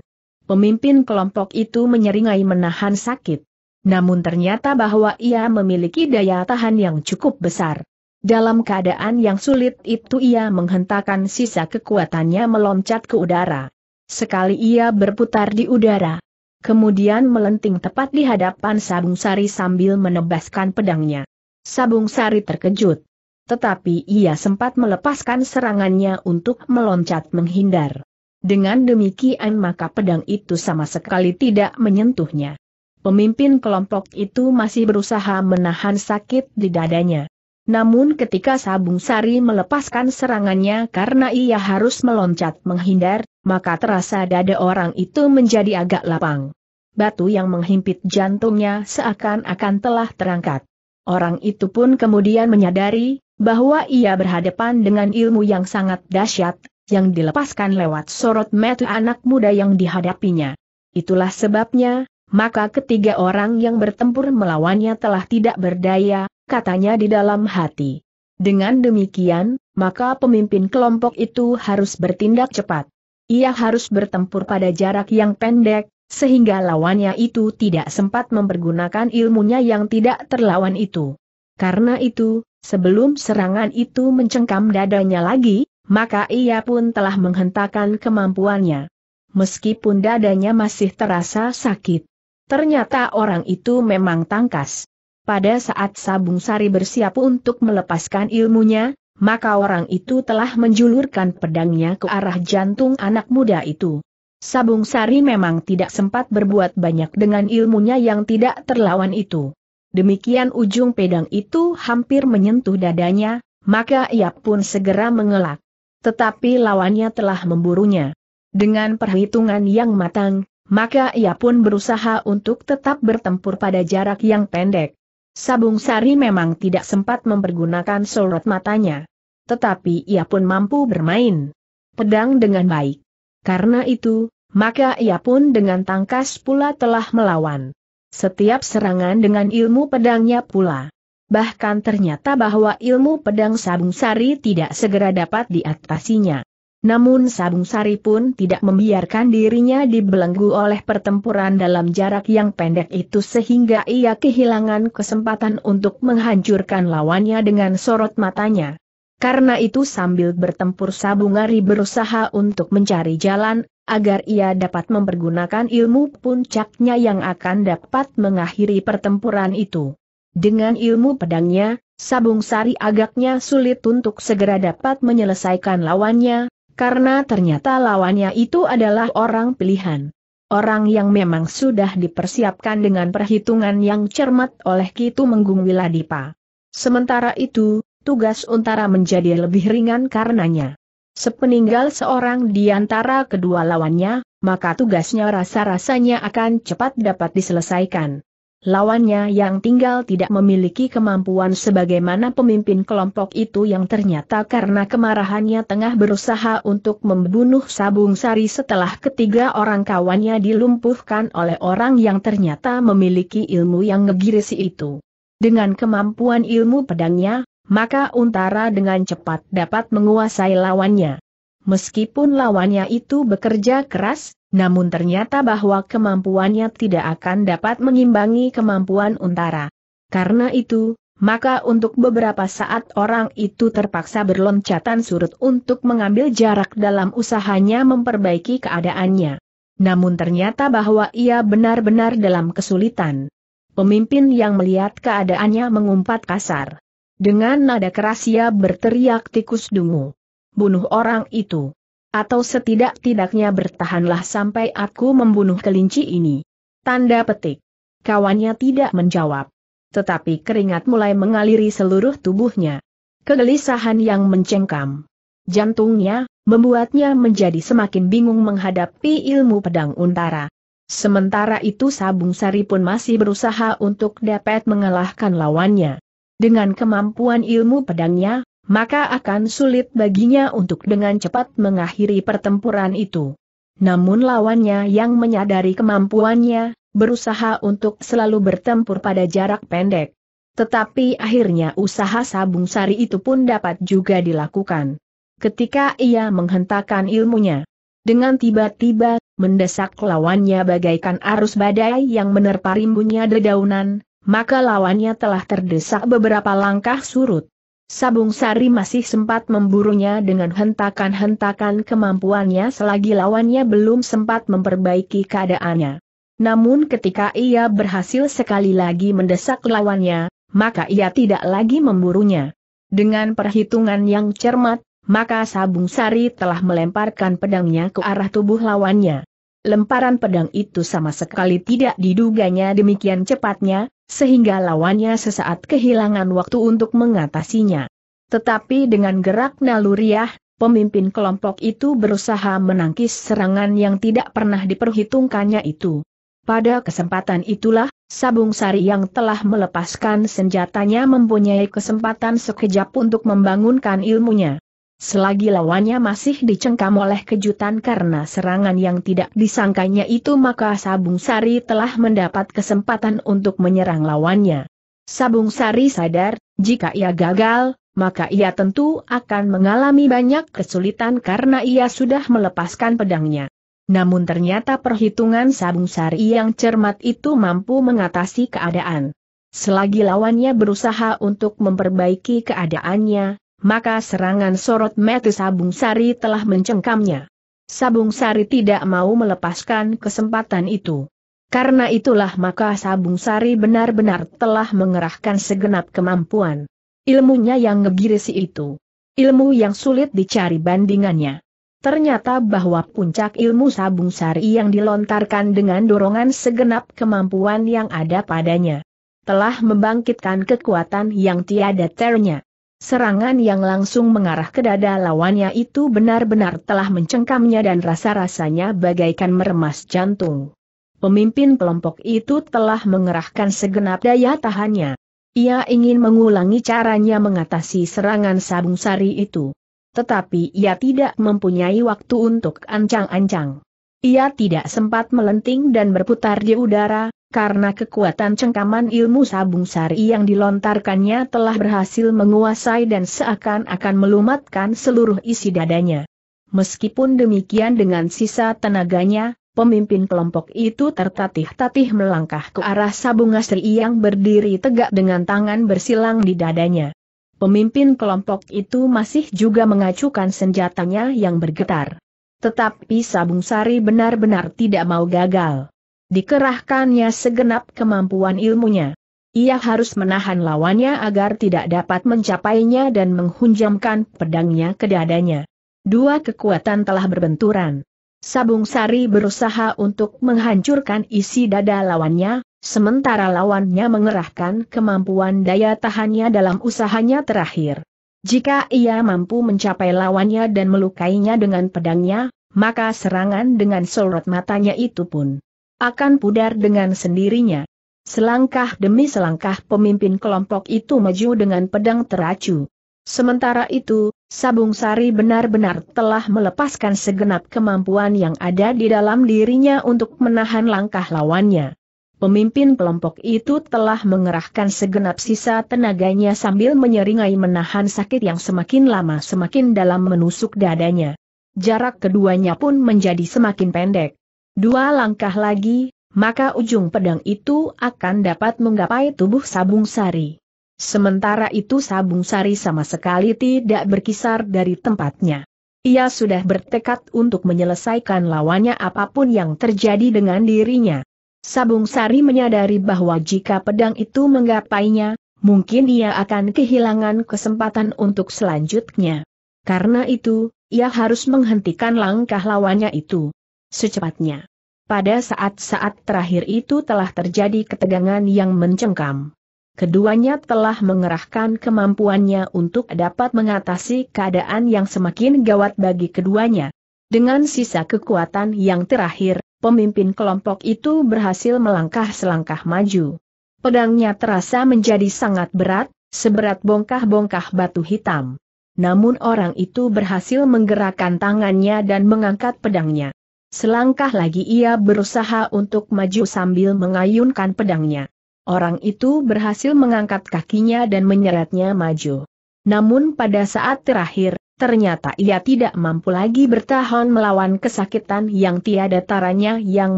Pemimpin kelompok itu menyeringai menahan sakit. Namun ternyata bahwa ia memiliki daya tahan yang cukup besar. Dalam keadaan yang sulit itu ia menghentakkan sisa kekuatannya meloncat ke udara. Sekali ia berputar di udara, kemudian melenting tepat di hadapan Sabung Sari sambil menebaskan pedangnya. Sabung Sari terkejut. Tetapi ia sempat melepaskan serangannya untuk meloncat menghindar. Dengan demikian maka pedang itu sama sekali tidak menyentuhnya. Pemimpin kelompok itu masih berusaha menahan sakit di dadanya. Namun ketika Sabung Sari melepaskan serangannya karena ia harus meloncat menghindar, maka terasa dada orang itu menjadi agak lapang. Batu yang menghimpit jantungnya seakan-akan telah terangkat. Orang itu pun kemudian menyadari, bahwa ia berhadapan dengan ilmu yang sangat dahsyat, yang dilepaskan lewat sorot mata anak muda yang dihadapinya. Itulah sebabnya, maka ketiga orang yang bertempur melawannya telah tidak berdaya, katanya di dalam hati. Dengan demikian, maka pemimpin kelompok itu harus bertindak cepat. Ia harus bertempur pada jarak yang pendek, sehingga lawannya itu tidak sempat mempergunakan ilmunya yang tidak terlawan itu. Karena itu, sebelum serangan itu mencengkam dadanya lagi, maka ia pun telah menghentakkan kemampuannya. Meskipun dadanya masih terasa sakit. Ternyata orang itu memang tangkas pada saat Sabung Sari bersiap untuk melepaskan ilmunya, maka orang itu telah menjulurkan pedangnya ke arah jantung anak muda itu. Sabung Sari memang tidak sempat berbuat banyak dengan ilmunya yang tidak terlawan itu. Demikian ujung pedang itu hampir menyentuh dadanya, maka ia pun segera mengelak. Tetapi lawannya telah memburunya. Dengan perhitungan yang matang, maka ia pun berusaha untuk tetap bertempur pada jarak yang pendek. Sabung Sari memang tidak sempat mempergunakan sorot matanya. Tetapi ia pun mampu bermain pedang dengan baik. Karena itu, maka ia pun dengan tangkas pula telah melawan. Setiap serangan dengan ilmu pedangnya pula. Bahkan ternyata bahwa ilmu pedang Sabung Sari tidak segera dapat diatasinya. Namun Sabung Sari pun tidak membiarkan dirinya dibelenggu oleh pertempuran dalam jarak yang pendek itu sehingga ia kehilangan kesempatan untuk menghancurkan lawannya dengan sorot matanya. Karena itu sambil bertempur Sabung Sari berusaha untuk mencari jalan, agar ia dapat mempergunakan ilmu puncaknya yang akan dapat mengakhiri pertempuran itu. Dengan ilmu pedangnya, Sabung Sari agaknya sulit untuk segera dapat menyelesaikan lawannya, karena ternyata lawannya itu adalah orang pilihan. Orang yang memang sudah dipersiapkan dengan perhitungan yang cermat oleh Kitu Menggung Wiladipa. Sementara itu, tugas Untara menjadi lebih ringan karenanya. Sepeninggal seorang di antara kedua lawannya, maka tugasnya rasa-rasanya akan cepat dapat diselesaikan. Lawannya yang tinggal tidak memiliki kemampuan sebagaimana pemimpin kelompok itu yang ternyata karena kemarahannya tengah berusaha untuk membunuh Sabung Sari setelah ketiga orang kawannya dilumpuhkan oleh orang yang ternyata memiliki ilmu yang ngegirisi itu. Dengan kemampuan ilmu pedangnya, maka Untara dengan cepat dapat menguasai lawannya. Meskipun lawannya itu bekerja keras, namun ternyata bahwa kemampuannya tidak akan dapat mengimbangi kemampuan Untara. Karena itu, maka untuk beberapa saat orang itu terpaksa berloncatan surut untuk mengambil jarak dalam usahanya memperbaiki keadaannya. Namun ternyata bahwa ia benar-benar dalam kesulitan. Pemimpin yang melihat keadaannya mengumpat kasar. Dengan nada keras ia berteriak tikus dungu. Bunuh orang itu. Atau setidak-tidaknya bertahanlah sampai aku membunuh kelinci ini. Tanda petik. Kawannya tidak menjawab. Tetapi keringat mulai mengaliri seluruh tubuhnya. Kegelisahan yang mencengkam. Jantungnya, membuatnya menjadi semakin bingung menghadapi ilmu pedang untara. Sementara itu Sabung Sari pun masih berusaha untuk dapat mengalahkan lawannya. Dengan kemampuan ilmu pedangnya, maka akan sulit baginya untuk dengan cepat mengakhiri pertempuran itu. Namun lawannya yang menyadari kemampuannya, berusaha untuk selalu bertempur pada jarak pendek. Tetapi akhirnya usaha sabung sari itu pun dapat juga dilakukan. Ketika ia menghentakkan ilmunya, dengan tiba-tiba, mendesak lawannya bagaikan arus badai yang menerpa rimbunnya dedaunan, maka lawannya telah terdesak beberapa langkah surut. Sabung Sari masih sempat memburunya dengan hentakan-hentakan kemampuannya selagi lawannya belum sempat memperbaiki keadaannya. Namun ketika ia berhasil sekali lagi mendesak lawannya, maka ia tidak lagi memburunya. Dengan perhitungan yang cermat, maka Sabung Sari telah melemparkan pedangnya ke arah tubuh lawannya. Lemparan pedang itu sama sekali tidak diduganya demikian cepatnya, sehingga lawannya sesaat kehilangan waktu untuk mengatasinya. Tetapi dengan gerak naluriah, pemimpin kelompok itu berusaha menangkis serangan yang tidak pernah diperhitungkannya itu. Pada kesempatan itulah, Sabung Sari yang telah melepaskan senjatanya mempunyai kesempatan sekejap untuk membangunkan ilmunya. Selagi lawannya masih dicengkam oleh kejutan karena serangan yang tidak disangkanya itu maka Sabung Sari telah mendapat kesempatan untuk menyerang lawannya. Sabung Sari sadar, jika ia gagal, maka ia tentu akan mengalami banyak kesulitan karena ia sudah melepaskan pedangnya. Namun ternyata perhitungan Sabung Sari yang cermat itu mampu mengatasi keadaan. Selagi lawannya berusaha untuk memperbaiki keadaannya, maka serangan sorot mati Sabung Sari telah mencengkamnya. Sabung Sari tidak mau melepaskan kesempatan itu. Karena itulah maka Sabung Sari benar-benar telah mengerahkan segenap kemampuan. Ilmunya yang ngegirisi itu. Ilmu yang sulit dicari bandingannya. Ternyata bahwa puncak ilmu sabung sari yang dilontarkan dengan dorongan segenap kemampuan yang ada padanya telah membangkitkan kekuatan yang tiada ternyata. Serangan yang langsung mengarah ke dada lawannya itu benar-benar telah mencengkamnya dan rasa-rasanya bagaikan meremas jantung. Pemimpin kelompok itu telah mengerahkan segenap daya tahannya. Ia ingin mengulangi caranya mengatasi serangan sabung sari itu. Tetapi ia tidak mempunyai waktu untuk ancang-ancang. Ia tidak sempat melenting dan berputar di udara, karena kekuatan cengkaman ilmu sabung sari yang dilontarkannya telah berhasil menguasai dan seakan-akan melumatkan seluruh isi dadanya. Meskipun demikian dengan sisa tenaganya, pemimpin kelompok itu tertatih-tatih melangkah ke arah sabung sari yang berdiri tegak dengan tangan bersilang di dadanya. Pemimpin kelompok itu masih juga mengacukan senjatanya yang bergetar. Tetapi Sabung Sari benar-benar tidak mau gagal. Dikerahkannya segenap kemampuan ilmunya. Ia harus menahan lawannya agar tidak dapat mencapainya dan menghunjamkan pedangnya ke dadanya. Dua kekuatan telah berbenturan. Sabung Sari berusaha untuk menghancurkan isi dada lawannya, sementara lawannya mengerahkan kemampuan daya tahannya dalam usahanya terakhir. Jika ia mampu mencapai lawannya dan melukainya dengan pedangnya, maka serangan dengan sorot matanya itu pun akan pudar dengan sendirinya. Selangkah demi selangkah pemimpin kelompok itu maju dengan pedang teracu. Sementara itu, Sabung Sari benar-benar telah melepaskan segenap kemampuan yang ada di dalam dirinya untuk menahan langkah lawannya. Pemimpin kelompok itu telah mengerahkan segenap sisa tenaganya sambil menyeringai menahan sakit yang semakin lama semakin dalam menusuk dadanya. Jarak keduanya pun menjadi semakin pendek. Dua langkah lagi, maka ujung pedang itu akan dapat menggapai tubuh Sabung Sari. Sementara itu Sabung Sari sama sekali tidak berkisar dari tempatnya. Ia sudah bertekad untuk menyelesaikan lawannya apapun yang terjadi dengan dirinya. Sabung Sari menyadari bahwa jika pedang itu menggapainya, mungkin ia akan kehilangan kesempatan untuk selanjutnya. Karena itu, ia harus menghentikan langkah lawannya itu. Secepatnya. Pada saat-saat terakhir itu telah terjadi ketegangan yang mencengkam. Keduanya telah mengerahkan kemampuannya untuk dapat mengatasi keadaan yang semakin gawat bagi keduanya. Dengan sisa kekuatan yang terakhir, pemimpin kelompok itu berhasil melangkah selangkah maju. Pedangnya terasa menjadi sangat berat, seberat bongkah-bongkah batu hitam. Namun orang itu berhasil menggerakkan tangannya dan mengangkat pedangnya. Selangkah lagi ia berusaha untuk maju sambil mengayunkan pedangnya. Orang itu berhasil mengangkat kakinya dan menyeretnya maju. Namun pada saat terakhir, ternyata ia tidak mampu lagi bertahan melawan kesakitan yang tiada taranya yang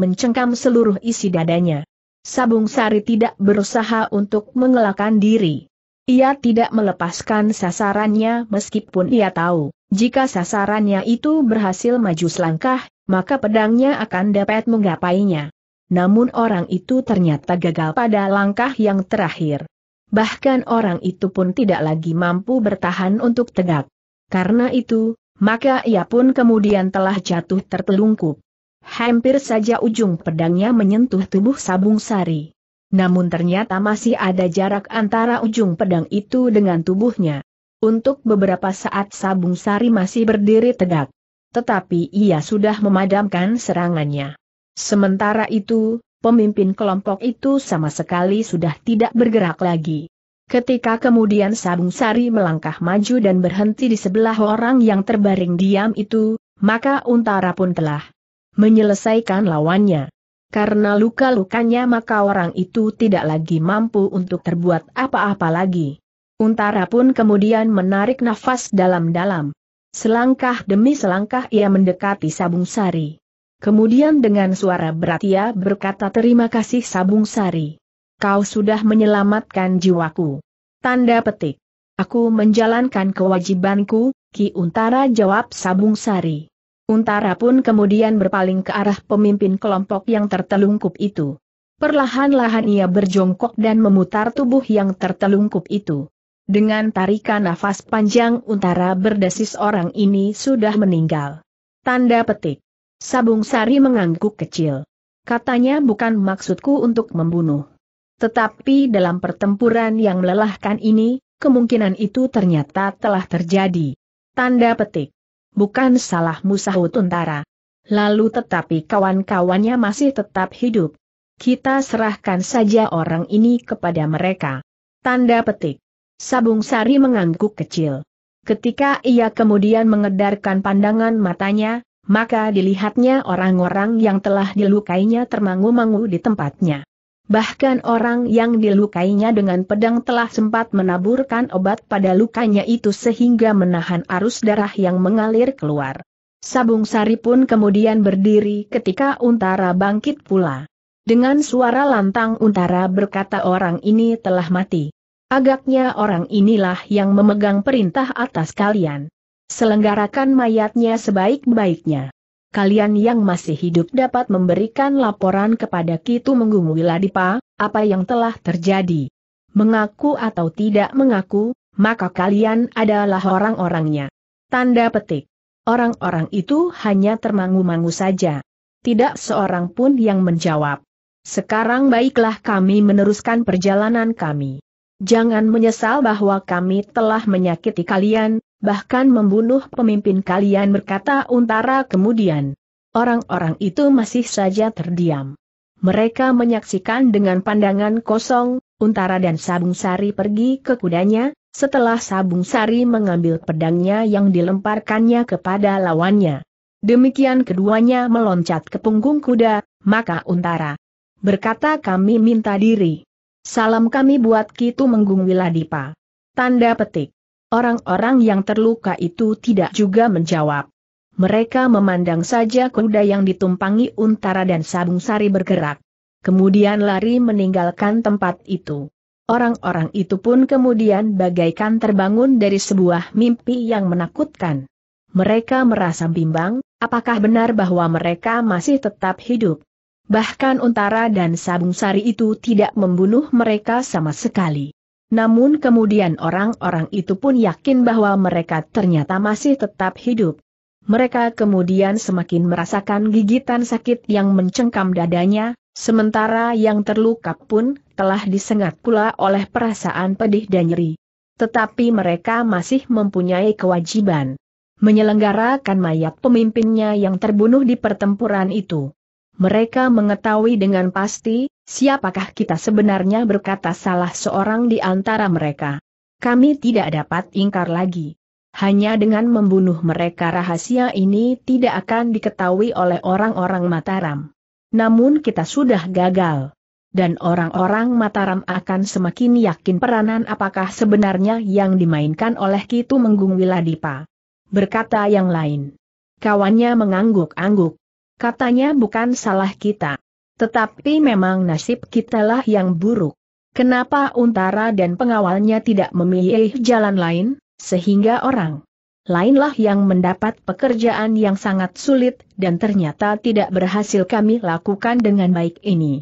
mencengkam seluruh isi dadanya. Sabung Sari tidak berusaha untuk mengelakkan diri. Ia tidak melepaskan sasarannya meskipun ia tahu, jika sasarannya itu berhasil maju selangkah, maka pedangnya akan dapat menggapainya. Namun orang itu ternyata gagal pada langkah yang terakhir. Bahkan orang itu pun tidak lagi mampu bertahan untuk tegak. Karena itu, maka ia pun kemudian telah jatuh tertelungkup. Hampir saja ujung pedangnya menyentuh tubuh Sabung Sari. Namun ternyata masih ada jarak antara ujung pedang itu dengan tubuhnya. Untuk beberapa saat Sabung Sari masih berdiri tegak. Tetapi ia sudah memadamkan serangannya. Sementara itu, pemimpin kelompok itu sama sekali sudah tidak bergerak lagi. Ketika kemudian Sabung Sari melangkah maju dan berhenti di sebelah orang yang terbaring diam itu, maka Untara pun telah menyelesaikan lawannya. Karena luka-lukanya maka orang itu tidak lagi mampu untuk terbuat apa-apa lagi. Untara pun kemudian menarik nafas dalam-dalam. Selangkah demi selangkah ia mendekati Sabung Sari. Kemudian dengan suara berat ia berkata terima kasih Sabung Sari kau sudah menyelamatkan jiwaku. Tanda petik. Aku menjalankan kewajibanku, Ki Untara jawab Sabung Sari. Untara pun kemudian berpaling ke arah pemimpin kelompok yang tertelungkup itu. Perlahan-lahan ia berjongkok dan memutar tubuh yang tertelungkup itu. Dengan tarikan nafas panjang Untara berdesis orang ini sudah meninggal. Tanda petik. Sabung Sari mengangguk kecil. Katanya bukan maksudku untuk membunuh. Tetapi dalam pertempuran yang melelahkan ini, kemungkinan itu ternyata telah terjadi. Tanda petik. Bukan salah Musahu Tuntara. Lalu tetapi kawan-kawannya masih tetap hidup. Kita serahkan saja orang ini kepada mereka. Tanda petik. Sabung Sari mengangguk kecil. Ketika ia kemudian mengedarkan pandangan matanya, maka dilihatnya orang-orang yang telah dilukainya termangu-mangu di tempatnya. Bahkan orang yang dilukainya dengan pedang telah sempat menaburkan obat pada lukanya itu sehingga menahan arus darah yang mengalir keluar. Sabung Sari pun kemudian berdiri ketika Untara bangkit pula. Dengan suara lantang Untara berkata orang ini telah mati. Agaknya orang inilah yang memegang perintah atas kalian. Selenggarakan mayatnya sebaik-baiknya kalian yang masih hidup dapat memberikan laporan kepada Kitu Menggung Wiladipa, apa yang telah terjadi. Mengaku atau tidak mengaku, maka kalian adalah orang-orangnya. Tanda petik. Orang-orang itu hanya termangu-mangu saja. Tidak seorang pun yang menjawab. Sekarang baiklah kami meneruskan perjalanan kami. Jangan menyesal bahwa kami telah menyakiti kalian, bahkan membunuh pemimpin kalian berkata Untara kemudian. Orang-orang itu masih saja terdiam. Mereka menyaksikan dengan pandangan kosong, Untara dan Sabung Sari pergi ke kudanya, setelah Sabung Sari mengambil pedangnya yang dilemparkannya kepada lawannya. Demikian keduanya meloncat ke punggung kuda, maka Untara berkata kami minta diri. Salam kami buat Kitu Menggung Wiladipa. Tanda petik. Orang-orang yang terluka itu tidak juga menjawab. Mereka memandang saja kuda yang ditumpangi Untara dan Sabung Sari bergerak. Kemudian lari meninggalkan tempat itu. Orang-orang itu pun kemudian bagaikan terbangun dari sebuah mimpi yang menakutkan. Mereka merasa bimbang, apakah benar bahwa mereka masih tetap hidup. Bahkan Untara dan Sabung Sari itu tidak membunuh mereka sama sekali. Namun kemudian orang-orang itu pun yakin bahwa mereka ternyata masih tetap hidup. Mereka kemudian semakin merasakan gigitan sakit yang mencengkam dadanya, sementara yang terluka pun telah disengat pula oleh perasaan pedih dan nyeri. Tetapi mereka masih mempunyai kewajiban menyelenggarakan mayat pemimpinnya yang terbunuh di pertempuran itu. Mereka mengetahui dengan pasti, siapakah kita sebenarnya berkata salah seorang di antara mereka. Kami tidak dapat ingkar lagi. Hanya dengan membunuh mereka rahasia ini tidak akan diketahui oleh orang-orang Mataram. Namun kita sudah gagal. Dan orang-orang Mataram akan semakin yakin peranan apakah sebenarnya yang dimainkan oleh Kitu Menggung Wiladipa. Berkata yang lain. Kawannya mengangguk-angguk. Katanya bukan salah kita. Tetapi memang nasib kitalah yang buruk. Kenapa Untara dan pengawalnya tidak memilih jalan lain, sehingga orang lainlah yang mendapat pekerjaan yang sangat sulit dan ternyata tidak berhasil kami lakukan dengan baik ini.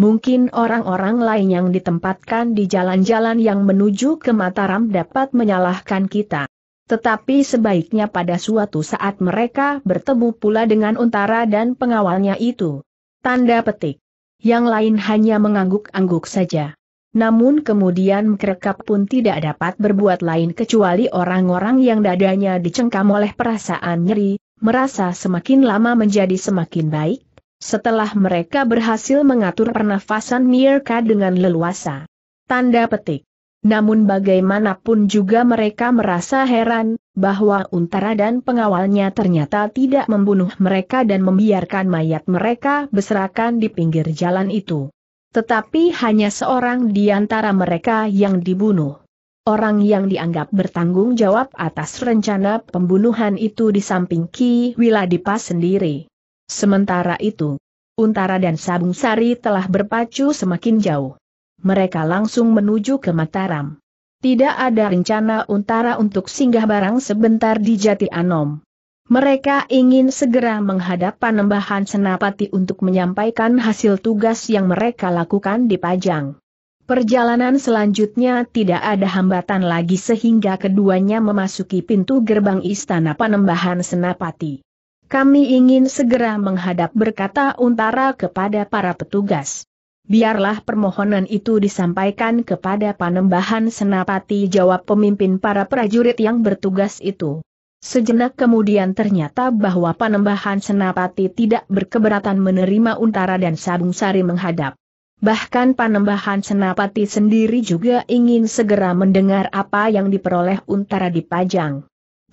Mungkin orang-orang lain yang ditempatkan di jalan-jalan yang menuju ke Mataram dapat menyalahkan kita. Tetapi sebaiknya pada suatu saat mereka bertemu pula dengan untara dan pengawalnya itu. Tanda petik. Yang lain hanya mengangguk-angguk saja. Namun kemudian mereka pun tidak dapat berbuat lain kecuali orang-orang yang dadanya dicengkam oleh perasaan nyeri, merasa semakin lama menjadi semakin baik, setelah mereka berhasil mengatur pernafasan Mirka dengan leluasa. Tanda petik. Namun bagaimanapun juga mereka merasa heran, bahwa Untara dan pengawalnya ternyata tidak membunuh mereka dan membiarkan mayat mereka berserakan di pinggir jalan itu. Tetapi hanya seorang di antara mereka yang dibunuh. Orang yang dianggap bertanggung jawab atas rencana pembunuhan itu di samping Ki Wiladipa sendiri. Sementara itu, Untara dan Sabung Sari telah berpacu semakin jauh mereka langsung menuju ke Mataram. Tidak ada rencana Untara untuk singgah barang sebentar di Jati Anom. Mereka ingin segera menghadap Panembahan Senapati untuk menyampaikan hasil tugas yang mereka lakukan di Pajang. Perjalanan selanjutnya tidak ada hambatan lagi sehingga keduanya memasuki pintu gerbang Istana Panembahan Senapati. Kami ingin segera menghadap berkata Untara kepada para petugas. Biarlah permohonan itu disampaikan kepada Panembahan Senapati jawab pemimpin para prajurit yang bertugas itu. Sejenak kemudian ternyata bahwa Panembahan Senapati tidak berkeberatan menerima Untara dan Sabung Sari menghadap. Bahkan Panembahan Senapati sendiri juga ingin segera mendengar apa yang diperoleh Untara di Pajang.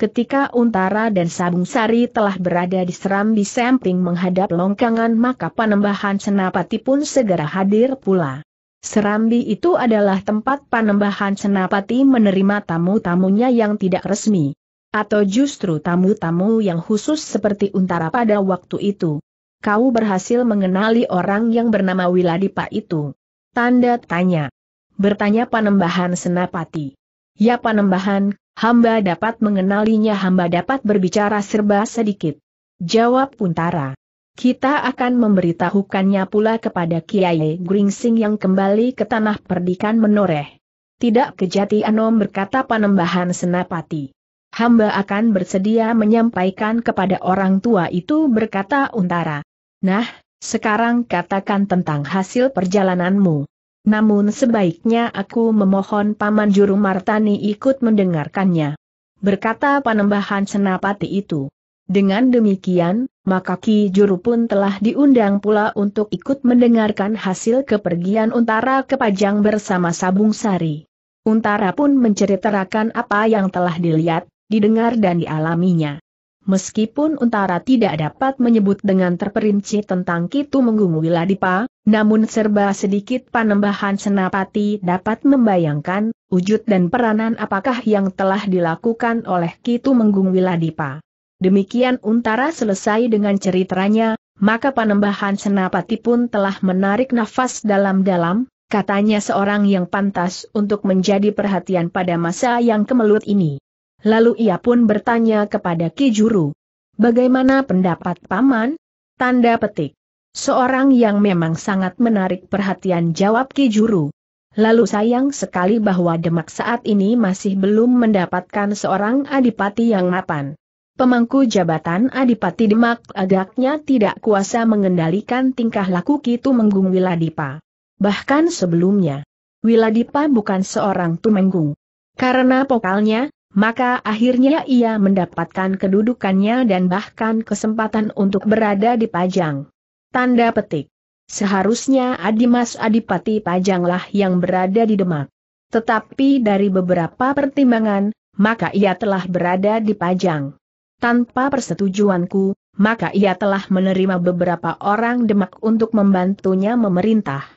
Ketika Untara dan Sabung Sari telah berada di serambi samping menghadap longkangan maka panembahan senapati pun segera hadir pula. Serambi itu adalah tempat panembahan senapati menerima tamu-tamunya yang tidak resmi. Atau justru tamu-tamu yang khusus seperti Untara pada waktu itu. Kau berhasil mengenali orang yang bernama Wiladipa itu. Tanda tanya. Bertanya panembahan senapati. Ya panembahan, Hamba dapat mengenalinya hamba dapat berbicara serba sedikit. Jawab Untara. Kita akan memberitahukannya pula kepada Kiai Gringsing yang kembali ke tanah perdikan menoreh. Tidak kejati Anom berkata panembahan senapati. Hamba akan bersedia menyampaikan kepada orang tua itu berkata Untara. Nah, sekarang katakan tentang hasil perjalananmu. Namun sebaiknya aku memohon Paman Juru Martani ikut mendengarkannya. Berkata panembahan senapati itu. Dengan demikian, maka Ki Juru pun telah diundang pula untuk ikut mendengarkan hasil kepergian Untara ke Pajang bersama Sabung Sari. Untara pun menceritakan apa yang telah dilihat, didengar dan dialaminya. Meskipun Untara tidak dapat menyebut dengan terperinci tentang Kitu Menggung Wiladipa, namun serba sedikit panembahan Senapati dapat membayangkan, wujud dan peranan apakah yang telah dilakukan oleh Kitu Menggung Wiladipa. Demikian Untara selesai dengan ceritanya, maka panembahan Senapati pun telah menarik nafas dalam-dalam, katanya seorang yang pantas untuk menjadi perhatian pada masa yang kemelut ini. Lalu ia pun bertanya kepada Ki Juru. Bagaimana pendapat Paman? Tanda petik. Seorang yang memang sangat menarik perhatian jawab Ki Juru. Lalu sayang sekali bahwa Demak saat ini masih belum mendapatkan seorang adipati yang mapan. Pemangku jabatan adipati Demak agaknya tidak kuasa mengendalikan tingkah laku Kitu Menggung Wiladipa. Bahkan sebelumnya, Wiladipa bukan seorang tumenggung. Karena pokalnya, maka akhirnya ia mendapatkan kedudukannya dan bahkan kesempatan untuk berada di Pajang. Tanda petik. Seharusnya Adimas Adipati Pajanglah yang berada di Demak. Tetapi dari beberapa pertimbangan, maka ia telah berada di Pajang. Tanpa persetujuanku, maka ia telah menerima beberapa orang Demak untuk membantunya memerintah.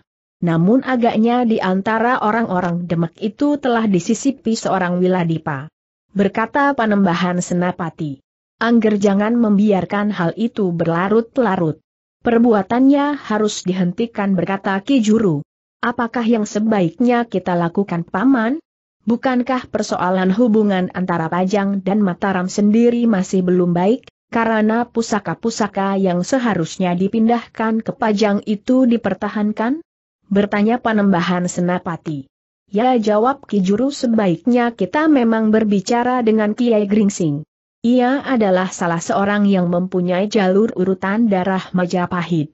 Namun agaknya di antara orang-orang Demak itu telah disisipi seorang Wiladipa berkata Panembahan Senapati. Angger jangan membiarkan hal itu berlarut-larut. Perbuatannya harus dihentikan berkata Ki Juru. Apakah yang sebaiknya kita lakukan Paman? Bukankah persoalan hubungan antara Pajang dan Mataram sendiri masih belum baik, karena pusaka-pusaka yang seharusnya dipindahkan ke Pajang itu dipertahankan? Bertanya Panembahan Senapati. Ya jawab Ki Juru sebaiknya kita memang berbicara dengan Kiai Gringsing. Ia adalah salah seorang yang mempunyai jalur urutan darah Majapahit.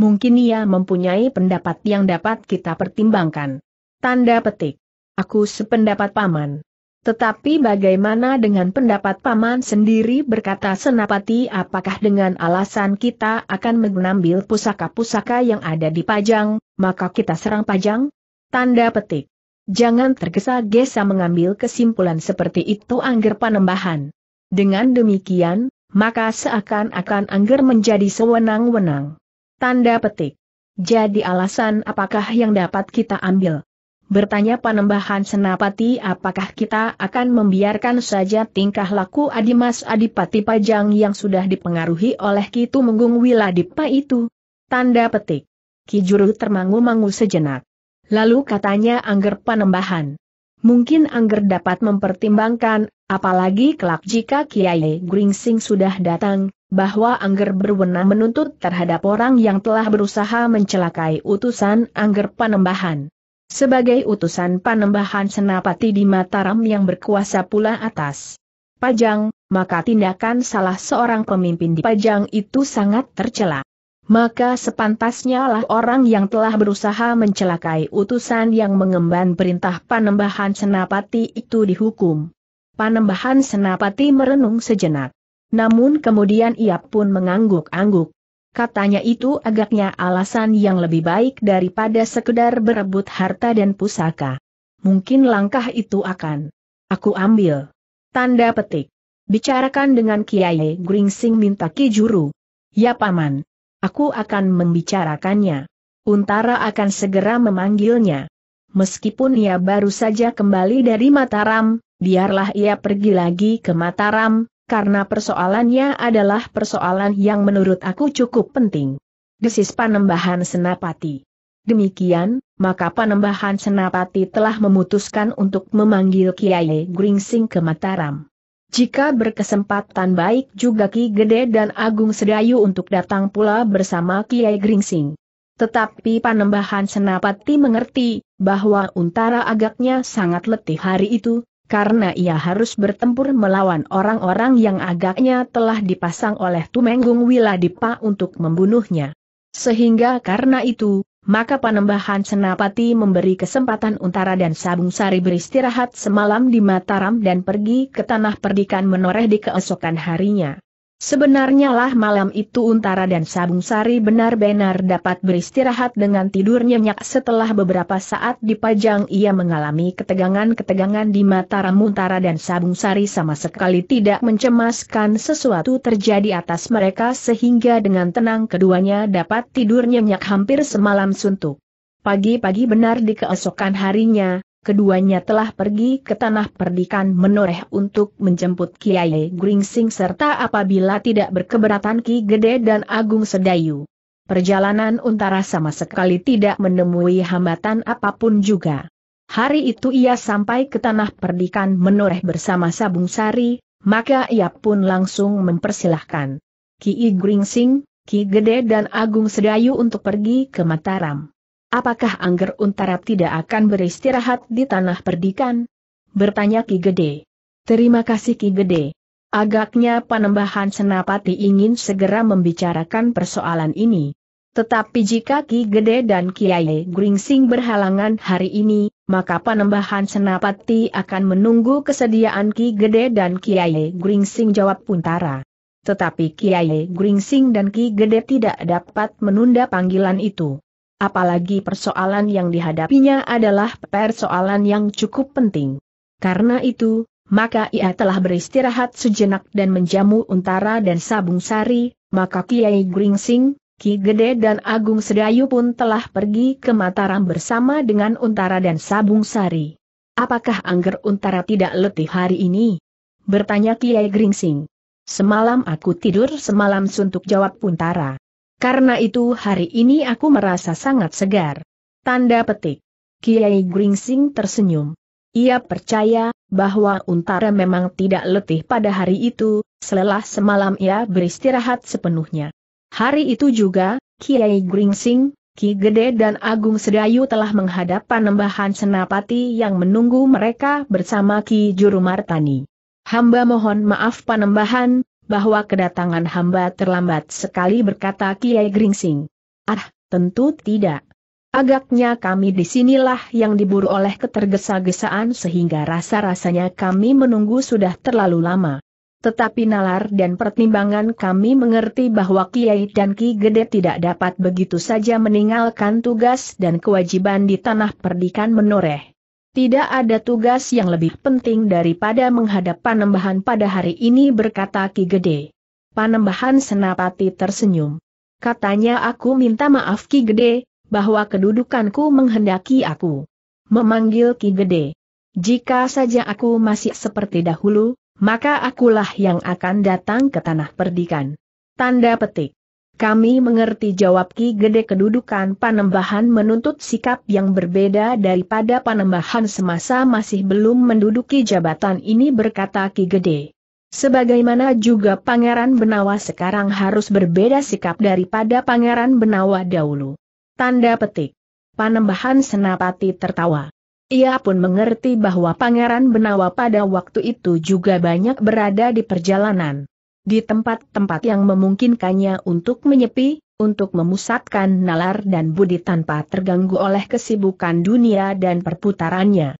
Mungkin ia mempunyai pendapat yang dapat kita pertimbangkan. Tanda petik. Aku sependapat paman. Tetapi bagaimana dengan pendapat paman sendiri berkata Senapati apakah dengan alasan kita akan mengambil pusaka-pusaka yang ada di Pajang, maka kita serang Pajang? Tanda petik. Jangan tergesa-gesa mengambil kesimpulan seperti itu angger panembahan. Dengan demikian, maka seakan-akan angger menjadi sewenang-wenang. Tanda petik. Jadi alasan apakah yang dapat kita ambil? Bertanya panembahan senapati apakah kita akan membiarkan saja tingkah laku Adimas Adipati Pajang yang sudah dipengaruhi oleh Kitu Menggung Wiladipa itu? Tanda petik. Kijuru termangu-mangu sejenak. Lalu katanya Angger Panembahan. Mungkin Angger dapat mempertimbangkan, apalagi kelak jika Kiai Gringsing sudah datang, bahwa Angger berwenang menuntut terhadap orang yang telah berusaha mencelakai utusan Angger Panembahan. Sebagai utusan Panembahan Senapati di Mataram yang berkuasa pula atas Pajang, maka tindakan salah seorang pemimpin di Pajang itu sangat tercela maka sepantasnya lah orang yang telah berusaha mencelakai utusan yang mengemban perintah panembahan senapati itu dihukum. Panembahan senapati merenung sejenak. Namun kemudian ia pun mengangguk-angguk. Katanya itu agaknya alasan yang lebih baik daripada sekedar berebut harta dan pusaka. Mungkin langkah itu akan aku ambil. Tanda petik. Bicarakan dengan Kiai Gringsing minta Ki Juru. Ya Paman. Aku akan membicarakannya. Untara akan segera memanggilnya. Meskipun ia baru saja kembali dari Mataram, biarlah ia pergi lagi ke Mataram, karena persoalannya adalah persoalan yang menurut aku cukup penting. Desis Panembahan Senapati. Demikian, maka Panembahan Senapati telah memutuskan untuk memanggil Kiai Gringsing ke Mataram. Jika berkesempatan baik juga Ki Gede dan Agung Sedayu untuk datang pula bersama Kiai Gringsing. Tetapi Panembahan Senapati mengerti bahwa Untara agaknya sangat letih hari itu, karena ia harus bertempur melawan orang-orang yang agaknya telah dipasang oleh Tumenggung Wiladipa untuk membunuhnya. Sehingga karena itu, maka Panembahan Senapati memberi kesempatan Untara dan Sabung Sari beristirahat semalam di Mataram dan pergi ke Tanah Perdikan menoreh di keesokan harinya. Sebenarnya lah malam itu Untara dan Sabung Sari benar-benar dapat beristirahat dengan tidur nyenyak setelah beberapa saat dipajang ia mengalami ketegangan-ketegangan di mata Untara dan Sabung Sari sama sekali tidak mencemaskan sesuatu terjadi atas mereka sehingga dengan tenang keduanya dapat tidur nyenyak hampir semalam suntuk. Pagi-pagi benar di keesokan harinya, Keduanya telah pergi ke tanah perdikan menoreh untuk menjemput Kiai Gringsing serta apabila tidak berkeberatan Ki Gede dan Agung Sedayu. Perjalanan untara sama sekali tidak menemui hambatan apapun juga. Hari itu ia sampai ke tanah perdikan menoreh bersama Sabung Sari, maka ia pun langsung mempersilahkan Ki Gringsing, Ki Gede dan Agung Sedayu untuk pergi ke Mataram. Apakah Angger Untara tidak akan beristirahat di tanah perdikan? Bertanya Ki Gede. Terima kasih Ki Gede. Agaknya Panembahan Senapati ingin segera membicarakan persoalan ini. Tetapi jika Ki Gede dan Kiai Gringsing berhalangan hari ini, maka Panembahan Senapati akan menunggu kesediaan Ki Gede dan Kiai Gringsing jawab Puntara. Tetapi Kiai Gringsing dan Ki Gede tidak dapat menunda panggilan itu apalagi persoalan yang dihadapinya adalah persoalan yang cukup penting. Karena itu, maka ia telah beristirahat sejenak dan menjamu Untara dan Sabung Sari, maka Kiai Gringsing, Ki Gede dan Agung Sedayu pun telah pergi ke Mataram bersama dengan Untara dan Sabung Sari. Apakah Angger Untara tidak letih hari ini? Bertanya Kiai Gringsing. Semalam aku tidur semalam suntuk jawab Untara. Karena itu hari ini aku merasa sangat segar. Tanda petik. Kiai Gringsing tersenyum. Ia percaya bahwa Untara memang tidak letih pada hari itu, selelah semalam ia beristirahat sepenuhnya. Hari itu juga, Kiai Gringsing, Ki Gede dan Agung Sedayu telah menghadap panembahan senapati yang menunggu mereka bersama Ki Juru Martani. Hamba mohon maaf panembahan, bahwa kedatangan hamba terlambat sekali berkata Kiai Gringsing. Ah, tentu tidak. Agaknya kami di sinilah yang diburu oleh ketergesa-gesaan sehingga rasa-rasanya kami menunggu sudah terlalu lama. Tetapi nalar dan pertimbangan kami mengerti bahwa Kiai dan Ki Gede tidak dapat begitu saja meninggalkan tugas dan kewajiban di tanah perdikan menoreh. Tidak ada tugas yang lebih penting daripada menghadap Panembahan pada hari ini berkata Ki Gede. Panembahan Senapati tersenyum. Katanya aku minta maaf Ki Gede, bahwa kedudukanku menghendaki aku. Memanggil Ki Gede. Jika saja aku masih seperti dahulu, maka akulah yang akan datang ke tanah perdikan. Tanda petik. Kami mengerti jawab Ki Gede kedudukan panembahan menuntut sikap yang berbeda daripada panembahan semasa masih belum menduduki jabatan ini berkata Ki Gede. Sebagaimana juga Pangeran Benawa sekarang harus berbeda sikap daripada Pangeran Benawa dahulu. Tanda petik. Panembahan Senapati tertawa. Ia pun mengerti bahwa Pangeran Benawa pada waktu itu juga banyak berada di perjalanan. Di tempat-tempat yang memungkinkannya untuk menyepi, untuk memusatkan nalar dan budi tanpa terganggu oleh kesibukan dunia dan perputarannya.